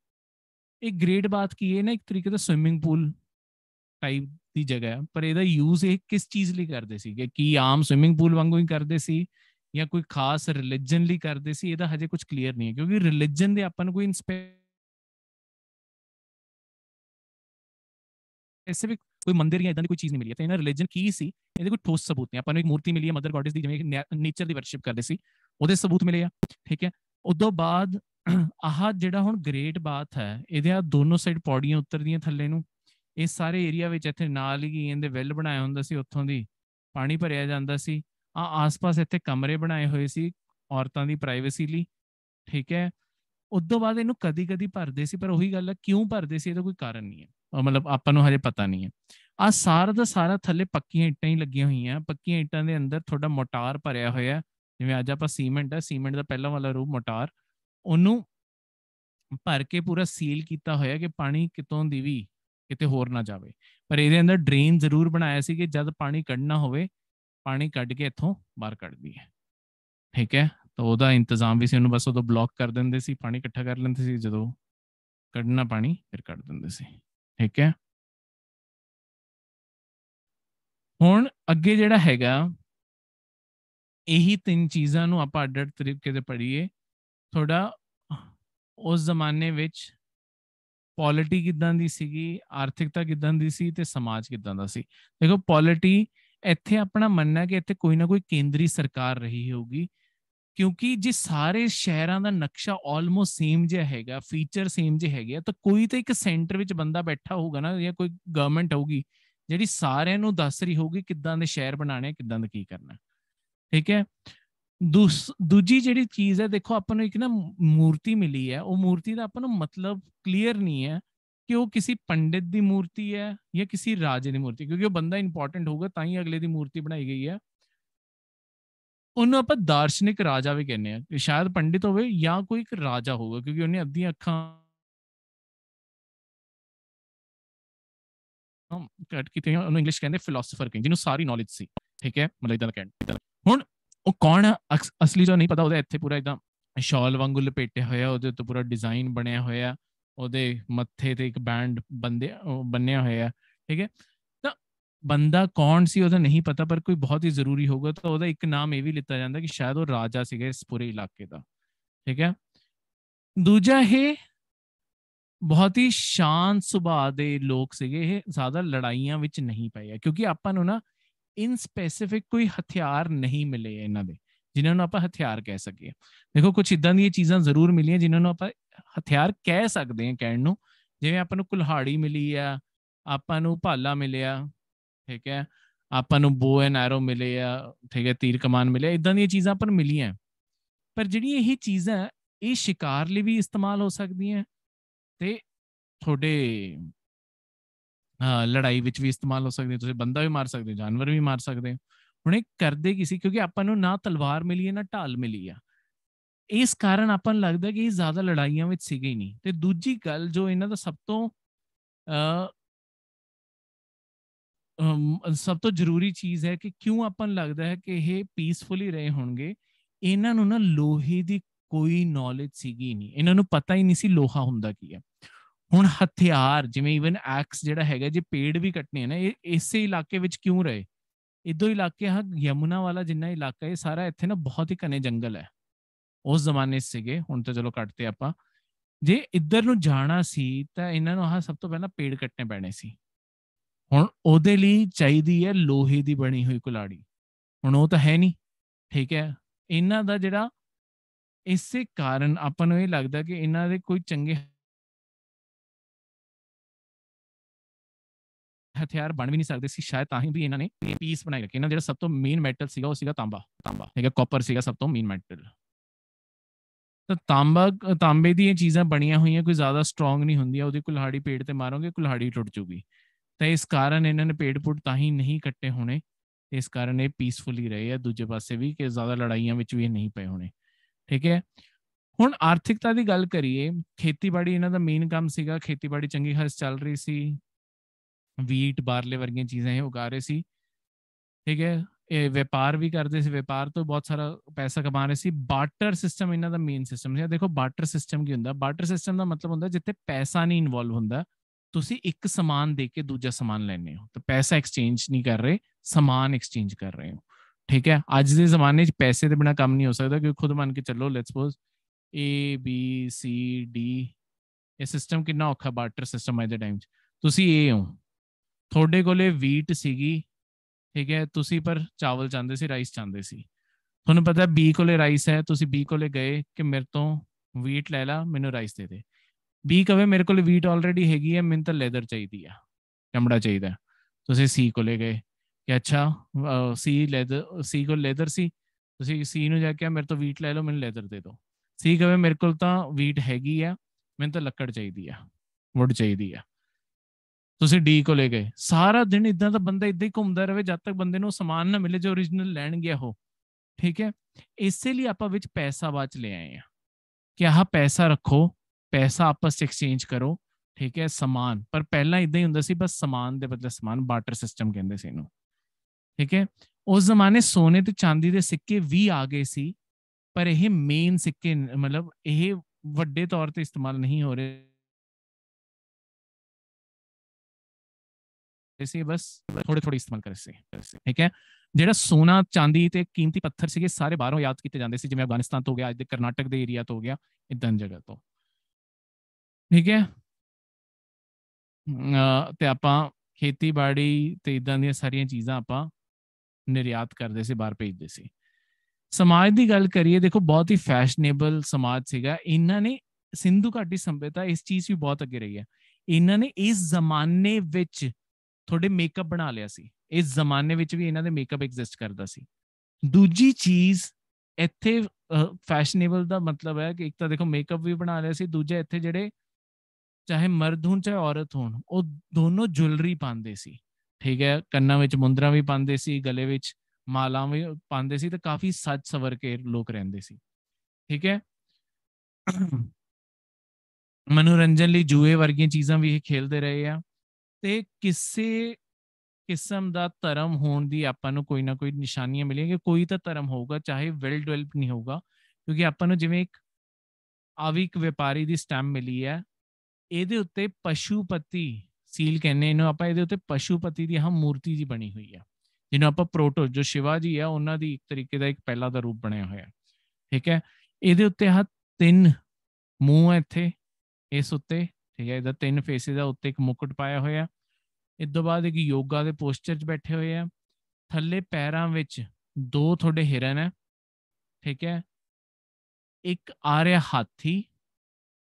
ਇਹ ਗ੍ਰੇਟ ਬਾਥ ਕੀ ਹੈ ਨਾ ਇੱਕ ਤਰੀਕੇ ਦਾ ਸਵਿਮਿੰਗ ਪੂਲ ਟਾਈਪ ਦੀ ਜਗ੍ਹਾ ਪਰ ਇਹਦਾ ਯੂਜ਼ ਇਹ ਕਿਸ ਚੀਜ਼ ਲਈ ਕਰਦੇ ਕਿ ਕੀ ਆਮ সুইমিং ਪੂਲ ਵਾਂਗੂ ਹੀ ਕਰਦੇ ਸੀ ਜਾਂ ਕੋਈ ਖਾਸ ਰਿਲੀਜੀਅਨ ਲਈ ਕਰਦੇ ਸੀ ਇਹਦਾ ਹਜੇ ਕੁਝ ਕਲੀਅਰ ਨਹੀਂ ਹੈ ਕਿਉਂਕਿ ਰਿਲੀਜੀਅਨ ਦੇ ਆਪਾਂ ਨੂੰ ਕੋਈ ਸਪੈਸਿਫਿਕ ਕੋਈ ਮੰਦਿਰ ਜਾਂ ਇਦਾਂ ਦੀ ਕੋਈ ਚੀਜ਼ ਨਹੀਂ ਮਿਲੀ ਤਾਂ ਇਹਨਾਂ ਰਿਲੀਜੀਅਨ ਕੀ ਸੀ ਇਹਦੇ ਕੋਈ ਠੋਸ ਸਬੂਤ ਨਹੀਂ ਆਪਾਂ ਨੂੰ ਇੱਕ ਮੂਰਤੀ ਮਿਲੀ ਹੈ ਮਦਰ ਗੋਡਸ ਦੀ ਜਿਵੇਂ ਨੇਚਰ ਦੀ ਵਰਸ਼ਿਪ ਕਰਦੇ ਸੀ ਉਹਦੇ ਸਬੂਤ ਮਿਲੇ ਆ ਠੀਕ ਹੈ ਉਦੋਂ ਬਾਅਦ ਆਹ ਜਿਹੜਾ ਹੁਣ ਗ੍ਰੇਟ ਬਾਤ ਹੈ ਇਹਦੇ ਆ ਦੋਨੋਂ ਸਾਈਡ ਪੌੜੀਆਂ ਉੱਤਰਦੀਆਂ ਥੱਲੇ ਨੂੰ ਇਹ ਸਾਰੇ ਏਰੀਆ ਵਿੱਚ ਇੱਥੇ ਨਾਲ ਹੀ ਇਹਦੇ ਵੈਲ ਬਣਾਇਆ ਹੁੰਦਾ ਸੀ ਉੱਥੋਂ ਦੀ ਪਾਣੀ ਭਰਿਆ ਜਾਂਦਾ ਸੀ ਆ ਆਸ-ਪਾਸ ਇੱਥੇ ਕਮਰੇ ਬਣਾਏ ਹੋਏ ਸੀ ਔਰਤਾਂ ਦੀ ਪ੍ਰਾਈਵੇਸੀ ਲਈ ਠੀਕ ਹੈ ਉਦੋਂ ਬਾਅਦ ਇਹਨੂੰ ਕਦੀ-ਕਦੀ ਭਰਦੇ ਸੀ ਪਰ ਉਹੀ ਗੱਲ ਹੈ ਕਿਉਂ ਭਰਦੇ ਸੀ ਇਹਦਾ ਕੋਈ ਕਾਰਨ ਨਹੀਂ ਹੈ ਮਤਲਬ ਆਪਾਂ ਨੂੰ ਹਜੇ ਪਤਾ ਨਹੀਂ ਹੈ ਆ ਸਾਰਾ ਦਾ ਸਾਰਾ ਥੱਲੇ ਪੱਕੀਆਂ ਇੱਟਾਂ ਹੀ ਲੱਗੀਆਂ ਹੋਈਆਂ ਪੱਕੀਆਂ ਇੱਟਾਂ ਦੇ ਅੰਦਰ ਥੋੜਾ ਮੋਟਾਰ ਭਰਿਆ ਹੋਇਆ ਜਿਵੇਂ ਅੱਜ ਆਪਾਂ ਸੀਮੈਂਟ ਹੈ ਸੀਮੈਂਟ ਦਾ ਪਹਿਲਾ ਵਾਲਾ ਰੂਪ ਮੋਟਾਰ ਉਹਨੂੰ ਭਰ ਕੇ ਪੂਰਾ ਸੀਲ ਕੀਤਾ ਹੋਇਆ ਕਿ ਪਾਣੀ ਕਿਤੋਂ ਦੀ ਵੀ ਕਿਤੇ ਹੋਰ ਨਾ ਜਾਵੇ ਪਰ ਇਹਦੇ ਅੰਦਰ ਡਰੇਨ ਜ਼ਰੂਰ ਬਣਾਇਆ ਸੀ ਕਿ ਜਦ ਪਾਣੀ ਕੱਢਣਾ ਹੋਵੇ ਪਾਣੀ ਕੱਢ ਕੇ ਇੱਥੋਂ ਬਾਹਰ ਕੱਢਦੀ ਹੈ ਠੀਕ ਹੈ ਤਾਂ ਉਹਦਾ ਇੰਤਜ਼ਾਮ ਵੀ ਸੀ ਉਹਨੂੰ ਬਸ ਉਦੋਂ ਬਲੌਕ ਕਰ ਦਿੰਦੇ ਸੀ ਪਾਣੀ ਇਕੱਠਾ ਕਰ ਲੈਂਦੇ ਸੀ ਜਦੋਂ ਕੱਢਣਾ ਪਾਣੀ ਫਿਰ ਕੱਢ ਦਿੰਦੇ ਸੀ ਠੀਕ ਹੈ ਹੁਣ ਅੱਗੇ ਜਿਹੜਾ ਹੈਗਾ ਇਹੀ ਤਿੰਨ ਚੀਜ਼ਾਂ ਨੂੰ ਆਪਾਂ ਅੱਡ-ਅੱਡ ਤਰੀਕੇ ਦੇ ਪੜੀਏ ਥੋੜਾ ਉਸ ਜ਼ਮਾਨੇ ਵਿੱਚ ਪੋਲਿਟੀ ਕਿਦਾਂ ਦੀ ਸੀਗੀ ਆਰਥਿਕਤਾ ਕਿਦਾਂ ਦੀ ਸੀ ਤੇ ਸਮਾਜ ਕਿਦਾਂ ਦਾ ਸੀ ਦੇਖੋ ਪੋਲਿਟੀ ਇੱਥੇ ਆਪਣਾ ਮੰਨਣਾ ਕਿ ਇੱਥੇ ਕੋਈ ਨਾ ਕੋਈ ਕੇਂਦਰੀ ਸਰਕਾਰ ਰਹੀ ਹੋਊਗੀ ਕਿਉਂਕਿ ਜੇ ਸਾਰੇ ਸ਼ਹਿਰਾਂ ਦਾ ਨਕਸ਼ਾ ਆਲਮੋਸਟ ਸੇਮ ਜਿਹਾ ਹੈਗਾ ਫੀਚਰ ਸੇਮ ਜਿਹਾ ਹੈਗੇ ਤਾਂ ਕੋਈ ਤਾਂ ਇੱਕ ਸੈਂਟਰ ਵਿੱਚ ਬੰਦਾ ਬੈਠਾ ਹੋਊਗਾ ਨਾ ਜਾਂ ਕੋਈ ਗਵਰਨਮੈਂਟ ਹੋਊਗੀ ਜਿਹੜੀ ਸਾਰਿਆਂ ਨੂੰ ਦੱਸ ਰਹੀ ਹੋਊਗੀ ਕਿੱਦਾਂ ਦੇ ਸ਼ਹਿਰ ਬਣਾਣੇ ਕਿੱਦਾਂ ਦਾ ਕੀ ਕਰਨਾ ਠੀਕ ਹੈ ਦੂਜੀ ਜਿਹੜੀ ਚੀਜ਼ ਹੈ ਦੇਖੋ ਆਪਾਂ ਨੂੰ ਇੱਕ ਨਾ ਮੂਰਤੀ ਮਿਲੀ ਹੈ ਉਹ ਮੂਰਤੀ ਦਾ ਆਪਾਂ ਨੂੰ ਮਤਲਬ ਕਲੀਅਰ ਨਹੀਂ ਹੈ ਕਿ ਉਹ ਕਿਸੇ ਪੰਡਿਤ ਦੀ ਮੂਰਤੀ ਹੈ ਜਾਂ ਕਿਸੇ ਰਾਜੇ ਦੀ ਮੂਰਤੀ ਕਿਉਂਕਿ ਉਹ ਬੰਦਾ ਇੰਪੋਰਟੈਂਟ ਹੋਊਗਾ ਤਾਂ ਹੀ ਅਗਲੇ ਦੀ ਮੂਰਤੀ ਬਣਾਈ ਗਈ ਹੈ ਉਹਨੂੰ ਆਪਾਂ ਦਾਰਸ਼ਨਿਕ ਰਾਜਾ ਵੀ ਕਹਿੰਦੇ ਆ ਕਿ ਸ਼ਾਇਦ ਪੰਡਿਤ ਹੋਵੇ ਜਾਂ ਕੋਈ ਇੱਕ ਰਾਜਾ ਹੋਊਗਾ ਕਿਉਂਕਿ ਉਹਨੇ ਅੱਧੀਆਂ ਅੱਖਾਂ ਕਟ ਕੀਤੀਆਂ ਉਹਨੂੰ ਇੰਗਲਿਸ਼ ਕਹਿੰਦੇ ਫਿਲਾਸਫਰ ਕਹਿੰਦੇ ਜਿਹਨੂੰ ਸਾਰੀ ਨੌਲੇਜ ਸੀ ਠੀਕ ਹੈ ਮਤਲਬ ਇਦਾਂ ਦਾ ਕਹਿੰਦੇ ਹੁਣ ਉਹ ਕੌਣ ਅਸਲੀ ਜੋ ਨਹੀਂ ਪਤਾ ਉਹਦੇ ਇੱਥੇ ਪੂਰਾ ਇਦਾਂ ਸ਼ਾਲ ਵਾਂਗੂ ਲਪੇਟਿਆ ਹੋਇਆ ਉਹਦੇ ਉੱਤੇ ਪੂਰਾ ਡਿਜ਼ਾਈਨ ਬਣਿਆ ਹੋਇਆ ਉਹਦੇ ਮੱਥੇ ਤੇ ਇੱਕ ਬੈਂਡ ਬੰਦੇ ਬੰਨਿਆ ਹੋਇਆ ਠੀਕ ਹੈ ਤਾਂ ਬੰਦਾ ਕੌਣ ਸੀ ਉਹਦਾ ਨਹੀਂ ਪਤਾ ਪਰ ਕੋਈ ਬਹੁਤ ਹੀ ਜ਼ਰੂਰੀ ਹੋਗਾ ਤਾਂ ਉਹਦਾ ਇੱਕ ਨਾਮ ਇਹ ਵੀ ਲਿੱਤਾ ਜਾਂਦਾ ਕਿ ਸ਼ਾਇਦ ਉਹ ਰਾਜਾ ਸੀਗਾ ਇਸ ਪੂਰੇ ਇਲਾਕੇ ਦਾ ਠੀਕ ਹੈ ਦੂਜਾ ਹੈ ਬਹੁਤ ਹੀ ਸ਼ਾਂਤ ਸੁਭਾਅ ਦੇ ਲੋਕ ਸੀਗੇ ਇਹ ਜ਼ਿਆਦਾ ਲੜਾਈਆਂ ਵਿੱਚ ਨਹੀਂ ਪਏ ਕਿਉਂਕਿ ਆਪਾਂ ਨੂੰ ਨਾ ਇਨ ਸਪੈਸਿਫਿਕ ਕੋਈ ਹਥਿਆਰ ਨਹੀਂ ਮਿਲੇ ਇਹਨਾਂ ਦੇ ਜਿਨ੍ਹਾਂ ਨੂੰ ਆਪਾਂ ਹਥਿਆਰ ਕਹਿ ਸਕੀਏ ਦੇਖੋ ਕੁਝ ਇਦਾਂ ਦੀਆਂ ਚੀਜ਼ਾਂ ਜ਼ਰੂਰ ਮਿਲੀਆਂ ਜਿਨ੍ਹਾਂ ਨੂੰ ਆਪਾਂ ਹਥਿਆਰ ਕਹਿ ਸਕਦੇ ਹਾਂ ਕਹਿਣ ਨੂੰ ਜਿਵੇਂ ਆਪਾਂ ਨੂੰ ਕੁਲਹਾੜੀ ਮਿਲੀ ਆ ਆਪਾਂ ਨੂੰ ਭਾਲਾ ਮਿਲਿਆ ਠੀਕ ਹੈ ਆਪਾਂ ਨੂੰ ਬੋ ਐਂਡ ਐਰੋ ਮਿਲੇ ਆ ਠੀਕ ਹੈ ਤੀਰ ਕਮਾਨ ਮਿਲੇ ਇਦਾਂ ਦੀਆਂ ਚੀਜ਼ਾਂ ਪਰ ਮਿਲੀਆਂ ਪਰ ਜਿਹੜੀਆਂ ਇਹ ਚੀਜ਼ਾਂ ਇਹ ਸ਼ਿਕਾਰ ਲਈ ਵੀ ਇਸਤੇਮਾਲ ਹੋ ਸਕਦੀਆਂ ਤੇ ਤੁਹਾਡੇ ਲੜਾਈ ਵਿੱਚ ਵੀ ਇਸਤੇਮਾਲ ਹੋ ਸਕਦੇ ਤੁਸੀਂ ਬੰਦਾ ਵੀ ਮਾਰ ਸਕਦੇ ਜਾਨਵਰ ਵੀ ਮਾਰ ਸਕਦੇ ਹੁਣ ਇਹ ਕਰਦੇ ਕੀ ਸੀ ਕਿਉਂਕਿ ਆਪਾਂ ਨੂੰ ਨਾ ਤਲਵਾਰ ਮਿਲੀ ਹੈ ਨਾ ਢਾਲ ਮਿਲੀ ਆ ਇਸ ਕਾਰਨ ਆਪਾਂ ਨੂੰ ਲੱਗਦਾ ਕਿ ਇਹ ਜ਼ਿਆਦਾ ਲੜਾਈਆਂ ਵਿੱਚ ਸੀਗੇ ਹੀ ਨਹੀਂ ਤੇ ਦੂਜੀ ਗੱਲ ਜੋ ਇਹਨਾਂ ਦਾ ਸਭ ਤੋਂ ਅ ਸਭ ਤੋਂ ਜ਼ਰੂਰੀ ਚੀਜ਼ ਹੈ ਕਿ ਕਿਉਂ ਆਪਾਂ ਨੂੰ ਲੱਗਦਾ ਹੈ ਕਿ ਇਹ ਪੀਸਫੁਲੀ ਰਹੇ ਹੋਣਗੇ ਇਹਨਾਂ ਨੂੰ ਨਾ ਲੋਹੇ ਦੀ ਕੋਈ ਨੌਲੇਜ ਸੀਗੀ ਨਹੀਂ ਇਹਨਾਂ ਨੂੰ ਪਤਾ ਹੀ ਨਹੀਂ ਸੀ ਲੋਹਾ ਹੁੰਦਾ ਕੀ ਹੈ ਹੁਣ ਹਥਿਆਰ ਜਿਵੇਂ ਇਵਨ ਐਕਸ ਜਿਹੜਾ ਹੈਗਾ ਜੇ ਪੇੜ ਵੀ ਕੱਟਨੇ ਨੇ ਇਹ ਇਸੇ ਇਲਾਕੇ ਵਿੱਚ ਕਿਉਂ ਰਹੇ ਇਦੋਂ ਇਲਾਕੇ ਹ ਯਮੁਨਾ ਵਾਲਾ ਜਿੰਨਾ ਇਲਾਕਾ ਇਹ ਸਾਰਾ ਇੱਥੇ ਨਾ ਬਹੁਤ ਹੀ ਘਨੇ ਜੰਗਲ ਹੈ ਉਸ ਜ਼ਮਾਨੇ ਸੀਗੇ ਹੁਣ ਤਾਂ ਚਲੋ ਕੱਟਦੇ ਆਪਾਂ ਜੇ ਇੱਧਰ ਨੂੰ ਜਾਣਾ ਸੀ ਤਾਂ ਇਹਨਾਂ ਨੂੰ ਆਹ ਸਭ ਤੋਂ ਪਹਿਲਾਂ ਪੇੜ ਕੱਟਨੇ ਪੈਣੇ ਸੀ ਹੁਣ ਉਹਦੇ ਲਈ ਚਾਹੀਦੀ ਹੈ ਲੋਹੇ ਦੀ ਬਣੀ ਹੋਈ ਕੁਲਾੜੀ ਹੁਣ ਉਹ ਤਾਂ ਹੈ ਨਹੀਂ ਠੀਕ ਹੈ ਇਹਨਾਂ ਦਾ ਜਿਹੜਾ ਇਸੇ ਕਾਰਨ ਆਪਾਂ ਨੂੰ ਇਹ ਲੱਗਦਾ ਕਿ ਇਹਨਾਂ ਦੇ ਕੋਈ ਚੰਗੇ ਹਥਿਆਰ ਬਣ ਵੀ ਨਹੀਂ ਸਕਦੇ ਸੀ ਸ਼ਾਇਦ ਤਾਂ ਹੀ ਵੀ ਇਹਨਾਂ ਨੇ ਪੀਸ ਬਣਾਈ ਰੱਖੀ ਇਹਨਾਂ ਜਿਹੜਾ ਸਭ ਤੋਂ ਮੇਨ ਮੈਟਲ ਸੀਗਾ ਉਹ ਸੀਗਾ ਤਾਂਬਾ ਤਾਂਬਾ ਠੀਕ ਹੈ ਕਾਪਰ ਸੀਗਾ ਸਭ ਤੋਂ ਮੇਨ ਮੈਟਲ ਤਾਂ ਤਾਂਬਾ ਤਾਂਬੇ ਦੀਆਂ ਚੀਜ਼ਾਂ ਬਣੀਆਂ ਹੋਈਆਂ ਕੋਈ ਜ਼ਿਆਦਾ ਸਟਰੋਂਗ ਨਹੀਂ ਹੁੰਦੀਆਂ ਉਹਦੀ ਕੁਲਹਾੜੀ ਪੇੜ ਤੇ ਮਾਰੋਗੇ ਕੁਲਹਾੜੀ ਟੁੱਟ ਜੂਗੀ ਤਾਂ ਇਸ ਕਾਰਨ ਇਹਨਾਂ ਨੇ ਪੇੜ ਪੁੱਟ ਤਾਂ ਹੀ ਨਹੀਂ ਕੱਟੇ ਹੋਣੇ ਇਸ ਕਾਰਨ ਇਹ ਪੀਸਫੁਲੀ ਰਹੇ ਆ ਦੂਜੇ ਪਾਸੇ ਵੀ ਕਿ ਜ਼ਿਆਦਾ ਲੜਾਈਆਂ ਵਿੱਚ ਵੀ ਨਹੀਂ ਪਏ ਹੋਣੇ ਠੀਕ ਹੈ ਹੁਣ ਆਰਥਿਕਤਾ ਦੀ ਗੱਲ ਕਰੀਏ ਖੇਤੀਬਾੜੀ ਇਹਨਾਂ ਦਾ ਮੇਨ ਕੰਮ ਸੀਗਾ ਖੇਤੀਬਾੜੀ ਚੰਗੀ ਹਰਸ ਚੱਲ ਰਹੀ ਸੀ ਵੀਟ ਬਾਰਲੇ ਵਰਗੀਆਂ ਚੀਜ਼ਾਂ ਇਹ ਉਗਾ ਰਹੇ ਸੀ ਠੀਕ ਹੈ ਇਹ ਵਪਾਰ ਵੀ ਕਰਦੇ ਸੀ ਵਪਾਰ ਤੋਂ ਬਹੁਤ ਸਾਰਾ ਪੈਸਾ ਕਮਾ ਰਹੇ ਸੀ ਬਾਰਟਰ ਸਿਸਟਮ ਇਹਨਾਂ ਦਾ ਮੇਨ ਸਿਸਟਮ ਸੀ ਦੇਖੋ ਬਾਰਟਰ ਸਿਸਟਮ ਕੀ ਹੁੰਦਾ ਬਾਰਟਰ ਸਿਸਟਮ ਦਾ ਮਤਲਬ ਹੁੰਦਾ ਜਿੱਥੇ ਪੈਸਾ ਨਹੀਂ ਇਨਵੋਲਵ ਹੁੰਦਾ ਤੁਸੀਂ ਇੱਕ ਸਮਾਨ ਦੇ ਕੇ ਦੂਜਾ ਸਮਾਨ ਲੈਣੇ ਹੋ ਤਾਂ ਪੈਸਾ ਐਕਸਚੇਂਜ ਨਹੀਂ ਕਰ ਰਹੇ ਸਮਾਨ ਐਕਸਚੇਂਜ ਕਰ ਰਹੇ ਹੋ ਠੀਕ ਹੈ ਅੱਜ ਦੇ ਜ਼ਮਾਨੇ 'ਚ ਪੈਸੇ ਦੇ ਬਿਨਾ ਕੰਮ ਨਹੀਂ ਹੋ ਸਕਦਾ ਕਿਉਂਕਿ ਖੁਦ ਮੰਨ ਕੇ ਚੱਲੋ let's suppose A B C D ਇਹ ਸਿਸਟਮ ਕਿੰਨਾ ਔਖਾ ਬਾਰਟਰ ਸਿਸਟਮ ਹੈ ਦੇ ਟਾਈਮ 'ਚ ਤੁਸੀਂ A ਹੋ ਤੁਹਾਡੇ ਕੋਲੇ ਵੀਟ ਸੀਗੀ ਠੀਕ ਹੈ ਤੁਸੀਂ ਪਰ ਚਾਵਲ ਚਾਹੁੰਦੇ ਸੀ ਰਾਈਸ ਚਾਹੁੰਦੇ ਸੀ ਤੁਹਾਨੂੰ ਪਤਾ ਬੀ ਕੋਲੇ ਰਾਈਸ ਹੈ ਤੁਸੀਂ ਬੀ ਕੋਲੇ ਗਏ ਕਿ ਮੇਰੇ ਤੋਂ ਵੀਟ ਲੈ ਲਾ ਮੈਨੂੰ ਰਾਈਸ ਦੇ ਦੇ ਬੀ ਕਵੇ ਮੇਰੇ ਕੋਲ ਵੀਟ ਆਲਰੇਡੀ ਹੈਗੀ ਹੈ ਮੈਨੂੰ ਤਾਂ ਲੈਦਰ ਚਾਹੀਦੀ ਆ ਚਮੜਾ ਚਾਹੀਦਾ ਤੁਸੀਂ ਸੀ ਕੋਲੇ ਗਏ ਕਿ ਅੱਛਾ ਸੀ ਲੈਦਰ ਸੀ ਕੋਲ ਲੈਦਰ ਸੀ ਤੁਸੀਂ ਸੀ ਨੂੰ ਜਾ ਕੇ ਮੇਰੇ ਤੋਂ ਵੀਟ ਲੈ ਲਓ ਮੈਨੂੰ ਲੈਦਰ ਦੇ ਦਿਓ ਸੀ ਕਵੇ ਮੇਰੇ ਕੋਲ ਤਾਂ ਵੀਟ ਹੈਗੀ ਆ ਮੈਨੂੰ ਤਾਂ ਲੱਕੜ ਚਾਹੀਦੀ ਆ ਵੁੱਡ ਚਾਹੀਦੀ ਆ ਤੁਸੀਂ ਡੀ ਕੋ ਲੈ ਗਏ ਸਾਰਾ ਦਿਨ ਇਦਾਂ ਦਾ ਬੰਦਾ ਇਦਾਂ ਹੀ ਘੁੰਮਦਾ ਰਹੇ ਜਦ ਤੱਕ ਬੰਦੇ ਨੂੰ ਸਮਾਨ ਨਾ ਮਿਲੇ ਜੋ origignal ਲੈਣ ਗਿਆ ਹੋ ਠੀਕ ਹੈ ਇਸੇ ਲਈ ਆਪਾਂ ਵਿੱਚ ਪੈਸਾ ਬਾਚ ਲੈ ਆਏ ਆ ਕਿ ਆਹ ਪੈਸਾ ਰੱਖੋ ਪੈਸਾ ਆਪਸ ਐਕਸਚੇਂਜ ਕਰੋ ਠੀਕ ਹੈ ਸਮਾਨ ਪਰ ਪਹਿਲਾਂ ਇਦਾਂ ਹੀ ਹੁੰਦਾ ਸੀ ਬਸ ਸਮਾਨ ਦੇ ਬਦਲੇ ਸਮਾਨ ਬਾਰਟਰ ਸਿਸਟਮ ਕਹਿੰਦੇ ਸੀ ਇਹਨੂੰ ਠੀਕ ਹੈ ਉਸ ਜ਼ਮਾਨੇ ਸੋਨੇ ਤੇ ਚਾਂਦੀ ਦੇ ਸਿੱਕੇ ਵੀ ਆ ਗਏ ਸੀ ਪਰ ਇਹ ਮੇਨ ਸਿੱਕੇ ਮਤਲਬ ਇਹ ਵੱਡੇ ਤੌਰ ਤੇ ਇਸਤੇਮਾਲ ਨਹੀਂ ਹੋ ਰਹੇ ਇਸੇ ਬਸ ਥੋੜੇ ਥੋੜੇ ਇਸਤੇਮਾਲ ਕਰ ਇਸੇ ਠੀਕ ਹੈ ਜਿਹੜਾ ਸੋਨਾ ਚਾਂਦੀ ਤੇ ਕੀਮਤੀ ਪੱਥਰ ਸੀਗੇ ਸਾਰੇ ਬਾਹਰੋਂ ਯਾਦ ਕੀਤੇ ਜਾਂਦੇ ਸੀ ਜਿਵੇਂ ਅਫਗਾਨਿਸਤਾਨ ਤੋਂ ਹੋ ਗਿਆ ਅੱਜ ਦੇ ਕਰਨਾਟਕ ਦੇ ਏਰੀਆ ਤੋਂ ਹੋ ਗਿਆ ਇਦਾਂ ਜਗ੍ਹਾ ਤੋਂ ਠੀਕ ਹੈ ਤੇ ਆਪਾਂ ਖੇਤੀਬਾੜੀ ਤੇ ਇਦਾਂ ਦੀਆਂ ਸਾਰੀਆਂ ਚੀਜ਼ਾਂ ਆਪਾਂ ਨਿਰਯਾਤ ਕਰਦੇ ਸੀ ਬਾਹਰ ਭੇਜਦੇ ਸੀ ਸਮਾਜ ਦੀ ਗੱਲ ਕਰੀਏ ਦੇਖੋ ਬਹੁਤ ਹੀ ਫੈਸ਼ਨੇਬਲ ਸਮਾਜ ਸੀਗਾ ਇਹਨਾਂ ਨੇ ਸਿੰਧੂ ਘਾਟੀ ਸੰਭਿਤਾ ਇਸ ਚੀਜ਼ ਵੀ ਬਹੁਤ ਅੱਗੇ ਰਹੀ ਹੈ ਇਹਨਾਂ ਨੇ ਇਸ ਜ਼ਮਾਨੇ ਵਿੱਚ ਤੁਹਾਡੇ ਮੇਕਅਪ ਬਣਾ ਲਿਆ ਸੀ ਇਸ ਜ਼ਮਾਨੇ ਵਿੱਚ ਵੀ ਇਹਨਾਂ ਦੇ ਮੇਕਅਪ ਐਗਜ਼ਿਸਟ ਕਰਦਾ ਸੀ ਦੂਜੀ ਚੀਜ਼ ਇੱਥੇ ਫੈਸ਼ਨੇਬਲ ਦਾ ਮਤਲਬ ਹੈ ਕਿ ਇੱਕ ਤਾਂ ਦੇਖੋ ਮੇਕਅਪ ਵੀ ਬਣਾ ਲਿਆ ਸੀ ਦੂਜਾ ਇੱਥੇ ਜਿਹੜੇ ਚਾਹੇ ਮਰਦ ਹੋਣ ਚਾਹੇ ਔਰਤ ਹੋਣ ਉਹ ਦੋਨੋਂ ਜੁਐਲਰੀ ਪਾਉਂਦੇ ਸੀ ਠੀਕ ਹੈ ਕੰਨਾਂ ਵਿੱਚ ਮੁੰਦਰਾ ਵੀ ਪਾਉਂਦੇ ਸੀ ਗਲੇ ਵਿੱਚ ਮਾਲਾ ਵੀ ਪਾਉਂਦੇ ਸੀ ਤੇ ਕਾਫੀ ਸੱਜ ਸਵਰ ਕੇ ਲੋਕ ਰਹਿੰਦੇ ਸੀ ਠੀਕ ਹੈ ਮਨੋਰੰਜਨ ਲਈ ਜੂਏ ਵਰਗੀਆਂ ਚੀਜ਼ਾਂ ਵੀ ਇਹ ਖੇਲਦੇ ਰਹੇ ਆ ਤੇ ਕਿਸੇ ਕਿਸਮ ਦਾ ਧਰਮ ਹੋਣ ਦੀ ਆਪਾਂ ਨੂੰ ਕੋਈ ਨਾ ਕੋਈ ਨਿਸ਼ਾਨੀਆਂ ਮਿਲੇਗੀ ਕੋਈ ਤਾਂ ਧਰਮ ਹੋਊਗਾ ਚਾਹੇ ਵੈਲ ਡਵੈਲਪ ਨਹੀਂ ਹੋਊਗਾ ਕਿਉਂਕਿ ਆਪਾਂ ਨੂੰ ਜਿਵੇਂ ਇੱਕ ਆਵਿਕ ਵਪਾਰੀ ਦੀ ਸਟੈਂਪ ਮਿਲੀ ਹੈ ਇਹਦੇ ਉੱਤੇ ਪਸ਼ੂਪਤੀ ਸੀਲ ਕਹਿੰਦੇ ਇਹਨੂੰ ਆਪਾਂ ਇਹਦੇ ਉੱਤੇ ਪਸ਼ੂਪਤੀ ਦੀ ਹਮ ਮੂਰਤੀ ਜੀ ਬਣੀ ਹੋਈ ਹੈ ਜਿਹਨੂੰ ਆਪਾਂ ਪ੍ਰੋਟੋ ਜੋ ਸ਼ਿਵਾਜੀ ਹੈ ਉਹਨਾਂ ਦੀ ਇੱਕ ਤਰੀਕੇ ਦਾ ਇੱਕ ਪਹਿਲਾ ਦਾ ਰੂਪ ਬਣਿਆ ਹੋਇਆ ਠੀਕ ਹੈ ਇਹਦੇ ਉੱਤੇ ਹਾਂ ਤਿੰਨ ਮੂੰਹ ਇੱਥੇ ਇਸ ਉੱਤੇ ਠੀਕ ਹੈ ਇਹਦਾ ਤਿੰਨ ਫੇਸੇ ਦਾ ਉੱਤੇ ਇੱਕ ਮੁਕਟ ਪਾਇਆ ਹੋਇਆ ਇਸ ਤੋਂ ਬਾਅਦ ਇੱਕ ਯੋਗਾ ਦੇ ਪੋਸਚਰ 'ਚ ਬੈਠੇ ਹੋਏ ਆ ਥੱਲੇ ਪੈਰਾਂ ਵਿੱਚ ਦੋ ਤੁਹਾਡੇ ਹਿਰਨ ਹੈ ਠੀਕ ਹੈ ਇੱਕ ਆ ਰਿਹਾ ਹਾਥੀ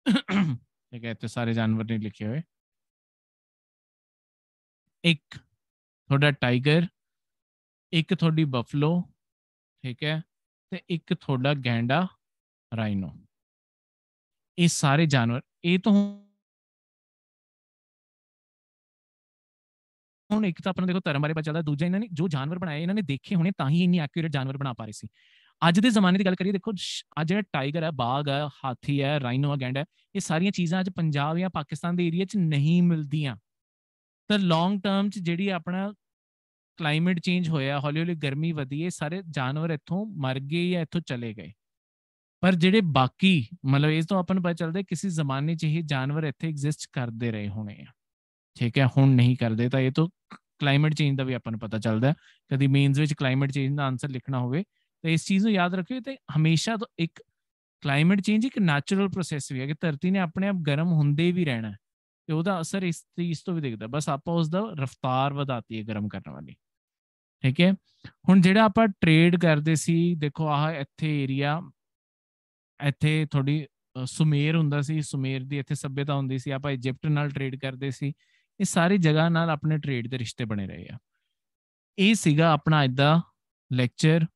ਠੀਕ ਹੈ ਤੇ ਸਾਰੇ ਜਾਨਵਰ ਨਹੀਂ ਲਿਖੇ ਹੋਏ ਇੱਕ ਤੁਹਾਡਾ ਟਾਈਗਰ ਇੱਕ ਤੁਹਾਡੀ ਬਫਲੋ ਠੀਕ ਹੈ ਤੇ ਇੱਕ ਤੁਹਾਡਾ ਗੈਂਡਾ ਰਾਈਨੋ ਇਹ ਸਾਰੇ ਜਾਨਵਰ ਇਹ ਤੋਂ ਹੁਣ ਇੱਕ ਤਾਂ ਆਪਾਂ ਦੇਖੋ ਧਰਮ ਬਾਰੇ ਪਤਾ ਚੱਲਦਾ ਦੂਜਾ ਇਹਨਾਂ ਨੇ ਜੋ ਜਾਨਵਰ ਬਣਾਏ ਇਹਨਾਂ ਨੇ ਦੇਖੇ ਹੋਣੇ ਤਾਂ ਹੀ ਇੰਨੀ ਐਕਿਊਰੇਟ ਜਾਨਵਰ ਬਣਾ ਪਾ ਰਹੇ ਸੀ ਅੱਜ ਦੇ ਜ਼ਮਾਨੇ ਦੀ ਗੱਲ ਕਰੀਏ ਦੇਖੋ ਅੱਜ ਜਿਹੜਾ ਟਾਈਗਰ ਹੈ ਬਾਗ ਹੈ ਹਾਥੀ ਹੈ ਰਾਈਨੋ ਹੈ ਗੈਂਡਾ ਹੈ ਇਹ ਸਾਰੀਆਂ ਚੀਜ਼ਾਂ ਅੱਜ ਪੰਜਾਬ ਜਾਂ ਪਾਕਿਸਤਾਨ ਦੇ ਏਰੀਆ 'ਚ ਨਹੀਂ ਮਿਲਦੀਆਂ ਤਾਂ ਲੌਂਗ ਟਰਮ 'ਚ ਜਿਹੜੀ ਆਪਣਾ ਕਲਾਈਮੇਟ ਚੇਂਜ ਹੋਇਆ ਹੌਲੀ ਹੌਲੀ ਗਰਮੀ ਵਧੀ ਹੈ ਸਾਰੇ ਜਾਨਵਰ ਇੱਥੋਂ ਮਰ ਗਏ ਜਾਂ ਇੱਥੋਂ ਚਲੇ ਗਏ ਪਰ ਜਿਹੜੇ ਬਾਕੀ ਮਤਲਬ ਇਸ ਤੋਂ ਆਪਾਂ ਨੂੰ ਪਤਾ ਚੱਲਦਾ ਕਿਸੇ ਜ਼ਮਾਨੇ 'ਚ ਇਹ ਜਾਨਵਰ ਇੱਥੇ ਐਗਜ਼ਿਸਟ ਕਰਦੇ ਰਹੇ ਹੋਣੇ ਆ ਠੀਕ ਹੈ ਹੁਣ ਨਹੀਂ ਕਰਦੇ ਤਾਂ ਇਹ ਤੋਂ ਕਲਾਈਮੇਟ ਚੇਂਜ ਦਾ ਵੀ ਆਪਾਂ ਨੂੰ ਪਤਾ ਚੱਲਦਾ ਕਦੀ ਮੀਨਸ ਵਿੱਚ ਕਲਾਈਮੇਟ ਚੇਂਜ ਦਾ ਆਨਸਰ ਲਿਖਣਾ ਹੋਵੇ ਤਾਂ ਇਸ ਚੀਜ਼ ਨੂੰ ਯਾਦ ਰੱਖਿਓ ਤੇ ਹਮੇਸ਼ਾ ਤੋਂ ਇੱਕ ਕਲਾਈਮੇਟ ਚੇਂਜ ਇੱਕ ਨੈਚੁਰਲ ਪ੍ਰੋਸੈਸ ਵੀ ਹੈ ਕਿ ਧਰਤੀ ਨੇ ਆਪਣੇ ਆਪ ਗਰਮ ਹੁੰਦੇ ਵੀ ਰਹਿਣਾ ਤੇ ਉਹਦਾ ਅਸਰ ਇਸ ਚੀਜ਼ ਤੋਂ ਵੀ ਦਿਖਦਾ ਬਸ ਆਪਾਂ ਉਸ ਦਾ ਰਫ਼ਤਾਰ ਵਧਾਤੀ ਹੈ ਗਰਮ ਕਰਨ ਵਾਲੀ ਠੀਕ ਹੈ ਹੁਣ ਜਿਹੜਾ ਆਪਾਂ ਟ੍ਰੇਡ ਕਰਦੇ ਸੀ ਦੇਖੋ ਆਹ ਇੱਥੇ ਏਰੀਆ ਇੱਥੇ ਥੋੜੀ ਸੁਮੇਰ ਹੁੰਦਾ ਸੀ ਸੁਮੇਰ ਦੀ ਇੱਥੇ ਸਭਿਅਤਾ ਹੁੰਦੀ ਸੀ ਆਪਾਂ ਇਜੀਪਟ ਨਾਲ ਟ੍ਰੇਡ ਕਰਦੇ ਸੀ ਇਹ ਸਾਰੀ ਜਗ੍ਹਾ ਨਾਲ ਆਪਣੇ ਟ੍ਰੇਡ ਦੇ ਰਿਸ਼ਤੇ ਬਣੇ ਰਹੇ ਆ ਇਹ ਸੀਗਾ ਆਪਣਾ ਅੱਜ ਦਾ ਲੈਕਚਰ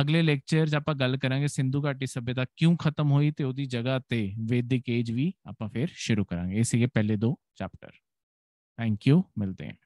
ਅਗਲੇ ਲੈਕਚਰ ਜਦ ਆਪਾਂ ਗੱਲ ਕਰਾਂਗੇ ਸਿੰਧੂ ਘਾਟੀ ਸਭਿਅਤਾ ਕਿਉਂ ਖਤਮ ਹੋਈ ਤੇ ਉਹਦੀ ਜਗ੍ਹਾ ਤੇ ਵੈਦਿਕ ਏਜ ਵੀ ਆਪਾਂ ਫਿਰ ਸ਼ੁਰੂ ਕਰਾਂਗੇ ਇਹ ਸੀਗੇ ਪਹਿਲੇ ਦੋ ਚੈਪਟਰ ਥੈਂਕ ਯੂ ਮਿਲਦੇ ਹਾਂ